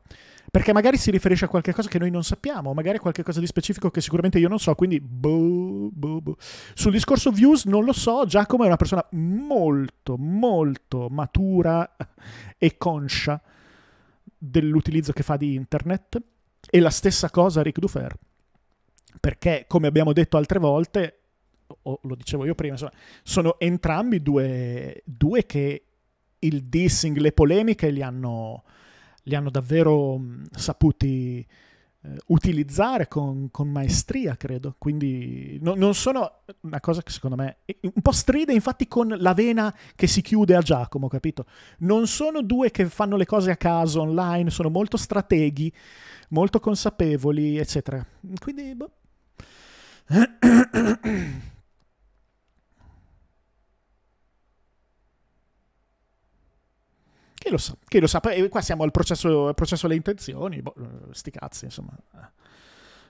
Perché magari si riferisce a qualcosa che noi non sappiamo, magari a qualcosa di specifico che sicuramente io non so, quindi... Boh, boh, boh. Sul discorso views non lo so, Giacomo è una persona molto, molto matura e conscia dell'utilizzo che fa di internet e la stessa cosa Rick Dufer perché come abbiamo detto altre volte o lo dicevo io prima insomma, sono entrambi due, due che il dissing le polemiche li hanno, li hanno davvero saputi eh, utilizzare con, con, maestria, credo. Quindi no, non sono una cosa che secondo me un po' stride, infatti, con la vena che si chiude a Giacomo, capito? Non sono due che fanno le cose a caso online, sono molto strateghi, molto consapevoli, eccetera. Quindi, boh. <clears throat> Chi lo sa, chi lo sa. Poi eh, qua siamo al processo, processo delle intenzioni, boh, eh, sti cazzi, insomma.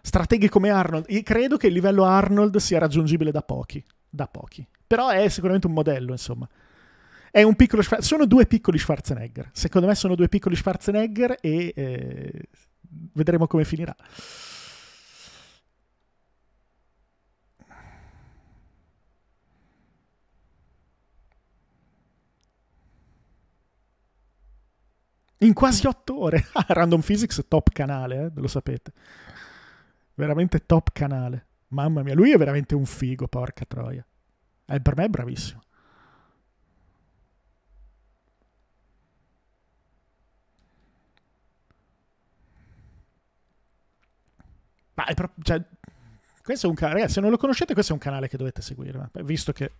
Strateghi come Arnold, Io credo che il livello Arnold sia raggiungibile da pochi, da pochi. Però è sicuramente un modello, insomma. È un piccolo Schwar- sono due piccoli Schwarzenegger. Secondo me sono due piccoli Schwarzenegger e eh, vedremo come finirà. In quasi otto ore. <laughs> Ah, Random Physics, top canale, eh? lo sapete. Veramente top canale. Mamma mia, lui è veramente un figo, porca troia. Eh, per me è bravissimo. Ma è proprio... Cioè, questo è un canale... Ragazzi, se non lo conoscete, questo è un canale che dovete seguire, eh, visto che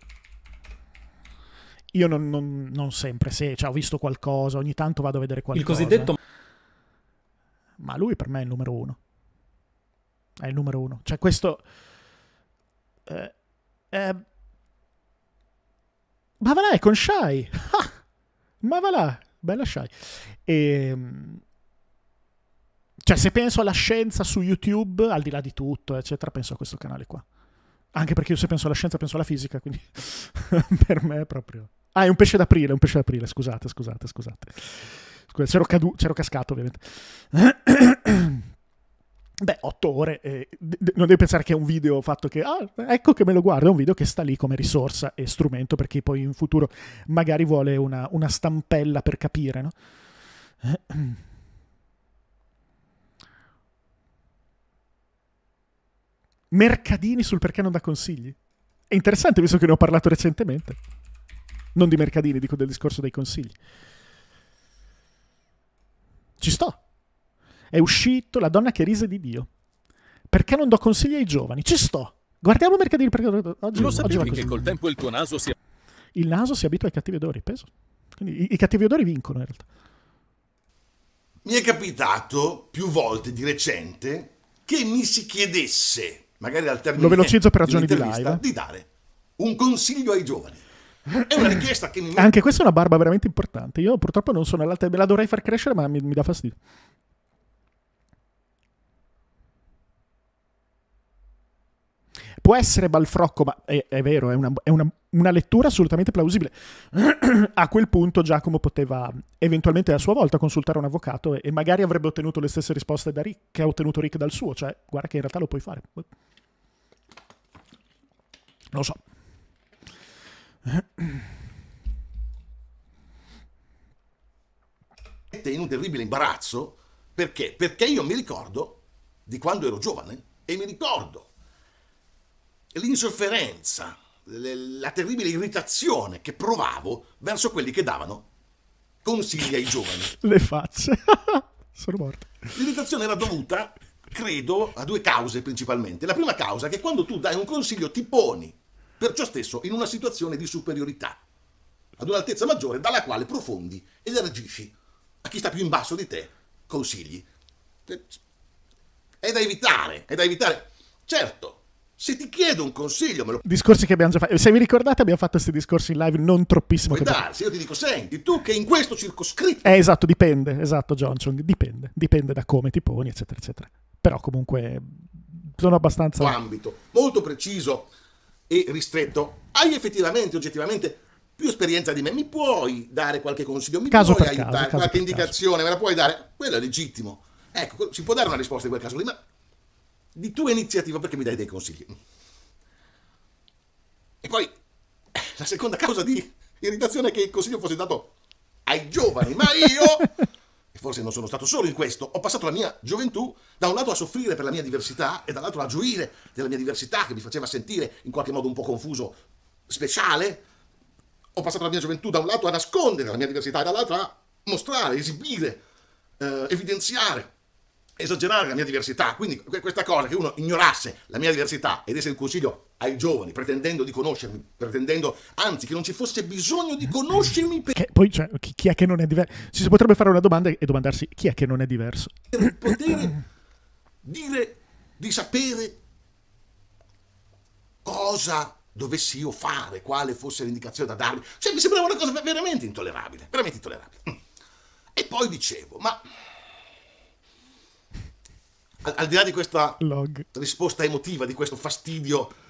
io non, non, non sempre, se cioè, ho visto qualcosa, ogni tanto vado a vedere qualcosa. Il cosiddetto... Ma lui per me è il numero uno. È il numero uno. Cioè questo... Eh, eh... Ma va là, è con Shai! <laughs> Ah, ma va là, bella Shai. E... Ehm, cioè se penso alla scienza su YouTube, al di là di tutto, eccetera, penso a questo canale qua. Anche perché io se penso alla scienza penso alla fisica, quindi <laughs> per me è proprio... Ah, è un pesce d'aprile, è un pesce d'aprile, scusate, scusate, scusate. scusate c'ero, cadu- c'ero cascato ovviamente. <clears throat> Beh, otto ore, eh, non devi pensare che è un video fatto che, ah, ecco che me lo guardo, è un video che sta lì come risorsa e strumento per chi poi in futuro magari vuole una, una stampella per capire, no? <clears throat> Mercadini sul perché non dà consigli. È interessante visto che ne ho parlato recentemente. Non di mercadini, dico del discorso dei consigli. Ci sto. È uscito la donna che rise di Dio. Perché non do consigli ai giovani? Ci sto. Guardiamo mercadini perché oggi lo sapevi oggi che
col tempo il tuo naso si
il naso si abitua ai cattivi odori, peso. Quindi i, i cattivi odori vincono in
realtà. Mi è capitato più volte di recente che mi si chiedesse, magari al termine lo velocizzo per ragioni di live, di dare un consiglio ai giovani. È una richiesta che mi... Anche
questa è una barba veramente importante. Io purtroppo non sono all'altezza, la dovrei far crescere, ma mi, mi dà fastidio. Può essere balfrocco, ma è, è vero, è, una, è una, una, lettura assolutamente plausibile. <clears throat> a quel punto Giacomo poteva eventualmente a sua volta consultare un avvocato e, e magari avrebbe ottenuto le stesse risposte Rick, che ha ottenuto Rick dal suo, cioè guarda che in realtà lo puoi fare. Non Lo so
mette in un terribile imbarazzo perché? Perché io mi ricordo di quando ero giovane e mi ricordo l'insofferenza, la terribile irritazione che provavo verso quelli che davano consigli ai giovani. <laughs>
Le facce. <laughs> Sono morto.
L'irritazione era dovuta, credo, a due cause principalmente. La prima causa è che quando tu dai un consiglio ti poni perciò stesso in una situazione di superiorità, ad un'altezza maggiore dalla quale profondi ed agisci a chi sta più in basso di te consigli. Eh, è da evitare, è da evitare. Certo, se ti chiedo un consiglio, me lo...
Discorsi che abbiamo già fatto. Se vi ricordate, abbiamo fatto questi discorsi in live non troppissimo. Puoi darsi, io ti dico,
senti, tu che in questo circoscritto... Eh,
esatto, dipende, esatto, Johnson, cioè, dipende. Dipende da come ti poni, eccetera, eccetera. Però comunque sono abbastanza...
Ambito, molto preciso e ristretto, hai effettivamente, oggettivamente, più esperienza di me, mi puoi dare qualche consiglio, mi caso puoi aiutare, caso, caso qualche indicazione, caso. me la puoi dare? Quello è legittimo. Ecco, si può dare una risposta in quel caso lì, ma di tua iniziativa perché mi dai dei consigli? E poi la seconda causa di irritazione è che il consiglio fosse dato ai giovani, ma io e forse non sono stato solo in questo, ho passato la mia gioventù da un lato a soffrire per la mia diversità e dall'altro a gioire della mia diversità che mi faceva sentire in qualche modo un po' confuso, speciale. Ho passato la mia gioventù da un lato a nascondere la mia diversità e dall'altro a mostrare, esibire, eh, evidenziare, esagerare la mia diversità. Quindi questa cosa che uno ignorasse la mia diversità ed esse il consiglio ai giovani, pretendendo di conoscermi, pretendendo anzi che non ci fosse bisogno di
conoscermi. Per... Che, poi cioè, chi, chi, è che non è diverso? Si potrebbe fare una domanda e domandarsi chi è che non è diverso. Per
poter dire di sapere cosa dovessi io fare, quale fosse l'indicazione da darmi. Cioè, mi sembrava una cosa veramente intollerabile, veramente intollerabile. Mm. E poi dicevo, ma al, al, di là di questa Log. risposta emotiva, di questo fastidio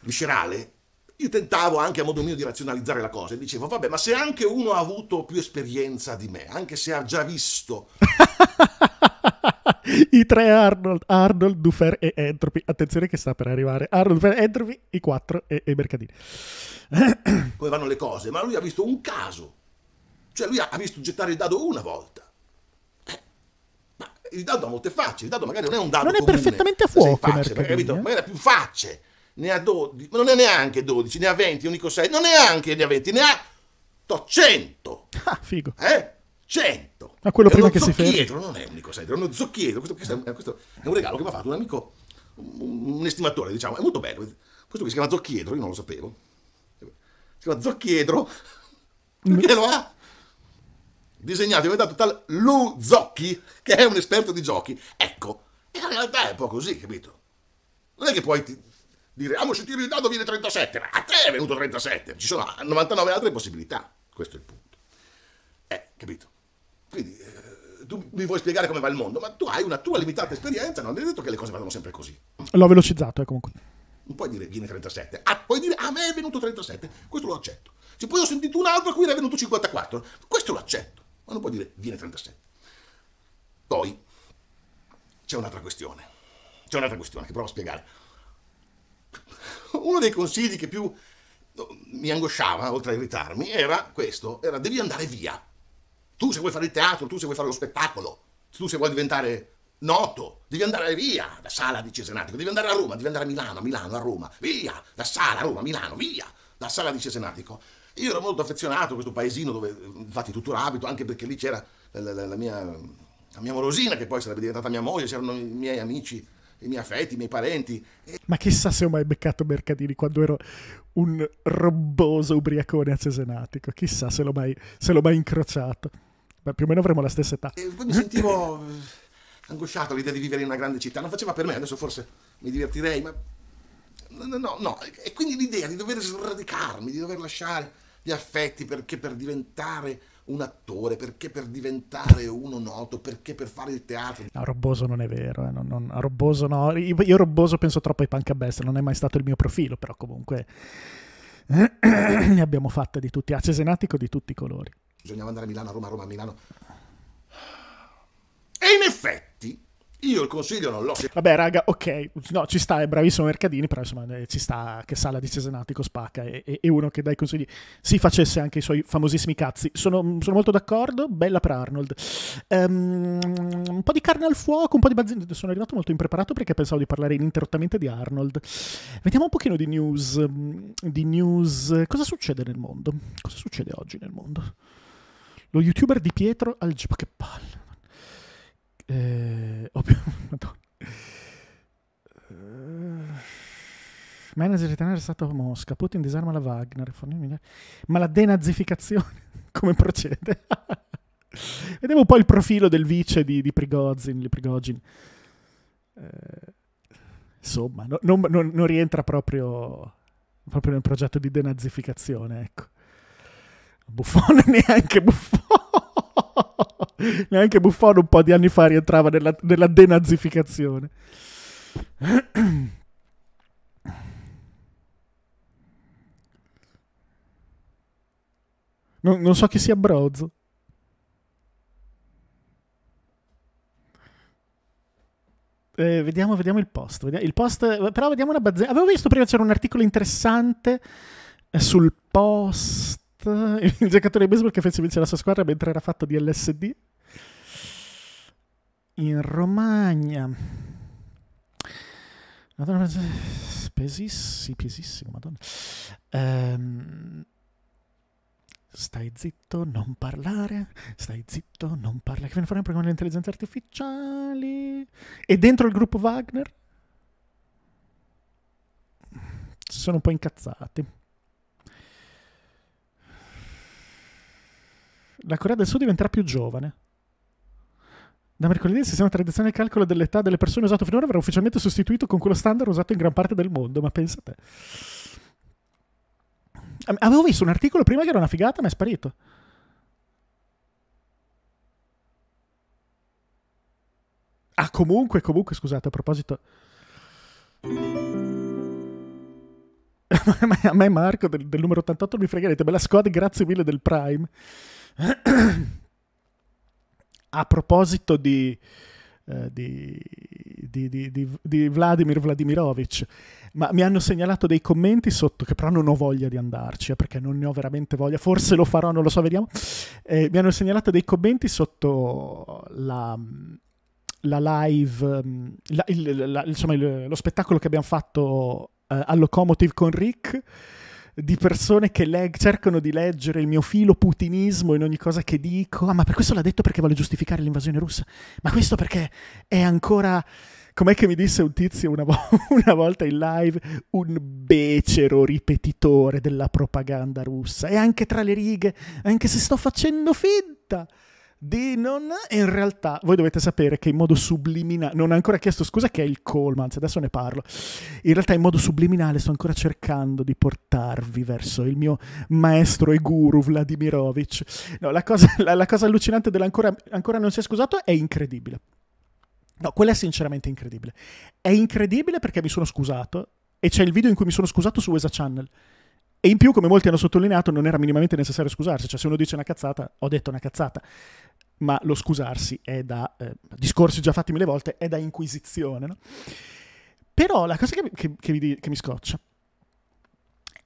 viscerale, io tentavo anche a modo mio di razionalizzare la cosa e dicevo, vabbè, ma se anche uno ha avuto più esperienza di me, anche se ha già visto... <laughs>
I tre Arnold, Arnold, Dufer e Entropy. Attenzione che sta per arrivare. Arnold, Dufer, Entropy, i quattro e, e Mercadini.
<clears throat> Come vanno le cose? Ma lui ha visto un caso. Cioè lui ha visto gettare il dado una volta eh, Ma il dado ha molte facce, il dado magari non è un dado non è
perfettamente a fuoco facce, perché, capito?
Eh. magari ha più facce ne ha 12, non ne ha neanche 12, ne ha 20, unico 6, non neanche ne ha 20, ne ha 100. <laughs> Ah, figo. Eh? 100.
Ma quello è prima che si ferma. non è un
unico 6, è uno zocchietro, questo, questo, è, questo è un regalo che mi ha fatto un amico, un, un estimatore, diciamo, è molto bello. Questo qui si chiama zocchietro, io non lo sapevo. Si chiama zocchietro mm. perché mm. lo ha disegnato e inventato tal Lu Zocchi, che è un esperto di giochi. Ecco, in realtà è un po' così, capito? Non è che poi ti, dire ah, Moscettieri il dado viene 37, ma a te è venuto 37, ci sono 99 ah, altre possibilità, questo è il punto. Eh, capito? Quindi eh, tu mi vuoi spiegare come va il mondo, ma tu hai una tua limitata esperienza, non è detto che le cose vadano sempre così.
L'ho velocizzato, eh, comunque.
Non puoi dire viene 37, ah, puoi dire ah, a me è venuto 37, questo lo accetto. ci poi ho sentito un altro a cui era venuto 54, questo lo accetto, ma non puoi dire viene 37. Poi c'è un'altra questione, c'è un'altra questione che provo a spiegare. <laughs> uno dei consigli che più mi angosciava, oltre a irritarmi, era questo, era devi andare via. Tu se vuoi fare il teatro, tu se vuoi fare lo spettacolo, tu se vuoi diventare noto, devi andare via da Sala di Cesenatico, devi andare a Roma, devi andare a Milano, a Milano, a Roma, via, da Sala a Roma, Milano, via, da Sala di Cesenatico. Io ero molto affezionato a questo paesino dove infatti tuttora abito, anche perché lì c'era la, la, la, mia, la mia morosina che poi sarebbe diventata mia moglie, c'erano i miei amici i miei affetti, i miei parenti.
E... Ma chissà se ho mai beccato Mercadini quando ero un robboso ubriacone a Cesenatico, chissà se l'ho mai, se l'ho mai incrociato. Beh, più o meno avremo la stessa età. E
poi mi sentivo eh, angosciato l'idea di vivere in una grande città, non faceva per me, adesso forse mi divertirei, ma no, no, no. E quindi l'idea di dover sradicarmi, di dover lasciare gli affetti perché per diventare un attore, perché per diventare uno noto, perché per fare il teatro. No,
Roboso non è vero, eh. non, non, a Roboso no, io, io Roboso penso troppo ai punk a best, non è mai stato il mio profilo, però comunque <clears throat> ne abbiamo fatte di tutti, a Cesenatico di tutti i colori.
Bisognava andare a Milano, a Roma, a Roma, a Milano. E in effetti io il consiglio non l'ho. Vabbè,
raga, ok. No, ci sta, è bravissimo Mercadini, però insomma, eh, ci sta che Sala di Cesenatico spacca e, e, uno che dai consigli si facesse anche i suoi famosissimi cazzi. Sono, sono molto d'accordo, bella per Arnold. Um, un po' di carne al fuoco, un po' di bazzina. Sono arrivato molto impreparato perché pensavo di parlare ininterrottamente di Arnold. Vediamo un pochino di news. Di news. Cosa succede nel mondo? Cosa succede oggi nel mondo? Lo youtuber di Pietro al... Che palle. Eh, oh, <laughs> manager italiano è stato a Mosca, Putin disarma la Wagner, ma la denazificazione <laughs> come procede? <laughs> Vediamo un po' il profilo del vice di, di Prigozhin, Prigozhin. Eh, insomma, no, non, non, non, rientra proprio, proprio, nel progetto di denazificazione, ecco. Buffone neanche buffone. <laughs> Neanche Buffon un po' di anni fa rientrava nella, nella denazificazione. <clears throat> non, non so chi sia Brozzo. Eh, vediamo, vediamo, il post. Il post, però vediamo una bazzetta. Avevo visto prima c'era un articolo interessante eh, sul post. <laughs> Il giocatore di baseball che fece vincere la sua squadra mentre era fatto di LSD. In Romagna. Madonna, pesissimo, pesissimo, madonna. Ehm... Stai zitto, non parlare. Stai zitto, non parlare. Che viene fuori un programma di intelligenze artificiali. E dentro il gruppo Wagner? Si sono un po' incazzati. la Corea del Sud diventerà più giovane. Da mercoledì il sistema tradizionale calcolo dell'età delle persone usato finora verrà ufficialmente sostituito con quello standard usato in gran parte del mondo, ma pensa a te. Avevo visto un articolo prima che era una figata, ma è sparito. Ah, comunque, comunque, scusate, a proposito... <laughs> a me Marco del, del numero 88 mi fregherete, bella squad, grazie mille del Prime. <clears throat> A proposito di, eh, di, di, di, Vladimir Vladimirovich, ma mi hanno segnalato dei commenti sotto che però non ho voglia di andarci, eh, perché non ne ho veramente voglia, forse lo farò, non lo so, vediamo. Eh, mi hanno segnalato dei commenti sotto la la live, mm, la, il, la, insomma, il, lo spettacolo che abbiamo fatto eh, al Locomotive con Rick di persone che leg- cercano di leggere il mio filo putinismo in ogni cosa che dico. Ah, ma per questo l'ha detto perché vuole giustificare l'invasione russa. Ma questo perché è ancora. Com'è che mi disse un tizio una, vo- <laughs> una volta in live? Un becero ripetitore della propaganda russa. E anche tra le righe, anche se sto facendo finta. Denon e in realtà voi dovete sapere che in modo subliminale, non ho ancora chiesto scusa che è il anzi adesso ne parlo, in realtà in modo subliminale sto ancora cercando di portarvi verso il mio maestro e guru Vladimirovic. No, la cosa, <laughs> la, la cosa allucinante dell'ancora ancora non si è scusato è incredibile. No, quella è sinceramente incredibile. È incredibile perché mi sono scusato e c'è il video in cui mi sono scusato su Wesa Channel. E in più, come molti hanno sottolineato, non era minimamente necessario scusarsi, cioè se uno dice una cazzata, ho detto una cazzata ma lo scusarsi è da eh, discorsi già fatti mille volte, è da inquisizione. No? Però la cosa che, che, che, mi, che mi scoccia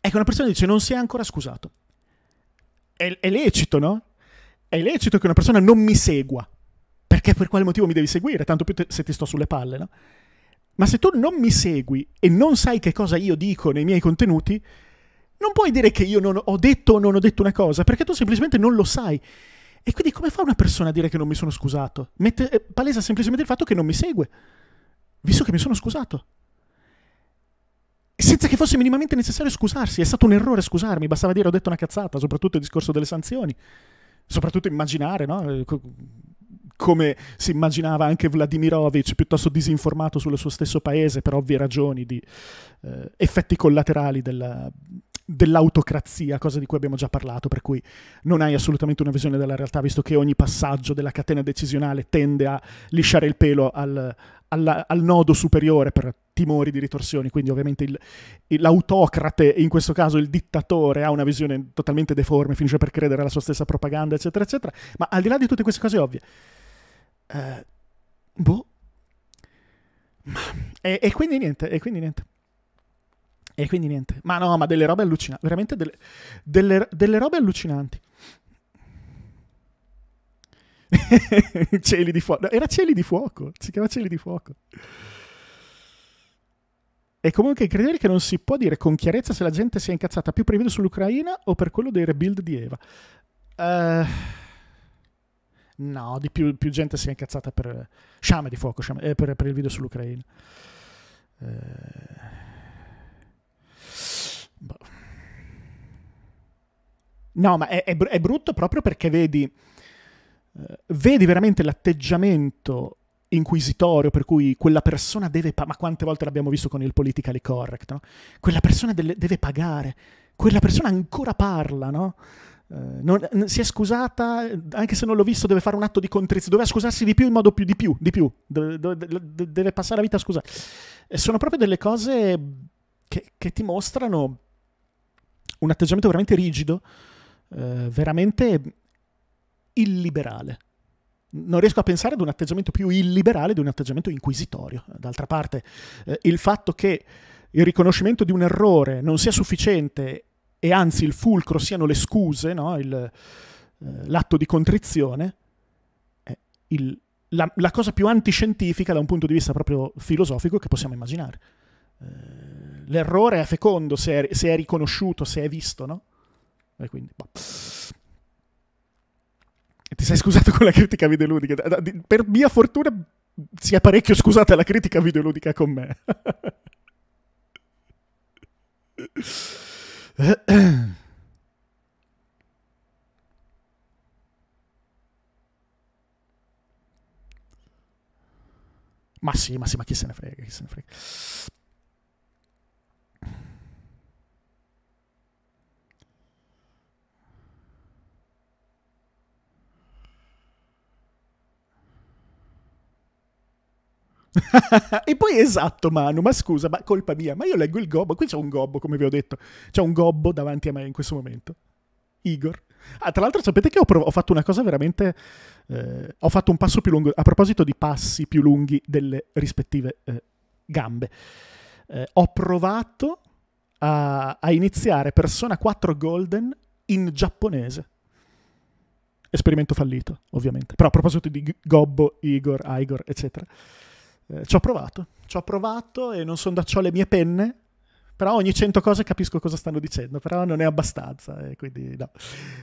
è che una persona dice non si è ancora scusato. È, è lecito, no? È lecito che una persona non mi segua. Perché per quale motivo mi devi seguire? Tanto più te, se ti sto sulle palle, no? Ma se tu non mi segui e non sai che cosa io dico nei miei contenuti, non puoi dire che io non ho detto o non ho detto una cosa, perché tu semplicemente non lo sai. E quindi come fa una persona a dire che non mi sono scusato? Mette, eh, palesa semplicemente il fatto che non mi segue, visto che mi sono scusato. Senza che fosse minimamente necessario scusarsi, è stato un errore scusarmi, bastava dire ho detto una cazzata, soprattutto il discorso delle sanzioni, soprattutto immaginare, no? Eh, come si immaginava anche Vladimirovic, piuttosto disinformato sullo suo stesso paese per ovvie ragioni di eh, effetti collaterali della, dell'autocrazia, cosa di cui abbiamo già parlato, per cui non hai assolutamente una visione della realtà, visto che ogni passaggio della catena decisionale tende a lisciare il pelo al, al, al nodo superiore per timori di ritorsioni, quindi ovviamente il, l'autocrate, in questo caso il dittatore, ha una visione totalmente deforme, finisce per credere alla sua stessa propaganda, eccetera, eccetera. Ma al di là di tutte queste cose ovvie, eh, boh. E, e, quindi niente, e quindi niente. E quindi niente. Ma no, ma delle robe allucinanti. Veramente delle, delle, delle robe allucinanti. <laughs> cieli di fuoco. Era cieli di fuoco. Si chiama cieli di fuoco. È comunque incredibile che non si può dire con chiarezza se la gente sia incazzata più per il video sull'Ucraina o per quello dei rebuild di Eva. Uh, no, di più, più, gente si è incazzata per... Eh, sciame di fuoco, sciame, eh, per, per, il video sull'Ucraina. Uh, Boh. No, ma è, è, è brutto proprio perché vedi, eh, vedi veramente l'atteggiamento inquisitorio per cui quella persona deve pagare, ma quante volte l'abbiamo visto con il politically correct, no? Quella persona delle, deve pagare, quella persona ancora parla, no? Eh, non, si è scusata, anche se non l'ho visto, deve fare un atto di contrizione, doveva scusarsi di più in modo più di più, di più, deve, deve, deve passare la vita a scusare. sono proprio delle cose che, che ti mostrano un atteggiamento veramente rigido, eh, veramente illiberale. Non riesco a pensare ad un atteggiamento più illiberale di un atteggiamento inquisitorio. D'altra parte, eh, il fatto che il riconoscimento di un errore non sia sufficiente e anzi il fulcro siano le scuse, no? il, eh, l'atto di contrizione, è il, la, la, cosa più antiscientifica da un punto di vista proprio filosofico che possiamo immaginare. Eh, l'errore è fecondo se è, se è, riconosciuto, se è visto, no? E quindi, boh. E ti sei scusato con la critica videoludica. Per mia fortuna si è parecchio scusata la critica videoludica con me. <coughs> ma sì, ma sì, ma chi se ne frega, chi se ne
frega.
<laughs> e poi esatto,
Manu, ma scusa, ma colpa mia, ma io leggo il gobbo, qui c'è un gobbo, come vi ho detto, c'è un gobbo davanti a me in questo momento. Igor. Ah, tra l'altro sapete che ho, prov- ho fatto una cosa veramente... Eh, ho fatto un passo più lungo, a proposito di passi più lunghi delle rispettive eh, gambe. Eh, ho provato a, a iniziare Persona 4 Golden in giapponese esperimento fallito, ovviamente. Però a proposito di Gobbo, Igor, Igor, eccetera. Eh, ci ho provato, ci ho provato e non sono da ciò le mie penne, però ogni cento cose capisco cosa stanno dicendo, però non è abbastanza, eh, quindi no.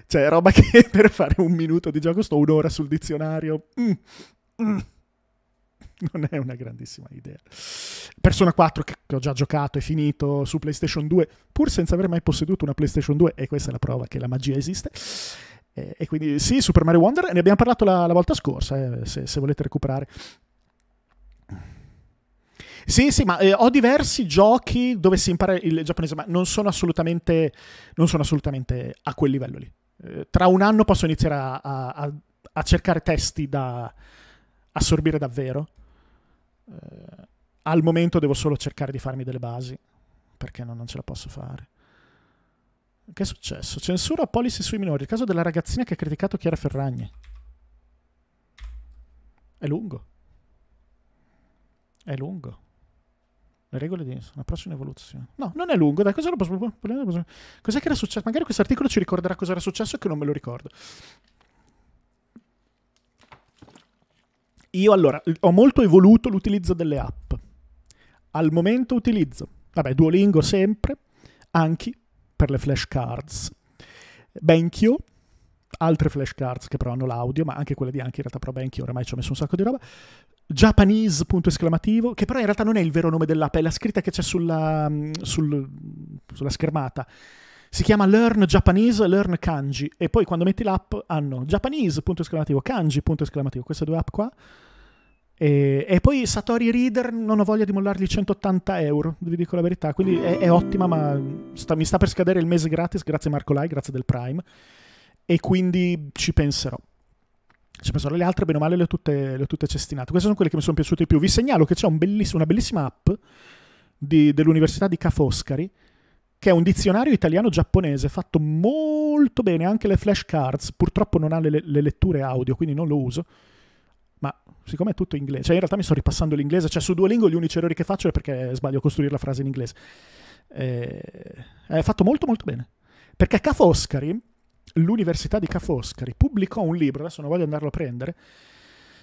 Cioè, roba <laughs> che per fare un minuto di gioco sto un'ora sul dizionario.
Mm, mm.
Non è una grandissima idea. Persona 4 che, ho già giocato e finito su PlayStation 2, pur senza aver mai posseduto una PlayStation 2, e questa è la prova che la magia esiste. E, eh, e quindi sì, Super Mario Wonder, ne abbiamo parlato la, la volta scorsa, eh, se, se volete recuperare. Sì, sì, ma eh, ho diversi giochi dove si impara il giapponese, ma non sono assolutamente, non sono assolutamente a quel livello lì. Eh, tra un anno posso iniziare a, a, a, cercare testi da assorbire davvero. Eh, al momento devo solo cercare di farmi delle basi, perché no, non ce la posso fare. Che è successo? Censura policy sui minori. Il caso della ragazzina che ha criticato Chiara Ferragni. È lungo. È lungo. Le regole di una prossima evoluzione. No, non è lungo, dai, cosa lo posso... Cos'è che era successo? Magari questo articolo ci ricorderà cosa era successo e che non me lo ricordo. Io allora ho molto evoluto l'utilizzo delle app. Al momento utilizzo, vabbè, Duolingo sempre, Anki per le flashcards, Benkyo, altre flashcards che però hanno l'audio, ma anche quelle di Anki in realtà però Benkyo, oramai ci ho messo un sacco di roba, Japanese, punto esclamativo, che però in realtà non è il vero nome dell'app, è la scritta che c'è sulla, mm, sul, sulla schermata. Si chiama Learn Japanese, Learn Kanji. E poi quando metti l'app hanno Japanese, punto esclamativo, Kanji, punto esclamativo. Queste due app qua. E, e, poi Satori Reader non ho voglia di mollargli 180 euro, vi dico la verità. Quindi è, è ottima, ma sta, mi sta per scadere il mese gratis, grazie Marco Lai, grazie del Prime. E quindi ci penserò. Cioè, penso, le altre, bene o male, le ho, tutte, le ho tutte cestinate. Queste sono quelle che mi sono piaciute di più. Vi segnalo che c'è un belliss- una bellissima app di, dell'Università di Ca' Foscari, che è un dizionario italiano-giapponese fatto molto bene, anche le flashcards. Purtroppo non ha le, le letture audio, quindi non lo uso. Ma siccome è tutto in inglese, cioè in realtà mi sto ripassando l'inglese, cioè su Duolingo gli unici errori che faccio è perché sbaglio a costruire la frase in inglese. Eh, è fatto molto molto bene. Perché Ca' Foscari l'Università di Ca' Foscari pubblicò un libro, adesso non voglio andarlo a prendere,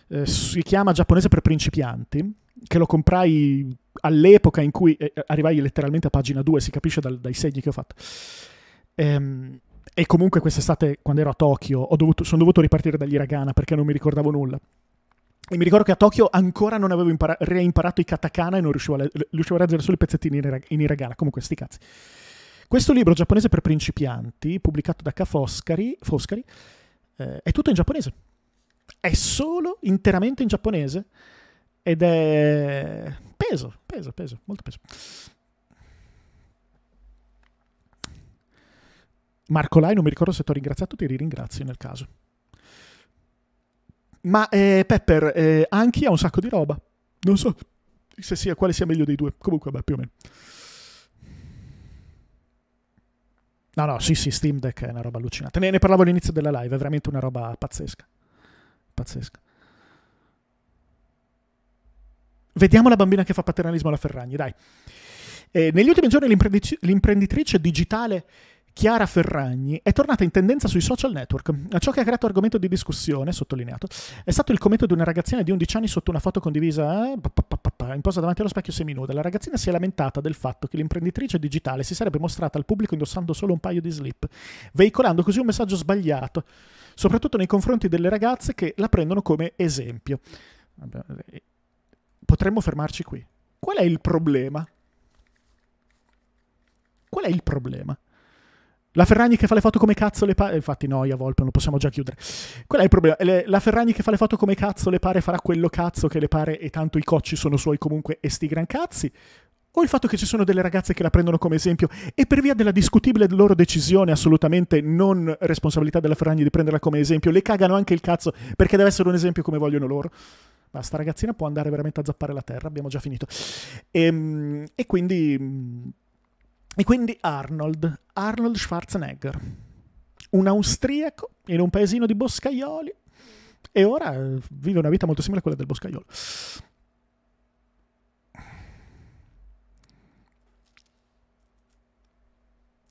eh, si chiama Giapponese per principianti, che lo comprai all'epoca in cui eh, arrivai letteralmente a pagina 2, si capisce dal, dai segni che ho fatto. Ehm, e comunque quest'estate, quando ero a Tokyo, dovuto, sono dovuto ripartire dall'Iragana perché non mi ricordavo nulla. E mi ricordo che a Tokyo ancora non avevo impara- reimparato i katakana e non riuscivo a, le- riuscivo a leggere solo i pezzettini in, irag- in iragana. Comunque, sti cazzi. Questo libro giapponese per principianti, pubblicato da K. Foscari, Foscari eh, è tutto in giapponese. È solo interamente in giapponese ed è peso, peso, peso, molto peso. Marco Lai, non mi ricordo se ti ho ringraziato, ti ringrazio nel caso. Ma eh, Pepper, eh, Anki ha un sacco di roba. Non so se sia, quale sia meglio dei due. Comunque, beh, più o meno. No, no, sì, sì, Steam Deck è una roba allucinante. Ne, ne parlavo all'inizio della live, è veramente una roba pazzesca. Pazzesca. Vediamo la bambina che fa paternalismo alla Ferragni, dai. Eh, negli ultimi giorni l'imprenditrice digitale Chiara Ferragni è tornata in tendenza sui social network. Ciò che ha creato argomento di discussione, sottolineato, è stato il commento di una ragazzina di 11 anni sotto una foto condivisa eh, posa, in posa davanti allo specchio seminuda, la ragazzina si è lamentata del fatto che l'imprenditrice digitale si sarebbe mostrata al pubblico indossando solo un paio di slip, veicolando così un messaggio sbagliato, soprattutto nei confronti delle ragazze che la prendono come esempio. Eh, potremmo fermarci qui. Qual è il problema? Qual è il problema? La Ferragni che fa le foto come cazzo le pare. Infatti, noia, Volpe, non possiamo già chiudere. Qual è il problema? La Ferragni che fa le foto come cazzo le pare farà quello cazzo che le pare e tanto i cocci sono suoi comunque e sti gran cazzi? O il fatto che ci sono delle ragazze che la prendono come esempio e per via della discutibile loro decisione, assolutamente non responsabilità della Ferragni di prenderla come esempio, le cagano anche il cazzo perché deve essere un esempio come vogliono loro. Ma sta ragazzina può andare veramente a zappare la terra, abbiamo già finito. E, ehm, e quindi mm, e quindi Arnold, Arnold Schwarzenegger, un austriaco in un paesino di boscaioli e ora eh, vive una vita molto simile a quella del boscaiolo.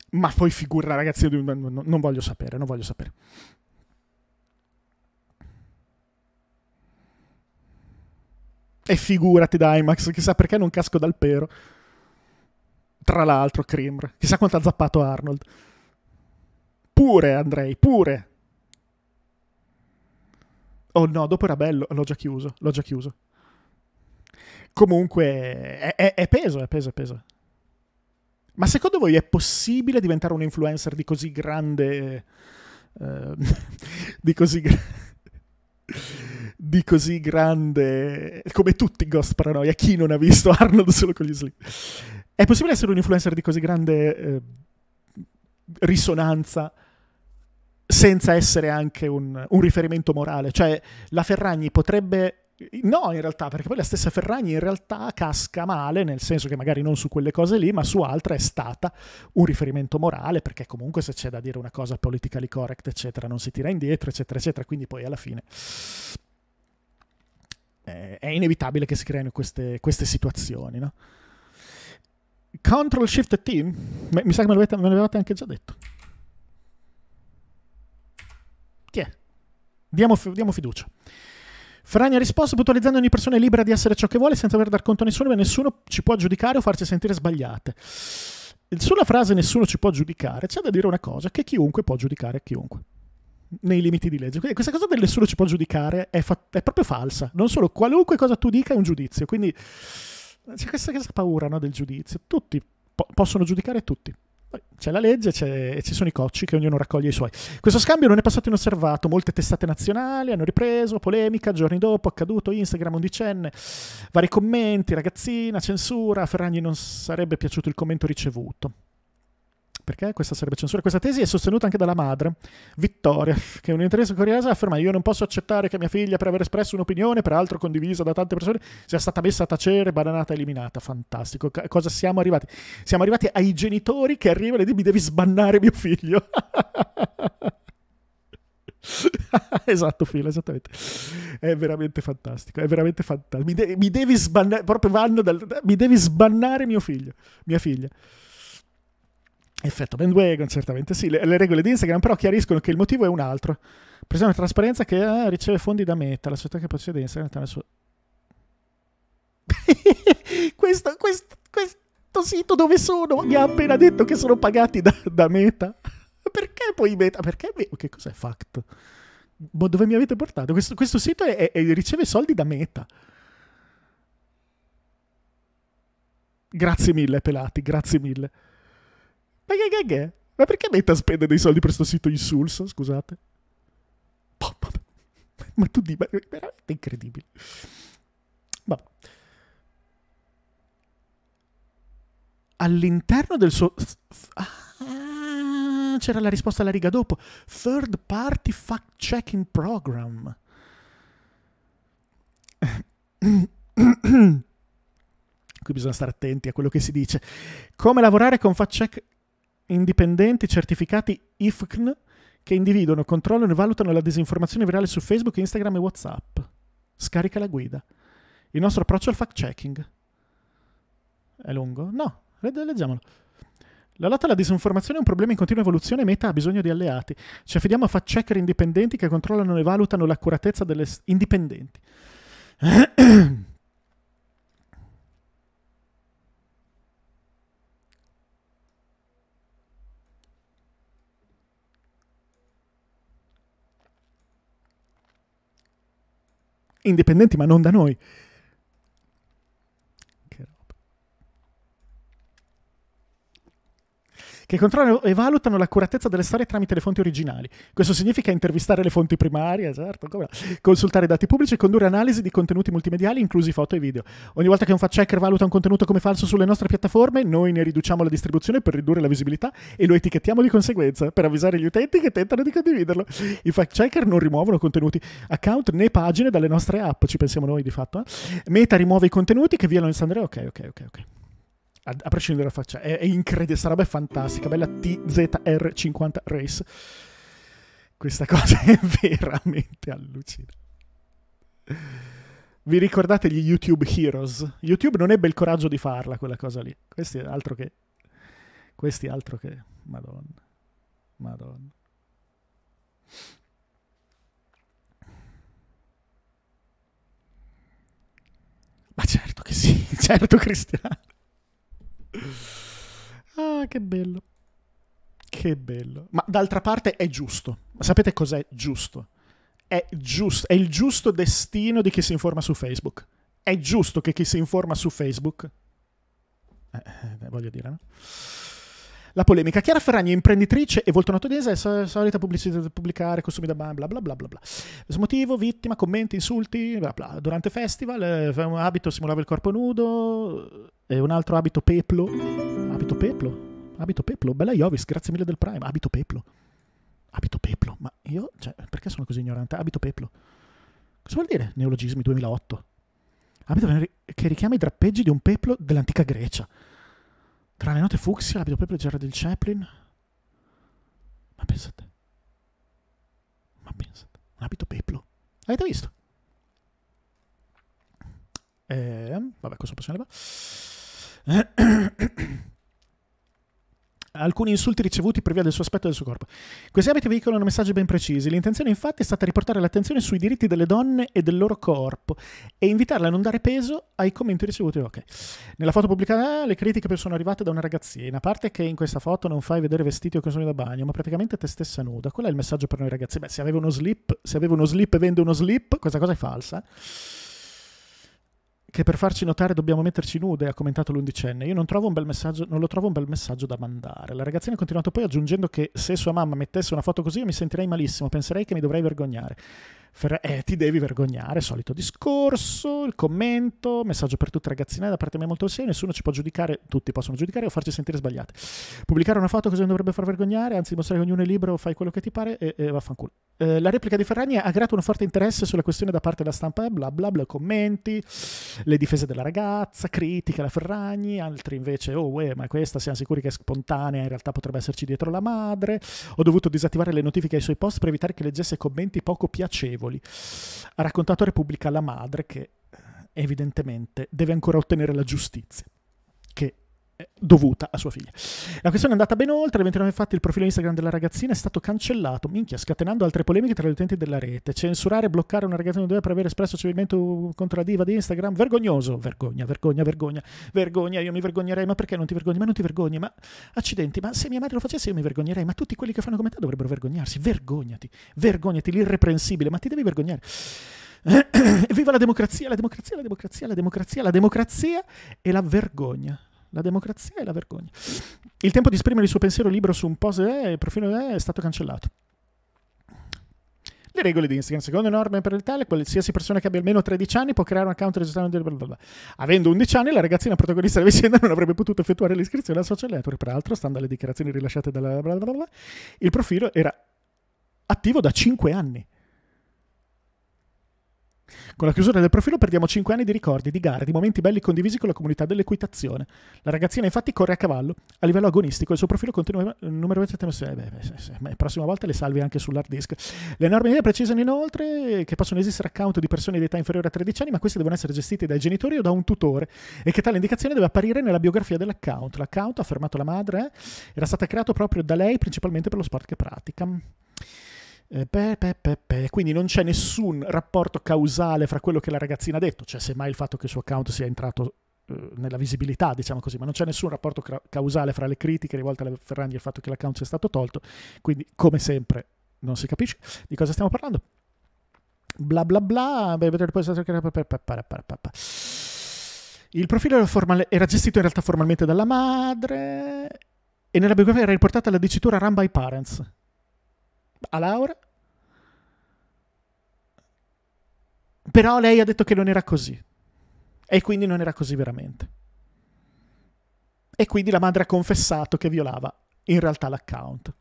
Ma poi figura, ragazzi, non voglio sapere, non voglio sapere. E figurati dai, Max, chissà perché non casco dal pero. Tra l'altro, Krimr. Chissà quanto ha zappato Arnold. Pure, Andrei, pure. Oh no, dopo era bello. L'ho già chiuso, l'ho già chiuso. Comunque, è, è, è peso, è peso, è peso. Ma secondo voi è possibile diventare un influencer di così grande... Eh, eh <laughs> di così grande di così grande come tutti i Ghost Paranoia chi non ha visto Arnold solo con gli slip è possibile essere un influencer di così grande eh, risonanza senza essere anche un, un, riferimento morale? Cioè, la Ferragni potrebbe... No, in realtà, perché poi la stessa Ferragni in realtà casca male, nel senso che magari non su quelle cose lì, ma su altre è stata un riferimento morale, perché comunque se c'è da dire una cosa politically correct, eccetera, non si tira indietro, eccetera, eccetera, quindi poi alla fine eh, è inevitabile che si creino queste, queste situazioni, no? Control Shift T? Mi sa che me l'avevate anche già detto. Chi è? Diamo, diamo fiducia. Frania ha risposto, puntualizzando ogni persona è libera di essere ciò che vuole senza aver dar conto a nessuno, ma nessuno ci può giudicare o farci sentire sbagliate. Sulla frase nessuno ci può giudicare c'è da dire una cosa, che chiunque può giudicare chiunque, nei limiti di legge. Quindi questa cosa del nessuno ci può giudicare è, fa- è proprio falsa, non solo qualunque cosa tu dica è un giudizio, quindi c'è questa, questa paura no, del giudizio. Tutti po- possono giudicare tutti. C'è la legge c'è, e ci sono i cocci che ognuno raccoglie i suoi. Questo scambio non è passato inosservato, molte testate nazionali hanno ripreso, polemica, giorni dopo, accaduto, Instagram undicenne, vari commenti, ragazzina, censura, a Ferragni non sarebbe piaciuto il commento ricevuto perché questa sarebbe censura. Questa tesi è sostenuta anche dalla madre, Vittoria, <laughs> che è un'interessa coriasa afferma io non posso accettare che mia figlia, per aver espresso un'opinione, peraltro condivisa da tante persone, sia stata messa a tacere, bananata, eliminata. Fantastico. C cosa siamo arrivati? Siamo arrivati ai genitori che arrivano e dicono mi devi sbannare mio figlio. <laughs> esatto, Fila, esattamente. È veramente fantastico, è veramente fantastico. Mi, de mi devi sbannare, proprio vanno dal... Mi devi sbannare mio figlio, mia figlia. Effetto bandwagon, certamente sì. Le, le, regole di Instagram però chiariscono che il motivo è un altro. Pressione trasparenza che eh, riceve fondi da Meta, la società che possiede Instagram. Nel suo... <laughs> questo, questo, questo, sito dove sono mi ha appena detto che sono pagati da, da Meta. <laughs> Perché poi Meta? Perché Che cos'è Fact? Bo, dove mi avete portato? Questo, questo sito è, è, è, riceve soldi da Meta. Grazie mille, pelati, grazie mille. Ma che, che, che? Ma perché a spendere dei soldi per sto sito insulso? Scusate. Oh, ma, tu di... Ma, veramente incredibile. Vabbè. Boh. All'interno del suo... Ah, c'era la risposta alla riga dopo. Third Party Fact Checking Program. <coughs> Qui bisogna stare attenti a quello che si dice. Come lavorare con fact check indipendenti certificati IFCN che individuano, controllano e valutano la disinformazione virale su Facebook, Instagram e WhatsApp. Scarica la guida. Il nostro approccio al fact-checking. È lungo? No, leggiamolo. La lotta alla disinformazione è un problema in continua evoluzione e Meta ha bisogno di alleati. Ci affidiamo a fact-checker indipendenti che controllano e valutano l'accuratezza delle... indipendenti. <clears throat> indipendenti ma non da noi che controllano e valutano l'accuratezza delle storie tramite le fonti originali. Questo significa intervistare le fonti primarie, certo, consultare dati pubblici e condurre analisi di contenuti multimediali, inclusi foto e video. Ogni volta che un fact checker valuta un contenuto come falso sulle nostre piattaforme, noi ne riduciamo la distribuzione per ridurre la visibilità e lo etichettiamo di conseguenza, per avvisare gli utenti che tentano di condividerlo. I fact checker non rimuovono contenuti, account né pagine dalle nostre app, ci pensiamo noi di fatto. Eh? Meta rimuove i contenuti che violano il Sandra. Ok, ok, ok, ok a, a prescindere dalla faccia, è, è incredibile, sarebbe fantastica, bella TZR50 Race. Questa cosa <laughs> è veramente allucinante. Vi ricordate gli YouTube Heroes? YouTube non ebbe il coraggio di farla, quella cosa lì. Questi altro che... Questi altro che... Madonna. Madonna. Ma certo che sì, <laughs> certo Cristiano. <laughs> Ah, che bello. Che bello. Ma d'altra parte è giusto. Ma sapete cos'è giusto? È giusto, è il giusto destino di chi si informa su Facebook. È giusto che chi si informa su Facebook... Eh, eh, eh voglio dire, no? La polemica. Chiara Ferragni, imprenditrice e volto voltonatodese, è solita pubblic- pubblicare costumi da bla bla bla bla bla. Smotivo, vittima, commenti, insulti, bla bla. Durante festival, eh, abito simulava il corpo nudo e un altro abito peplo. Abito peplo? Abito peplo? Bella Iovis, grazie mille del Prime. Abito peplo. Abito peplo. Ma io, cioè, perché sono così ignorante? Abito peplo. Cosa vuol dire neologismi 2008? Abito che richiama i drappeggi di un peplo dell'antica Grecia. Tra le note fucsia, l'abito peplo di Gerard del Chaplin. Ma pensate. Ma pensate. Un abito peplo. Avete visto? Eh, vabbè, questo possiamo levare? alcuni insulti ricevuti per via del suo aspetto e del suo corpo. Questi abiti veicolano messaggi ben precisi. L'intenzione infatti è stata riportare l'attenzione sui diritti delle donne e del loro corpo e invitarle a non dare peso ai commenti ricevuti. Ok. Nella foto pubblicata le critiche sono arrivate da una ragazzina, a parte che in questa foto non fai vedere vestiti o cosoni da bagno, ma praticamente te stessa nuda. Qual è il messaggio per noi ragazzi. Beh, se avevo uno slip, se avevo uno slip e vende uno slip, questa cosa è falsa che per farci notare dobbiamo metterci nude, ha commentato l'undicenne. Io non, non, lo trovo un bel messaggio da mandare. La ragazzina ha continuato poi aggiungendo che se sua mamma mettesse una foto così io mi sentirei malissimo, penserei che mi dovrei vergognare. Fer eh, ti devi vergognare, solito discorso, il commento, messaggio per tutte ragazzine da parte mia molto serio, nessuno ci può giudicare, tutti possono giudicare o farci sentire sbagliate. Pubblicare una foto così non dovrebbe far vergognare, anzi dimostrare che ognuno è libero, fai quello che ti pare e, e vaffanculo. Eh, la replica di Ferragni ha creato un forte interesse sulla questione da parte della stampa, bla bla bla, commenti, le difese della ragazza, critica la Ferragni, altri invece, oh uè, ma questa siamo sicuri che è spontanea, in realtà potrebbe esserci dietro la madre. Ho dovuto disattivare le notifiche ai suoi post per evitare che leggesse commenti poco piacevoli. Ha raccontato a Repubblica la madre che evidentemente deve ancora ottenere la giustizia dovuta a sua figlia. La questione è andata ben oltre, il 29 infatti il profilo Instagram della ragazzina è stato cancellato, minchia, scatenando altre polemiche tra gli utenti della rete. Censurare e bloccare una ragazzina di due per aver espresso civilmente contro la diva di Instagram, vergognoso, vergogna, vergogna, vergogna, vergogna, io mi vergognerei, ma perché non ti vergogni? Ma non ti vergogni, ma accidenti, ma se mia madre lo facesse io mi vergognerei, ma tutti quelli che fanno come te dovrebbero vergognarsi, vergognati, vergognati, l'irreprensibile, ma ti devi vergognare. <clears throat> Viva la democrazia, la democrazia, la democrazia, la democrazia, la democrazia e la vergogna. La democrazia e la vergogna. Il tempo di esprimere il suo pensiero libero su un post e profilo è stato cancellato. Le regole di Instagram, secondo le norme per il tale, qualsiasi persona che abbia almeno 13 anni può creare un account registrato nel blablabla. Avendo 11 anni, la ragazzina protagonista della vicenda non avrebbe potuto effettuare l'iscrizione al social network. Peraltro, stando alle dichiarazioni rilasciate dalla blablabla, il profilo era attivo da 5 anni. Con la chiusura del profilo perdiamo 5 anni di ricordi, di gare, di momenti belli condivisi con la comunità dell'equitazione. La ragazzina infatti corre a cavallo. A livello agonistico il suo profilo continua numerose tematiche. Eh, beh, beh, sì, sì, ma la prossima volta le salvi anche sull'hard disk. Le norme idee precisano inoltre che possono esistere account di persone di età inferiore a 13 anni, ma questi devono essere gestiti dai genitori o da un tutore e che tale indicazione deve apparire nella biografia dell'account. L'account, ha affermato la madre, eh, era stato creato proprio da lei principalmente per lo sport che pratica. Eh, pe, pe, pe, Quindi non c'è nessun rapporto causale fra quello che la ragazzina ha detto, cioè semmai il fatto che il suo account sia entrato eh, nella visibilità, diciamo così, ma non c'è nessun rapporto ca- causale fra le critiche rivolte alla Ferrandi e il fatto che l'account sia stato tolto. Quindi, come sempre, non si capisce di cosa stiamo parlando. Bla bla bla. Il profilo era, formale, era gestito in realtà formalmente dalla madre e nella biografia era riportata la dicitura run by parents a Laura. Però lei ha detto che non era così. E quindi non era così veramente. E quindi la madre ha confessato che violava in realtà l'account.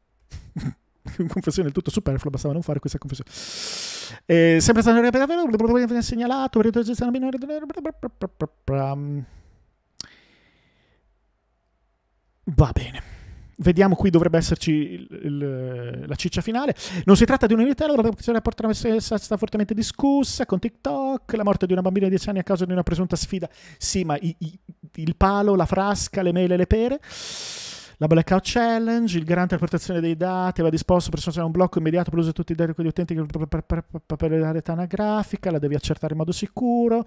confessione del tutto superflua, bastava non fare questa confessione. Eh, sempre stato segnalato va bene Vediamo qui dovrebbe esserci il, il, la ciccia finale. Non si tratta di un'unità, la relazione rapporto stessa sta fortemente discussa con TikTok, la morte di una bambina di 10 anni a causa di una presunta sfida. Sì, ma i, i, il palo, la frasca, le mele, le pere la Blackout Challenge, il garante della protezione dei dati va disposto per sostenere un blocco immediato per l'uso di tutti i dati con gli utenti per, per, per, per la rete anagrafica, la devi accertare in modo sicuro,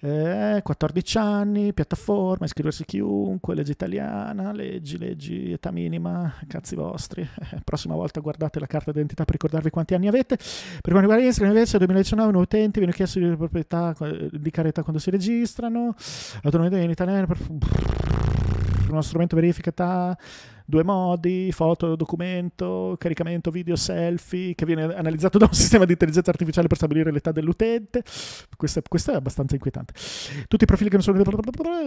eh, 14 anni, piattaforma, iscriversi chiunque, legge italiana, leggi, leggi, età minima, cazzi vostri, eh, prossima volta guardate la carta d'identità per ricordarvi quanti anni avete, per quanto riguarda Instagram invece nel 2019 nuovi utenti viene chiesto di proprietà, eh, di carità quando si registrano, autonomia in italiano per per uno strumento verificata due modi, foto, documento, caricamento, video, selfie, che viene analizzato da un <laughs> sistema di intelligenza artificiale per stabilire l'età dell'utente. Questo, questo è abbastanza inquietante. Tutti i profili che non sono...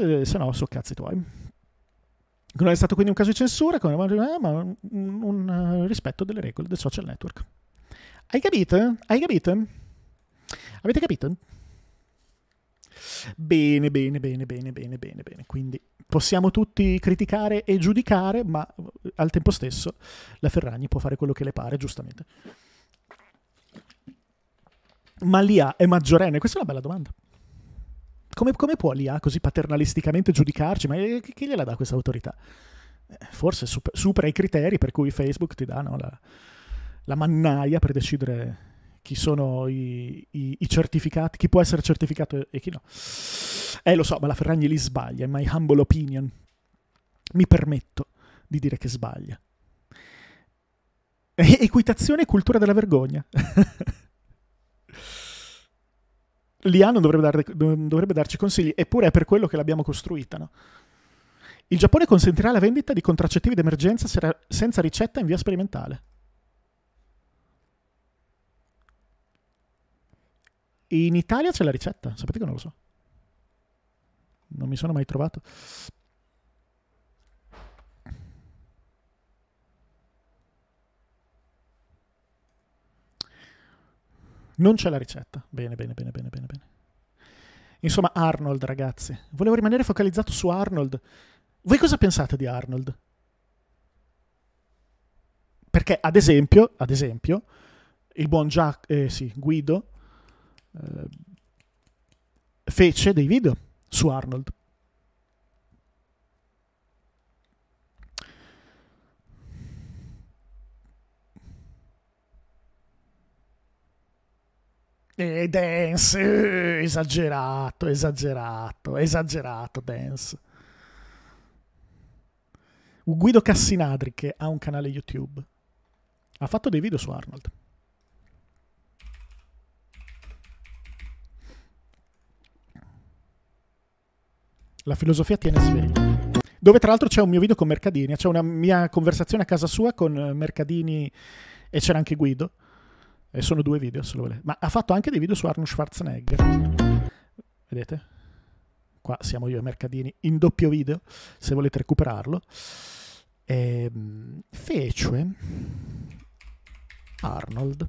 Eh, se no, so cazzi tuoi. Non è stato quindi un caso di censura, eh, ma un, un eh, rispetto delle regole del social network. Hai capito? Hai capito? Avete capito? Bene, bene, bene, bene, bene, bene, bene. Quindi possiamo tutti criticare e giudicare, ma eh, al tempo stesso la Ferragni può fare quello che le pare, giustamente. Ma l'IA è maggiorenne? Questa è una bella domanda. Come, come può l'IA così paternalisticamente giudicarci? Ma eh, chi gliela dà questa autorità? Eh, forse supera i criteri per cui Facebook ti dà no, la, la mannaia per decidere chi sono i, i, i, certificati, chi può essere certificato e chi no. Eh, lo so, ma la Ferragni lì sbaglia, in my humble opinion. Mi permetto di dire che sbaglia. E- equitazione e cultura della vergogna. <laughs> Liano dovrebbe, dare, dovrebbe darci consigli, eppure è per quello che l'abbiamo costruita, no? Il Giappone consentirà la vendita di contraccettivi d'emergenza senza ricetta in via sperimentale. In Italia c'è la ricetta, sapete che non lo so. Non mi sono mai trovato. Non c'è la ricetta. Bene, bene, bene, bene, bene, bene. Insomma, Arnold, ragazzi. Volevo rimanere focalizzato su Arnold. Voi cosa pensate di Arnold? Perché, ad esempio, ad esempio il buon Giac- eh, sì, Guido eh, fece dei video su Arnold. E dance, eh, esagerato, esagerato, esagerato dance. Guido Cassinadri che ha un canale YouTube ha fatto dei video su Arnold. La filosofia tiene sveglio. Dove tra l'altro c'è un mio video con Mercadini, c'è una mia conversazione a casa sua con eh, Mercadini e c'era anche Guido. E sono due video, se lo volete. Ma ha fatto anche dei video su Arnold Schwarzenegger. Vedete? Qua siamo io e Mercadini in doppio video, se volete recuperarlo. E, ehm, fece Arnold.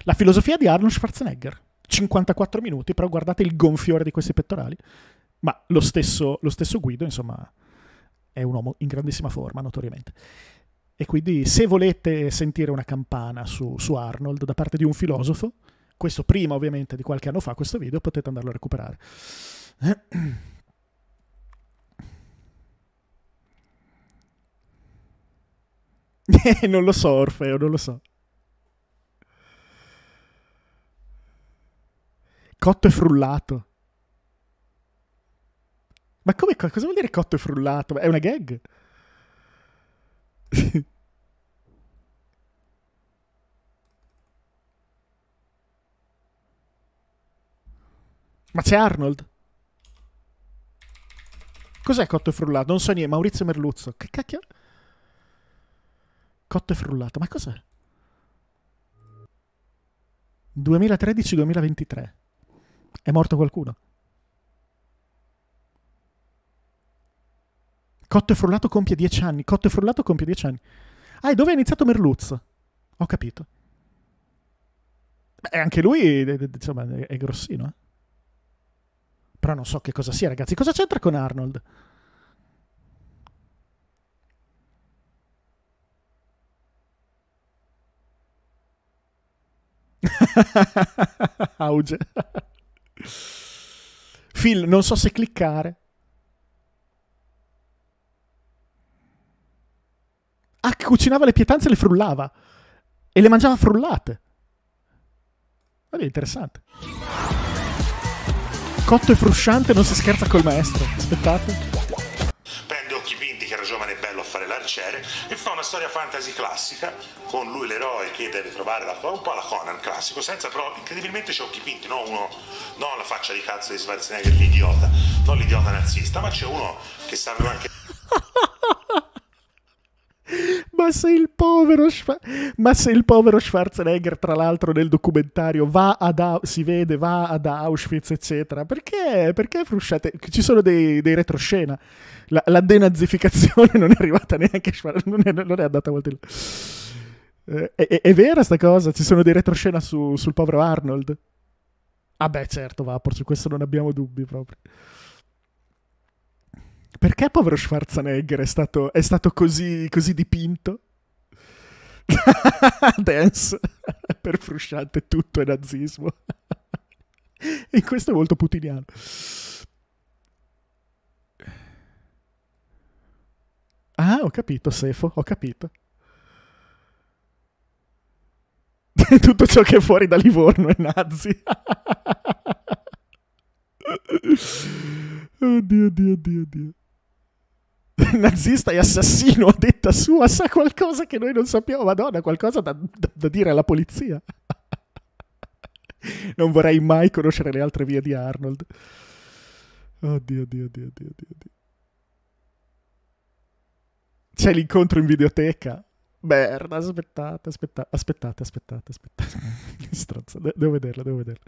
La filosofia di Arnold Schwarzenegger. 54 minuti, però guardate il gonfiore di questi pettorali. Ma lo stesso, lo stesso Guido, insomma, è un uomo in grandissima forma, notoriamente. E quindi se volete sentire una campana su, su, Arnold da parte di un filosofo, questo prima ovviamente di qualche anno fa, questo video, potete andarlo a recuperare. <coughs> non lo so Orfeo, non lo so. Cotto e frullato. Ma come, cosa vuol dire cotto e frullato? È una gag? Ma c'è Arnold? Cos'è cotto e frullato? Non so niente. Maurizio Merluzzo. Che cacchio? Cotto e frullato. Ma cos'è? 2013-2023. È morto qualcuno? Cotto e Frullato compie 10 anni. Cotto e Frullato compie 10 anni. Ah, e dove è iniziato Merluz? Ho capito. Beh, anche lui, diciamo, è grossino. Eh? Però non so che cosa sia, ragazzi. Cosa c'entra con Arnold? <laughs> Auge. Phil, non so se cliccare. Ah, che cucinava le pietanze e le frullava. E le mangiava frullate. Vabbè, interessante. Cotto e frusciante, non si scherza col maestro. Aspettate.
Prende Occhi Pinti, che era giovane e bello a fare l'arciere, e fa una storia fantasy classica, con lui l'eroe che deve trovare la, un po' la Conan classico, senza però, incredibilmente c'è Occhi Pinti, non uno, non la faccia di cazzo di Schwarzenegger, l'idiota, non l'idiota nazista, ma c'è uno che sa anche... <laughs>
Ma se il povero, Schwa- ma se il povero Schwarzenegger, tra l'altro, nel documentario va ad Au- si vede, va ad Auschwitz, eccetera, perché, perché frusciate? Ci sono dei, dei retroscena. La, la, denazificazione <laughs> non è arrivata neanche a Schwarzenegger, non è, non è andata molto in là. Eh, è, è, è, vera sta cosa? Ci sono dei retroscena su, sul povero Arnold? Ah beh, certo, Vapor, su questo non abbiamo dubbi proprio. Perché povero Schwarzenegger è stato, è stato così, così dipinto? <laughs> Dance per frusciante tutto è nazismo. e questo è molto putiniano. Ah, ho capito, Sefo, ho capito. <laughs> Tutto ciò che è fuori da Livorno è nazi. <laughs> oddio, oddio, oddio, oddio. <laughs> nazista e assassino a detta sua sa qualcosa che noi non sappiamo, madonna, qualcosa da, da, da dire alla polizia. <laughs> non vorrei mai conoscere le altre vie di Arnold. Oddio, oddio, oddio, oddio, oddio. C'è l'incontro in videoteca. Merda, aspettate, aspettate, aspettate, aspettate, aspettate. <laughs> Stronza, de- devo vederla, devo vederla.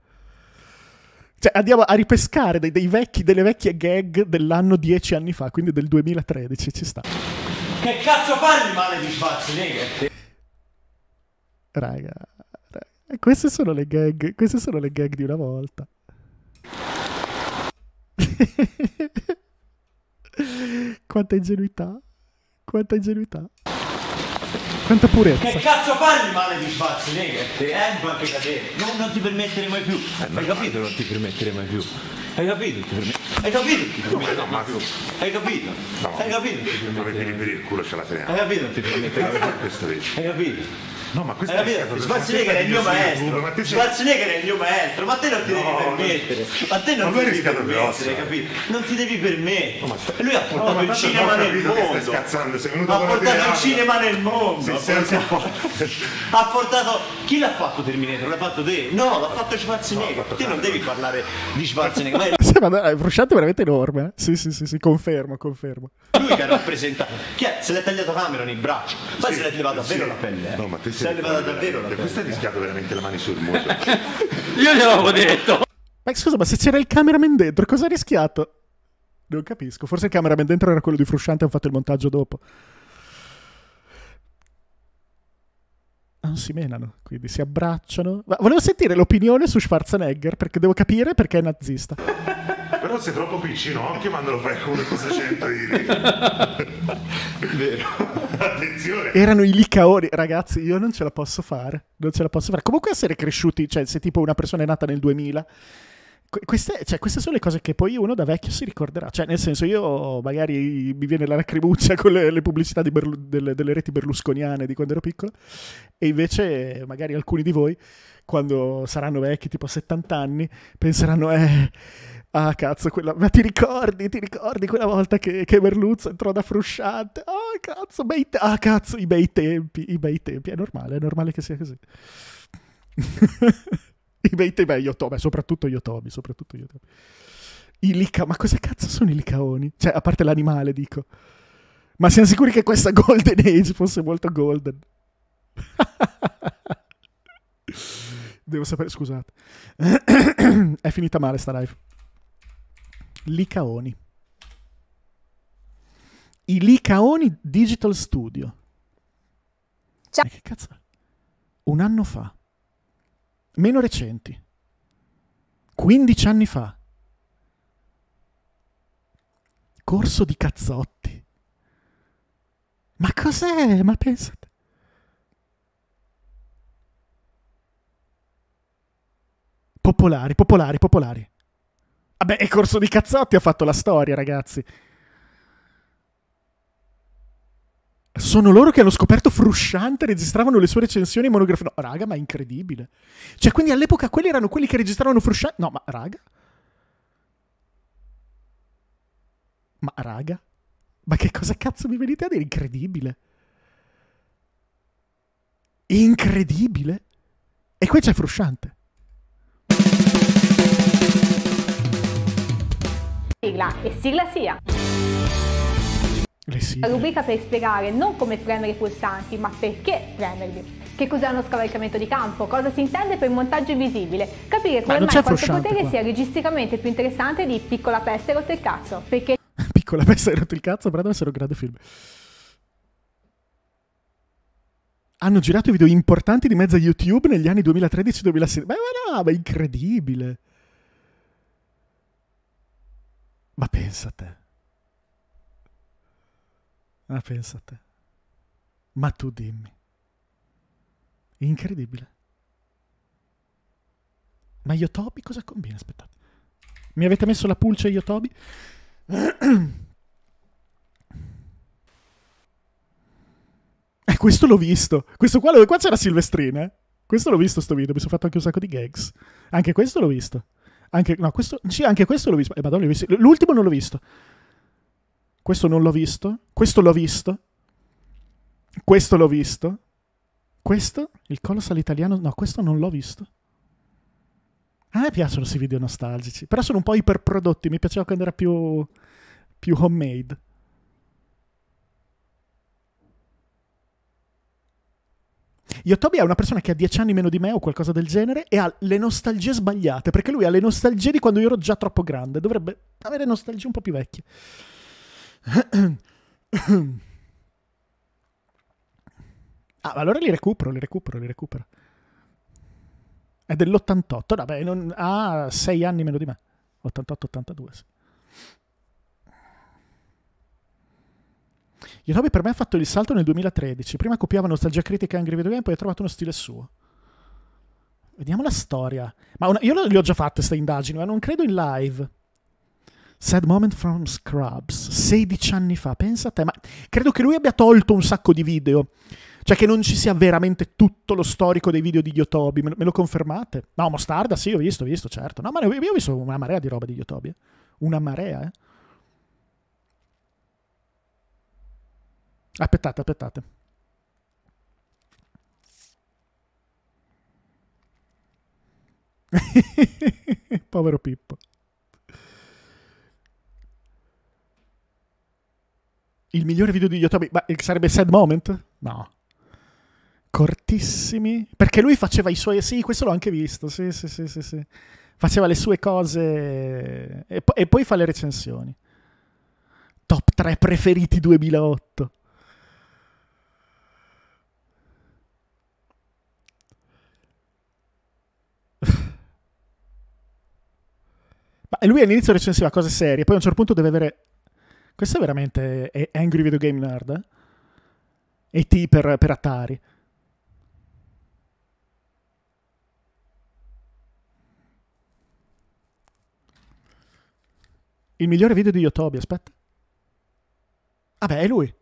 Cioè, andiamo a ripescare dei, dei vecchi, delle vecchie gag dell'anno dieci anni fa, quindi del 2013, ci sta. Che
cazzo parli male di Schwarzenegger?
Raga, raga, queste sono le gag, queste sono le gag di una volta. <laughs> Quanta ingenuità, quanta ingenuità.
Quanta purezza. Che
cazzo fai parli male di spazio, nega? Eh, anche cadere.
Non, non ti permettere mai più. Eh, Hai capito non ti permettere mai più? Hai capito? Ti Hai capito? No, no, ma... Hai capito? No, Hai capito? Non ti permettere mai più. Hai capito? Non ti permettere mai più.
Hai capito? No, ma questo eh, è Schwarzenegger è il mio maestro. Ma Schwarzenegger è il mio maestro, ma te non ti no, devi permettere. Ma te non, ma ti devi permettere, capito? Non ti devi permettere. No, te... Lui ha portato
no, il ah, cinema nel mondo. Ha portato il cinema nel mondo. Ha portato. Chi l'ha fatto Terminator? L'ha fatto te? No, l'ha fatto Schwarzenegger. Te non devi parlare di Schwarzenegger. <laughs>
ma Frusciante è veramente enorme. Eh. Sì, sì, sì, sì, confermo, confermo.
Lui che rappresenta. Chi è? Se l'ha tagliato Cameron in braccio. Poi sì, se l'è levata davvero sì. la pelle. Eh. No, ma te se l'è levata davvero la pelle. Questo ha rischiato veramente le mani sul muso. <laughs> Io gliel'avevo detto.
Ma scusa, ma se c'era il cameraman dentro, cosa ha rischiato? Non capisco. Forse il cameraman dentro era quello di Frusciante e hanno fatto il montaggio dopo. non ah, si menano, quindi si abbracciano. Ma volevo sentire l'opinione su Schwarzenegger perché devo capire perché è nazista.
Però sei troppo piccino, occhio quando lo fai con cosa cento di
<laughs> Vero. Attenzione.
Erano i licaori, ragazzi, io non ce la posso fare. Non ce la posso fare. Comunque essere cresciuti, cioè se tipo una persona è nata nel 2000 queste, cioè, queste sono le cose che poi uno da vecchio si ricorderà. Cioè, nel senso, io magari mi viene la lacrimuccia con le, le pubblicità Berlu, delle, delle, reti berlusconiane di quando ero piccolo. E invece magari alcuni di voi, quando saranno vecchi, tipo 70 anni, penseranno, eh, ah cazzo, quella... ma ti ricordi, ti ricordi quella volta che, che Merluzzo entrò da Frusciante? Ah cazzo, bei te... ah, cazzo, i bei tempi, i bei tempi, è normale, è normale che sia così. <laughs> I bei tempi, beh, Yotomi, soprattutto Yotomi, soprattutto Yotomi. I lica, ma cosa cazzo sono i licaoni? Cioè, a parte l'animale, dico. Ma siamo sicuri che questa <laughs> Golden Age fosse molto golden? Devo sapere, scusate. <clears throat> È finita male sta live. Licaoni. I Licaoni Digital Studio. Ciao. Eh, che cazzo? Un anno fa. Meno recenti. 15 anni fa. Corso di cazzotti. Ma cos'è? Ma pensa Popolari, popolari, popolari. Vabbè, e Corso di Cazzotti ha fatto la storia, ragazzi. Sono loro che hanno scoperto Frusciante, registravano le sue recensioni in monografia. No, raga, ma è incredibile. Cioè, quindi all'epoca quelli erano quelli che registravano Frusciante. No, ma raga. Ma raga. Ma che cosa cazzo mi venite a dire? Incredibile. Incredibile. E qui c'è Frusciante.
sigla e sigla sia! La rubrica per spiegare non come premere i pulsanti, ma perché premerli. Che cos'è uno scavalcamento di campo? Cosa si intende per montaggio visibile? Capire come mai questo potere qua. sia registicamente più interessante di Piccola peste rotto il cazzo. Perché... <laughs>
Piccola peste rotto il cazzo, però deve essere un grande film. Hanno girato video importanti di mezzo a YouTube negli anni 2013-2016. Beh, ma no, ma incredibile. Ma pensa a te. Ma pensa a te. Ma tu dimmi. Incredibile. Ma Yotobi cosa combina? Aspettate. Mi avete messo la pulce Yotobi? <clears throat> eh, questo l'ho visto. Questo qua, qua c'era Silvestrina. Eh? Questo l'ho visto sto video, mi sono fatto anche un sacco di gags. Anche questo l'ho visto. Anche, no, questo, sì, anche questo l'ho visto. Eh, madonna, l'ho visto. L'ultimo non l'ho visto. Questo non l'ho visto. Questo l'ho visto. Questo l'ho visto. Questo, il Colossal italiano, no, questo non l'ho visto. A me piacciono questi video nostalgici, però sono un po' iperprodotti, mi piaceva quando era più, più homemade. Yotobi è una persona che ha 10 anni meno di me o qualcosa del genere e ha le nostalgie sbagliate, perché lui ha le nostalgie di quando io ero già troppo grande, dovrebbe avere nostalgie un po' più vecchie. <coughs> ah, ma allora li recupero, li recupero, li recupero. È dell'88, vabbè, non, ha ah, 6 anni meno di me. 88-82, sì. Yotobi per me ha fatto il salto nel 2013. Prima copiava Nostalgia Critica e Angry Video Game, poi ha trovato uno stile suo. Vediamo la storia. Ma una, io le ho già fatte queste indagini, ma non credo in live. Sad Moment from Scrubs, 16 anni fa, pensa a te, ma credo che lui abbia tolto un sacco di video, cioè che non ci sia veramente tutto lo storico dei video di Yotobi, me, lo confermate? No, Mostarda, sì, ho visto, ho visto, certo, no, ma io ho visto una marea di roba di Yotobi, eh. una marea, eh. Aspettate, aspettate. <laughs> Povero Pippo. Il migliore video di Yotobi. Ma sarebbe Sad Moment? No. Cortissimi. Perché lui faceva i suoi. Sì, questo l'ho anche visto. Sì, sì, sì, sì. sì. Faceva le sue cose. E, po- e poi fa le recensioni. Top 3 preferiti 2008. Ma lui all'inizio recensiva cose serie, poi a un certo punto deve avere... Questo è veramente è Angry Video Game Nerd, eh? E.T. Per, per Atari. Il migliore video di Yotobi, aspetta. Vabbè, ah è lui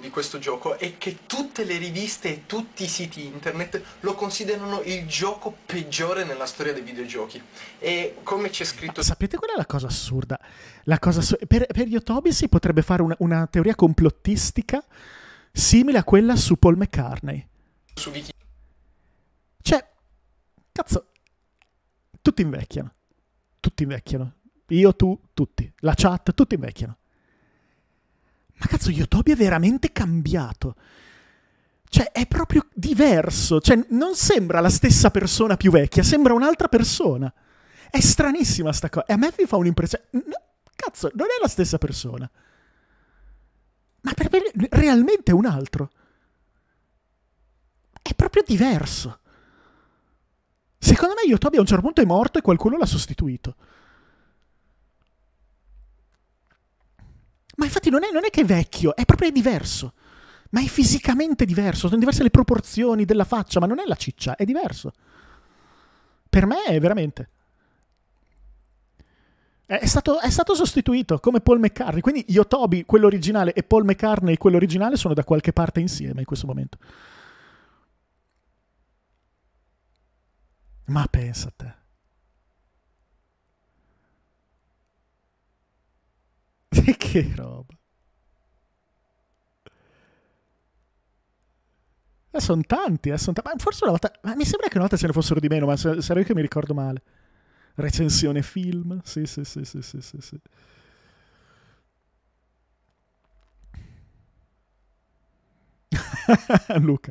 di questo gioco è che tutte le riviste e tutti i siti internet lo considerano il gioco peggiore nella storia dei videogiochi. E come c'è scritto... Ma
sapete qual è la cosa assurda? La cosa assurda... Per, per Yotobi si potrebbe fare una, una, teoria complottistica simile a quella su Paul McCartney. Su Wikipedia. Cioè, cazzo, tutti invecchiano. Tutti invecchiano. Io, tu, tutti. La chat, tutti invecchiano. Ma cazzo, Yotobi è veramente cambiato. Cioè, è proprio diverso. Cioè, non sembra la stessa persona più vecchia, sembra un'altra persona. È stranissima sta cosa. E a me mi fa un'impressione... cazzo, non è la stessa persona. Ma per me realmente è un altro. È proprio diverso. Secondo me Yotobi a un certo punto è morto e qualcuno l'ha sostituito. Ma infatti non è, non è che è vecchio, è proprio diverso. Ma è fisicamente diverso, sono diverse le proporzioni della faccia, ma non è la ciccia, è diverso. Per me è veramente... È stato, è stato, sostituito come Paul McCartney. Quindi io Yotobi, quello originale, e Paul McCartney, quello originale, sono da qualche parte insieme in questo momento. Ma pensa a te. <laughs> che roba. Eh, sono tanti, eh, son t- forse una volta... Ma mi sembra che una volta ce ne fossero di meno, ma sarò io che mi ricordo male. Recensione film, sì, sì, sì, sì, sì, sì. sì. <laughs> Luca.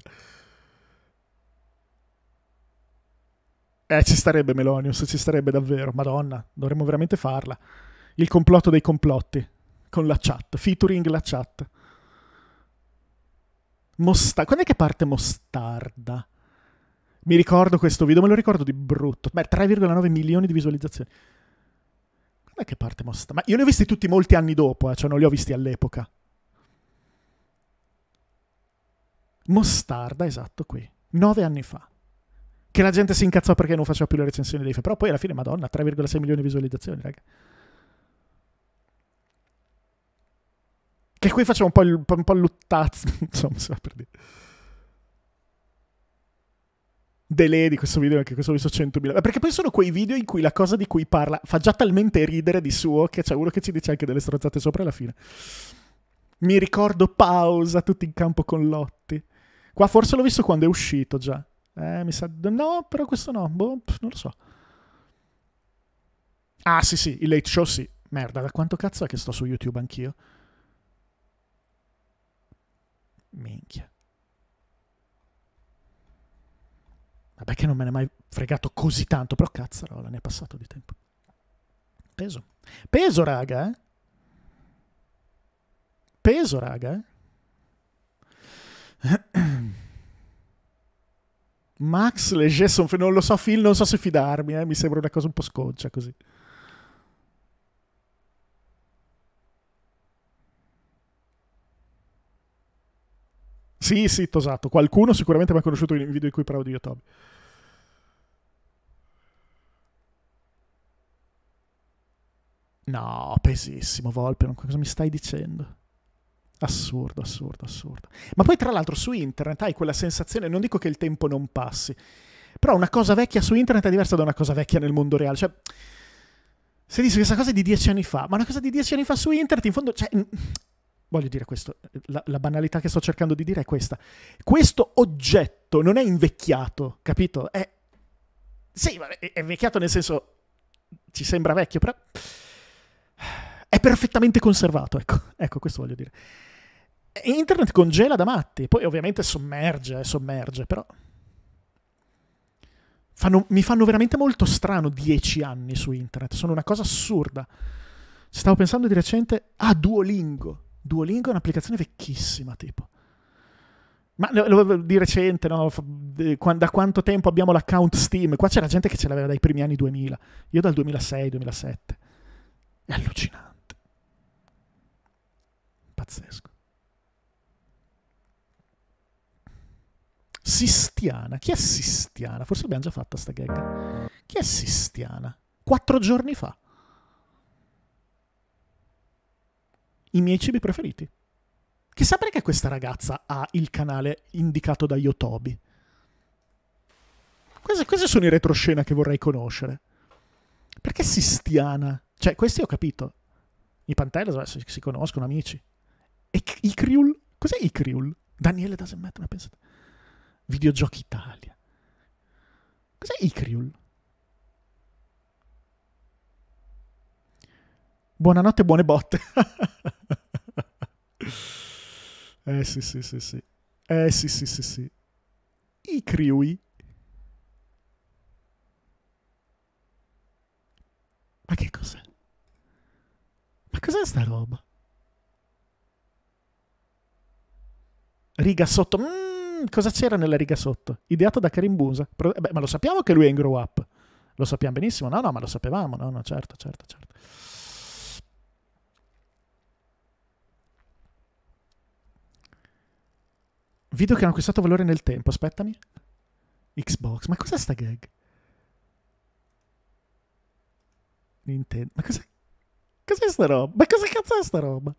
Eh, ci starebbe Melonius, ci starebbe davvero. Madonna, dovremmo veramente farla. Il complotto dei complotti con la chat, featuring la chat. Mostarda. Quando è che parte Mostarda? Mi ricordo questo video, me lo ricordo di brutto. Beh, 3,9 milioni di visualizzazioni. Quando è che parte Mostarda? Ma io li ho visti tutti molti anni dopo, eh, cioè non li ho visti all'epoca. Mostarda, esatto, qui. Nove anni fa. Che la gente si incazzò perché non faceva più le recensioni dei Fe. Però poi alla fine, madonna, 3,6 milioni di visualizzazioni, raga. Che qui facciamo un po' il, un po luttazzo. <laughs> Insomma, si va per dire. Delay di questo video, anche questo ho visto 100.000. Perché poi sono quei video in cui la cosa di cui parla fa già talmente ridere di suo che c'è uno che ci dice anche delle stronzate sopra alla fine. Mi ricordo pausa, tutti in campo con Lotti. Qua forse l'ho visto quando è uscito già. Eh, mi sa... No, però questo no. Boh, non lo so. Ah, sì, sì, il late show sì. Merda, da quanto cazzo è che sto su YouTube anch'io? Minchia. Vabbè che non me ne è mai fregato così tanto, però cazzarola, ne è passato di tempo. Peso. Peso, raga, eh? Peso, raga, eh? <clears throat> Max, Leger, non lo so, Phil, non so se fidarmi, eh? mi sembra una cosa un po' sconcia così. Sì, sì, tosato. Qualcuno sicuramente mi ha conosciuto in video di cui parlavo di YouTube. No, pesissimo, Volpe, cosa mi stai dicendo? Assurdo, assurdo, assurdo. Ma poi tra l'altro su internet hai quella sensazione, non dico che il tempo non passi, però una cosa vecchia su internet è diversa da una cosa vecchia nel mondo reale. Cioè, se dici questa cosa è di dieci anni fa, ma una cosa di dieci anni fa su internet, in fondo, cioè, Voglio dire questo, la, la, banalità che sto cercando di dire è questa. Questo oggetto non è invecchiato, capito? È... Sì, è invecchiato nel senso... ci sembra vecchio, però... È perfettamente conservato, ecco, <laughs> ecco questo voglio dire. Internet congela da matti, poi ovviamente sommerge, eh, sommerge, però... Fanno, mi fanno veramente molto strano dieci anni su internet, sono una cosa assurda. Stavo pensando di recente a Duolingo. Duolingo è un'applicazione vecchissima, tipo. Ma di recente, no? da quanto tempo abbiamo l'account Steam? Qua c'era gente che ce l'aveva dai primi anni 2000, io dal 2006-2007. È allucinante. Pazzesco. Sistiana. Chi è Sistiana? Forse abbiamo già fatto sta gag. Chi è Sistiana? Quattro giorni fa. i miei cibi preferiti. Chissà perché questa ragazza ha il canale indicato da Yotobi. Queste, queste sono i retroscena che vorrei conoscere. Perché si stiana? Cioè, questi ho capito. I Pantella si, si conoscono, amici. E i Criul? Cos'è i Criul? Daniele Dasemet, ma pensate. Videogiochi Italia. Cos'è i Criul? Buonanotte e buone botte. <laughs> eh sì, sì, sì, sì. Eh sì, sì, sì, sì. I criui. Ma che cos'è? Ma cos'è sta roba? Riga sotto. Mm, cosa c'era nella riga sotto? Ideato da Karim Busa. Eh beh, ma lo sappiamo che lui è in grow up. Lo sappiamo benissimo. No, no, ma lo sapevamo. No, no, certo, certo, certo. Video che hanno acquistato valore nel tempo, aspettami. Xbox, ma cos'è sta gag? Nintendo, ma cos'è? Cos'è sta roba? Ma cosa cazzo è sta roba?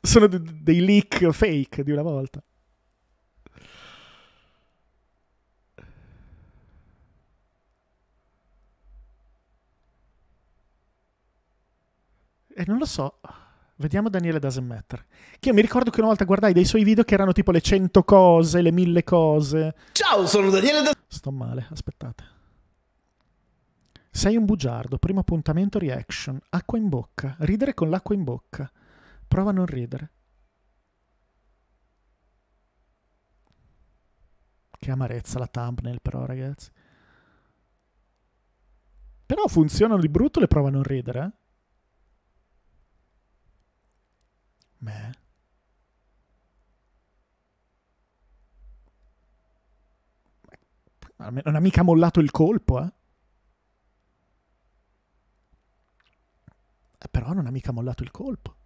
Sono de- dei leak fake di una volta. E eh, non lo so. Vediamo Daniele Doesn't Matter. Che io mi ricordo che una volta guardai dei suoi video che erano tipo le 100 cose, le 1000 cose. Ciao, sono Daniele Doesn't... Sto male, aspettate. Sei un bugiardo, primo appuntamento reaction, acqua in bocca, ridere con l'acqua in bocca. Prova a non ridere. Che amarezza la thumbnail però, ragazzi. Però funzionano di brutto le prove a non ridere, eh? man. Non ha mica mollato il colpo, eh? eh? Però non ha mica mollato il colpo.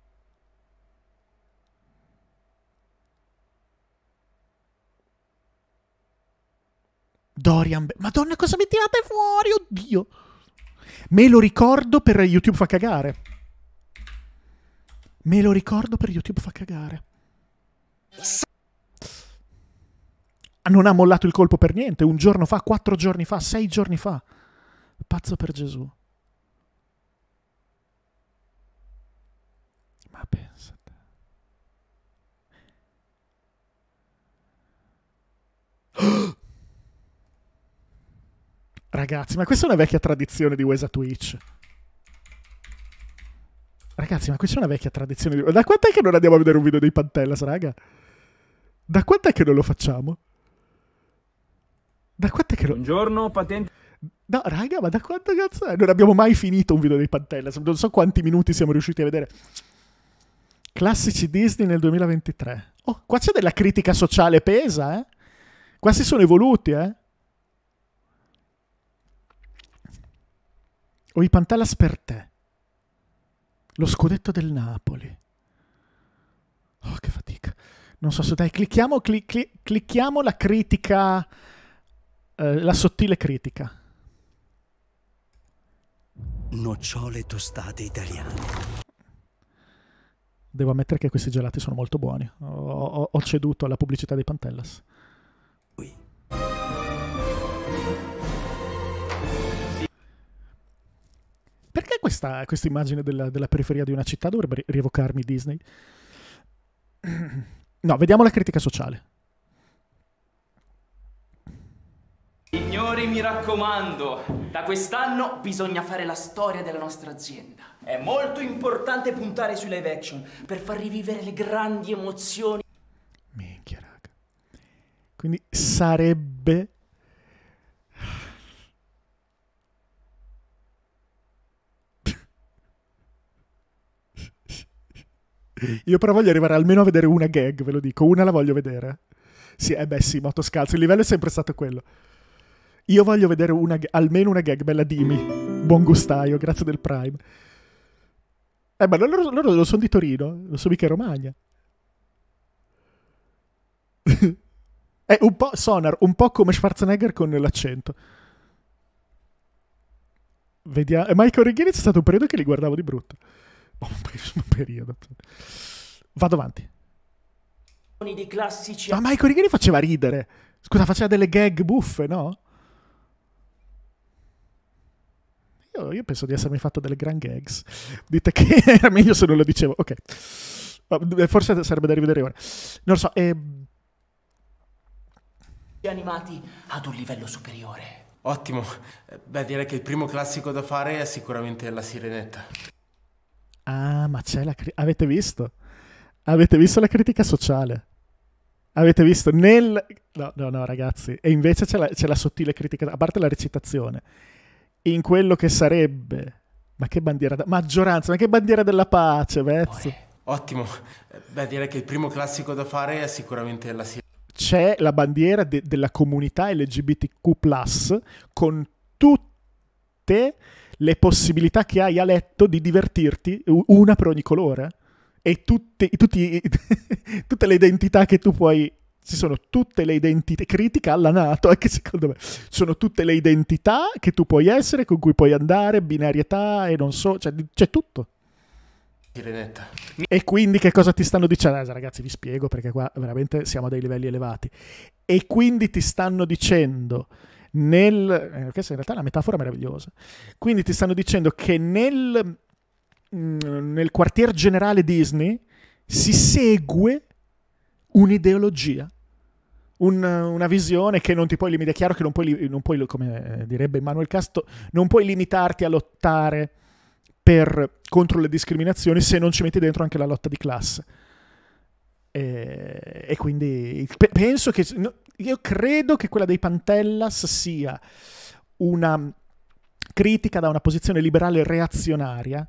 Dorian... Madonna, cosa mi tirate fuori? Oddio! Me lo ricordo per YouTube fa cagare. Me lo ricordo per YouTube fa cagare. Ah, non ha mollato il colpo per niente. Un giorno fa, quattro giorni fa, sei giorni fa. Pazzo per Gesù. Ma pensate. <gasps> Ragazzi, ma questa è una vecchia tradizione di Wesa Twitch ragazzi, ma questa è una vecchia tradizione. Da quant'è che non andiamo a vedere un video dei Pantellas, raga? Da quant'è che non lo facciamo? Da quant'è che non... Buongiorno, patente... No, raga, ma da quanto cazzo è? Non abbiamo mai finito un video dei Pantellas. Non so quanti minuti siamo riusciti a vedere. Classici Disney nel 2023. Oh, qua c'è della critica sociale pesa, eh? Qua si sono evoluti, eh? O i Pantellas per te. Lo scudetto del Napoli. Oh, che fatica. Non so se dai, clicchiamo, cli, cli, clicchiamo la critica, eh, la sottile critica.
Nocciole tostate italiane.
Devo ammettere che questi gelati sono molto buoni. Ho, ho, ho ceduto alla pubblicità dei Pantellas. Perché questa, questa immagine della, della, periferia di una città dovrebbe rievocarmi Disney? No, vediamo la critica sociale.
Signori, mi raccomando, da quest'anno bisogna fare la storia della nostra azienda. È molto importante puntare sui live action per far rivivere le grandi emozioni. Minchia,
raga. Quindi sarebbe Io però voglio arrivare almeno a vedere una gag, ve lo dico, una la voglio vedere. Sì, eh beh sì, motoscalzo, il livello è sempre stato quello. Io voglio vedere una, almeno una gag bella dimmi, Buon gustaio, grazie del Prime. Eh, ma loro, loro lo sono di Torino, lo so mica Romagna. <laughs> È un po' Sonar, un po' come Schwarzenegger con l'accento. Vediamo. Eh, Michael Righieri c'è stato un periodo che li guardavo di brutto ho un brevissimo <laughs> periodo. Vado avanti.
Di classici... Ma Michael Righerini
faceva ridere. Scusa, faceva delle gag buffe, no? Io, io penso di essermi fatto delle gran gags. Dite che <laughs> era meglio se non lo dicevo. Ok. Eh, forse sarebbe da rivedere ora. Non lo so. Ehm... Animati ad un livello superiore. Ottimo. Eh, beh, direi che il primo classico da fare è sicuramente la sirenetta. Ah, ma c'è la critica. Avete visto? Avete visto la critica sociale? Avete visto nel... No, no, no, ragazzi. E invece c'è la, c'è la sottile critica, a parte la recitazione. In quello che sarebbe... Ma che bandiera... Da... Maggioranza, ma che bandiera della pace, Vezzo. Ottimo. Beh, direi che il primo classico da fare è sicuramente la Siria. C'è la bandiera de- della comunità LGBTQ, con tutte le possibilità che hai a letto di divertirti, una per ogni colore, e tutti, tutti, <laughs> tutte le identità che tu puoi... Ci sono tutte le identità, critica alla Nato, anche secondo me, sono tutte le identità che tu puoi essere, con cui puoi andare, binarietà e non so, cioè, c'è tutto. E quindi che cosa ti stanno dicendo? Eh, ragazzi, vi spiego perché qua veramente siamo a dei livelli elevati. E quindi ti stanno dicendo nel... Eh, questa in realtà è una metafora meravigliosa. Quindi ti stanno dicendo che nel, mm, nel quartier generale Disney si segue un'ideologia. Un, una visione che non ti puoi limitare, è chiaro che non puoi, non puoi come eh, direbbe Manuel Casto, non puoi limitarti a lottare per, contro le discriminazioni se non ci metti dentro anche la lotta di classe e, eh, e quindi pe- penso che... No, io credo che quella dei Pantellas sia una critica da una posizione liberale reazionaria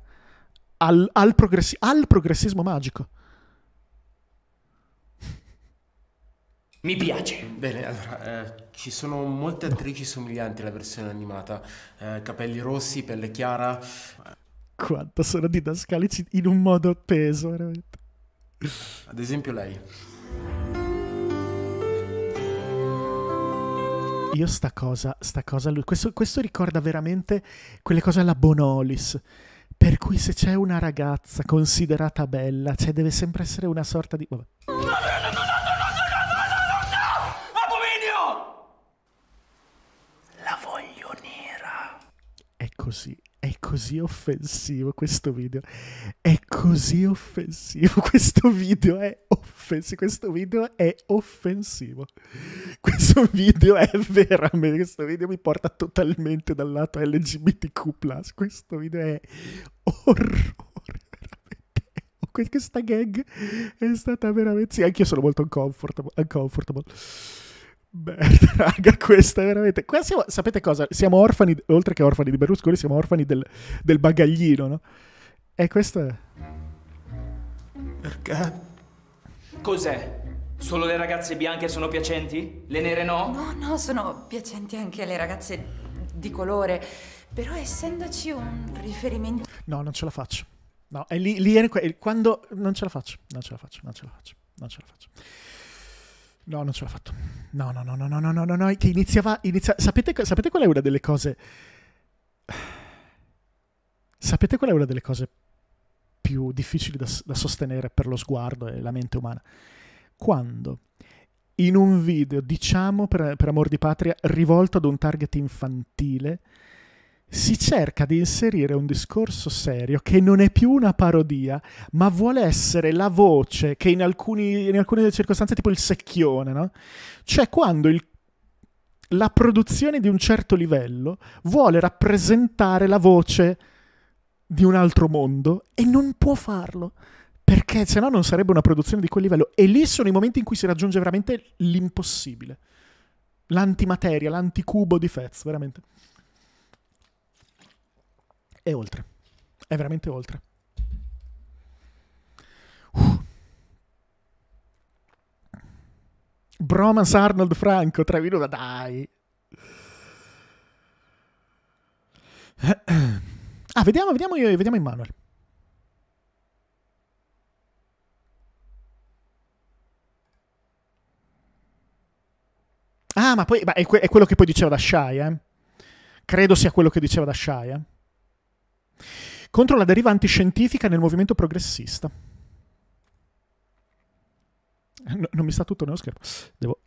al, al, progressi- al progressismo magico. Mi piace. Bene, allora, eh, ci sono molte attrici somiglianti alla versione animata. Eh, capelli rossi, pelle chiara. Quanto sono didascalici in un modo teso, veramente. Ad esempio lei. Io sta cosa, sta cosa, questo, questo ricorda veramente quelle cose alla Bonolis. Per cui se c'è una ragazza considerata bella, cioè deve sempre essere una sorta di... Vabbè.
La voglio
È così, è così offensivo questo video. È così offensivo. <laughs> Questo video è offensivo. Questo video è offensivo. Questo video è veramente. Questo video mi porta totalmente dal lato LGBTQ. Questo video è orrore. Veramente. <laughs> Questa gag è stata veramente. Sì, anch'io sono molto uncomfortable. uncomfortable. Beh, <laughs> raga, questa è veramente... Qua siamo, sapete cosa? Siamo orfani, oltre che orfani di Berlusconi, siamo orfani del, del bagaglino, no? E questo è...
Perché? Cos'è? Solo le ragazze bianche sono piacenti? Le nere no?
No, no, sono piacenti anche le ragazze di colore. Però essendoci un riferimento...
No, non ce la faccio. No, è lì, lì è, quando... Non ce la faccio, non ce la faccio, non ce la faccio, non ce la faccio. No, non ce l'ha fatto. No, no, no, no, no, no, no, no, no che iniziava... Inizia... Sapete, sapete qual è una delle cose... Sapete qual è una delle cose più difficili da, da sostenere per lo sguardo e la mente umana? Quando in un video, diciamo per, per amor di patria, rivolto ad un target infantile, si cerca di inserire un discorso serio che non è più una parodia, ma vuole essere la voce che in, alcuni, in alcune circostanze, è tipo il secchione, no? Cioè quando il, la produzione di un certo livello vuole rappresentare la voce di un altro mondo e non può farlo. Perché se no non sarebbe una produzione di quel livello. E lì sono i momenti in cui si raggiunge veramente l'impossibile. L'antimateria, l'anticubo di Fez, veramente è oltre. È veramente oltre. Uh. Bromance Arnold Franco, tre minuti, dai. Ah, vediamo, vediamo, io, vediamo Immanuel. Ah, ma poi ma è, que- è, quello che poi diceva da Shai, eh? Credo sia quello che diceva da Shai, eh? contro la deriva antiscientifica nel movimento progressista. Eh, no, non mi sta tutto nello schermo. Devo...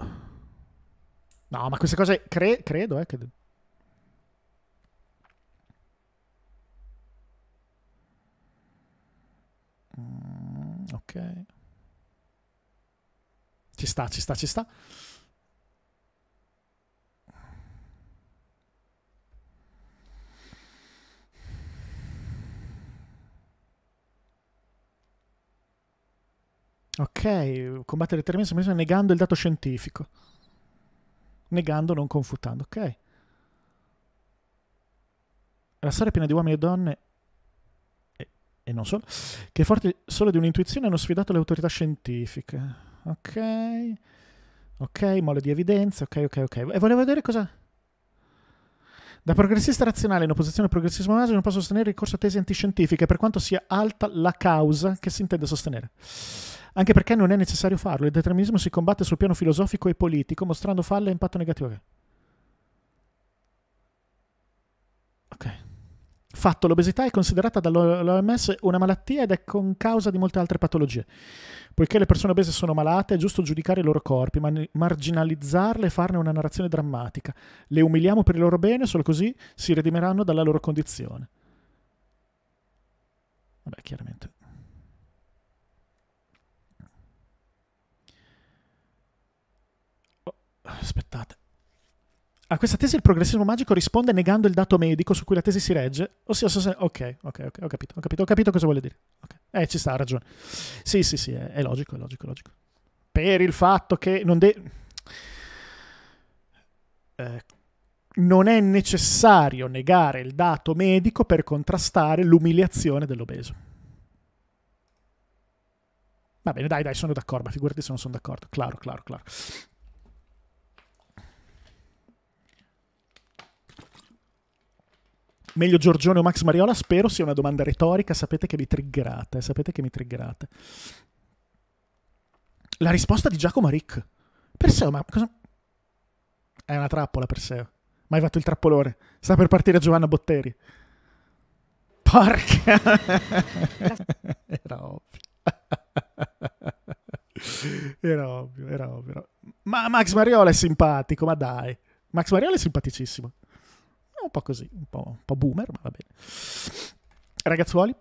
No, ma queste cose cre- credo eh, che... Mm, ok. Ci sta, ci sta, ci sta. Ok, combattere il determinismo negando il dato scientifico. Negando, non confutando, ok. La storia è piena di uomini e donne, e, e non solo, che forti solo di un'intuizione hanno sfidato le autorità scientifiche. Ok. Ok, mole di evidenza, ok, ok, ok. E volevo vedere cosa... Da progressista razionale in opposizione al progressismo maso non posso sostenere il ricorso a tesi antiscientifiche per quanto sia alta la causa che si intende sostenere anche perché non è necessario farlo. Il determinismo si combatte sul piano filosofico e politico, mostrando falle e impatto negativo. Ok. Fatto, l'obesità è considerata dall'OMS una malattia ed è con causa di molte altre patologie. Poiché le persone obese sono malate, è giusto giudicare i loro corpi, man- marginalizzarle e farne una narrazione drammatica. Le umiliamo per il loro bene, solo così si redimeranno dalla loro condizione. Vabbè, chiaramente. Aspettate. A ah, questa tesi il progressismo magico risponde negando il dato medico su cui la tesi si regge, ossia... Se... Ok, ok, ok, ho capito, ho capito, ho capito cosa vuole dire. Okay. Eh, ci sta, ha ragione. Sì, sì, sì, è, è logico, è logico, è logico. Per il fatto che non de... Eh, non è necessario negare il dato medico per contrastare l'umiliazione dell'obeso. Va bene, dai, dai, sono d'accordo, figurati se non sono d'accordo. Claro, claro, claro. meglio Giorgione o Max Mariola? Spero sia una domanda retorica, sapete che mi triggerate, sapete che mi triggerate. La risposta di Giacomo Ric. Perseo, ma cosa... È una trappola, Perseo. Ma hai fatto il trappolone. Sta per partire Giovanna Botteri. Porca! <laughs> Era ovvio. <laughs> era ovvio, era ovvio. Ma Max Mariola è simpatico, ma dai. Max Mariola è simpaticissimo un po' così, un po', un po boomer, ma va bene. Ragazzuoli,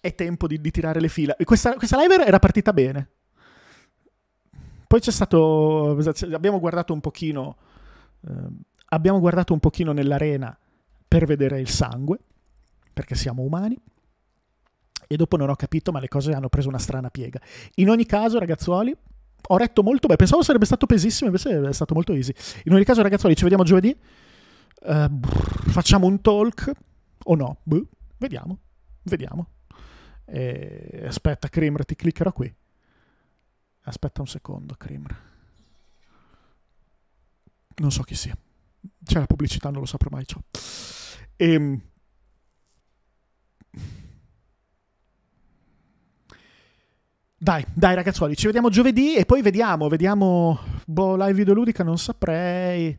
è tempo di, di tirare le fila. Questa, questa live era partita bene. Poi c'è stato... Abbiamo guardato un pochino... Eh, abbiamo guardato un pochino nell'arena per vedere il sangue, perché siamo umani. E dopo non ho capito, ma le cose hanno preso una strana piega. In ogni caso, ragazzuoli, ho retto molto bene. Pensavo sarebbe stato pesissimo, invece è stato molto easy. In ogni caso, ragazzuoli, ci vediamo giovedì. Uh, facciamo un talk o no? Buh, vediamo, vediamo. E... Aspetta, Kramer, ti cliccherò qui. Aspetta un secondo, Kramer. Non so chi sia. C'è la pubblicità, non lo saprò mai. Ciao. E... Ehm, dai, dai ragazzuoli, ci vediamo giovedì e poi vediamo, vediamo, boh, live videoludica non saprei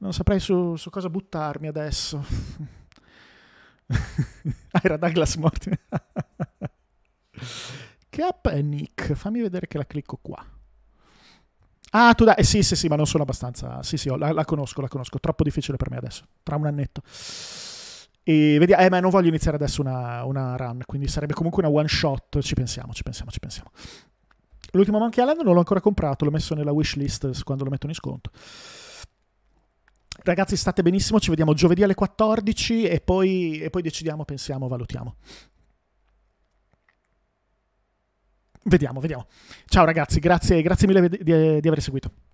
non saprei su, su cosa buttarmi adesso. <laughs> ah, era Douglas Mortimer. <laughs> che app è Nick? Fammi vedere che la clicco qua. Ah, tu dai, eh, sì, sì, sì, ma non sono abbastanza. Sì, sì, la, la, conosco, la conosco. Troppo difficile per me adesso. Tra un annetto. E vediamo. eh, ma non voglio iniziare adesso una, una run, quindi sarebbe comunque una one shot. Ci pensiamo, ci pensiamo, ci pensiamo. L'ultimo Monkey Island non l'ho ancora comprato, l'ho messo nella wishlist quando lo mettono in sconto. Ragazzi, state benissimo, ci vediamo giovedì alle 14 e poi, e poi decidiamo, pensiamo, valutiamo.
Vediamo, vediamo. Ciao ragazzi, grazie, grazie mille di, di, di aver seguito.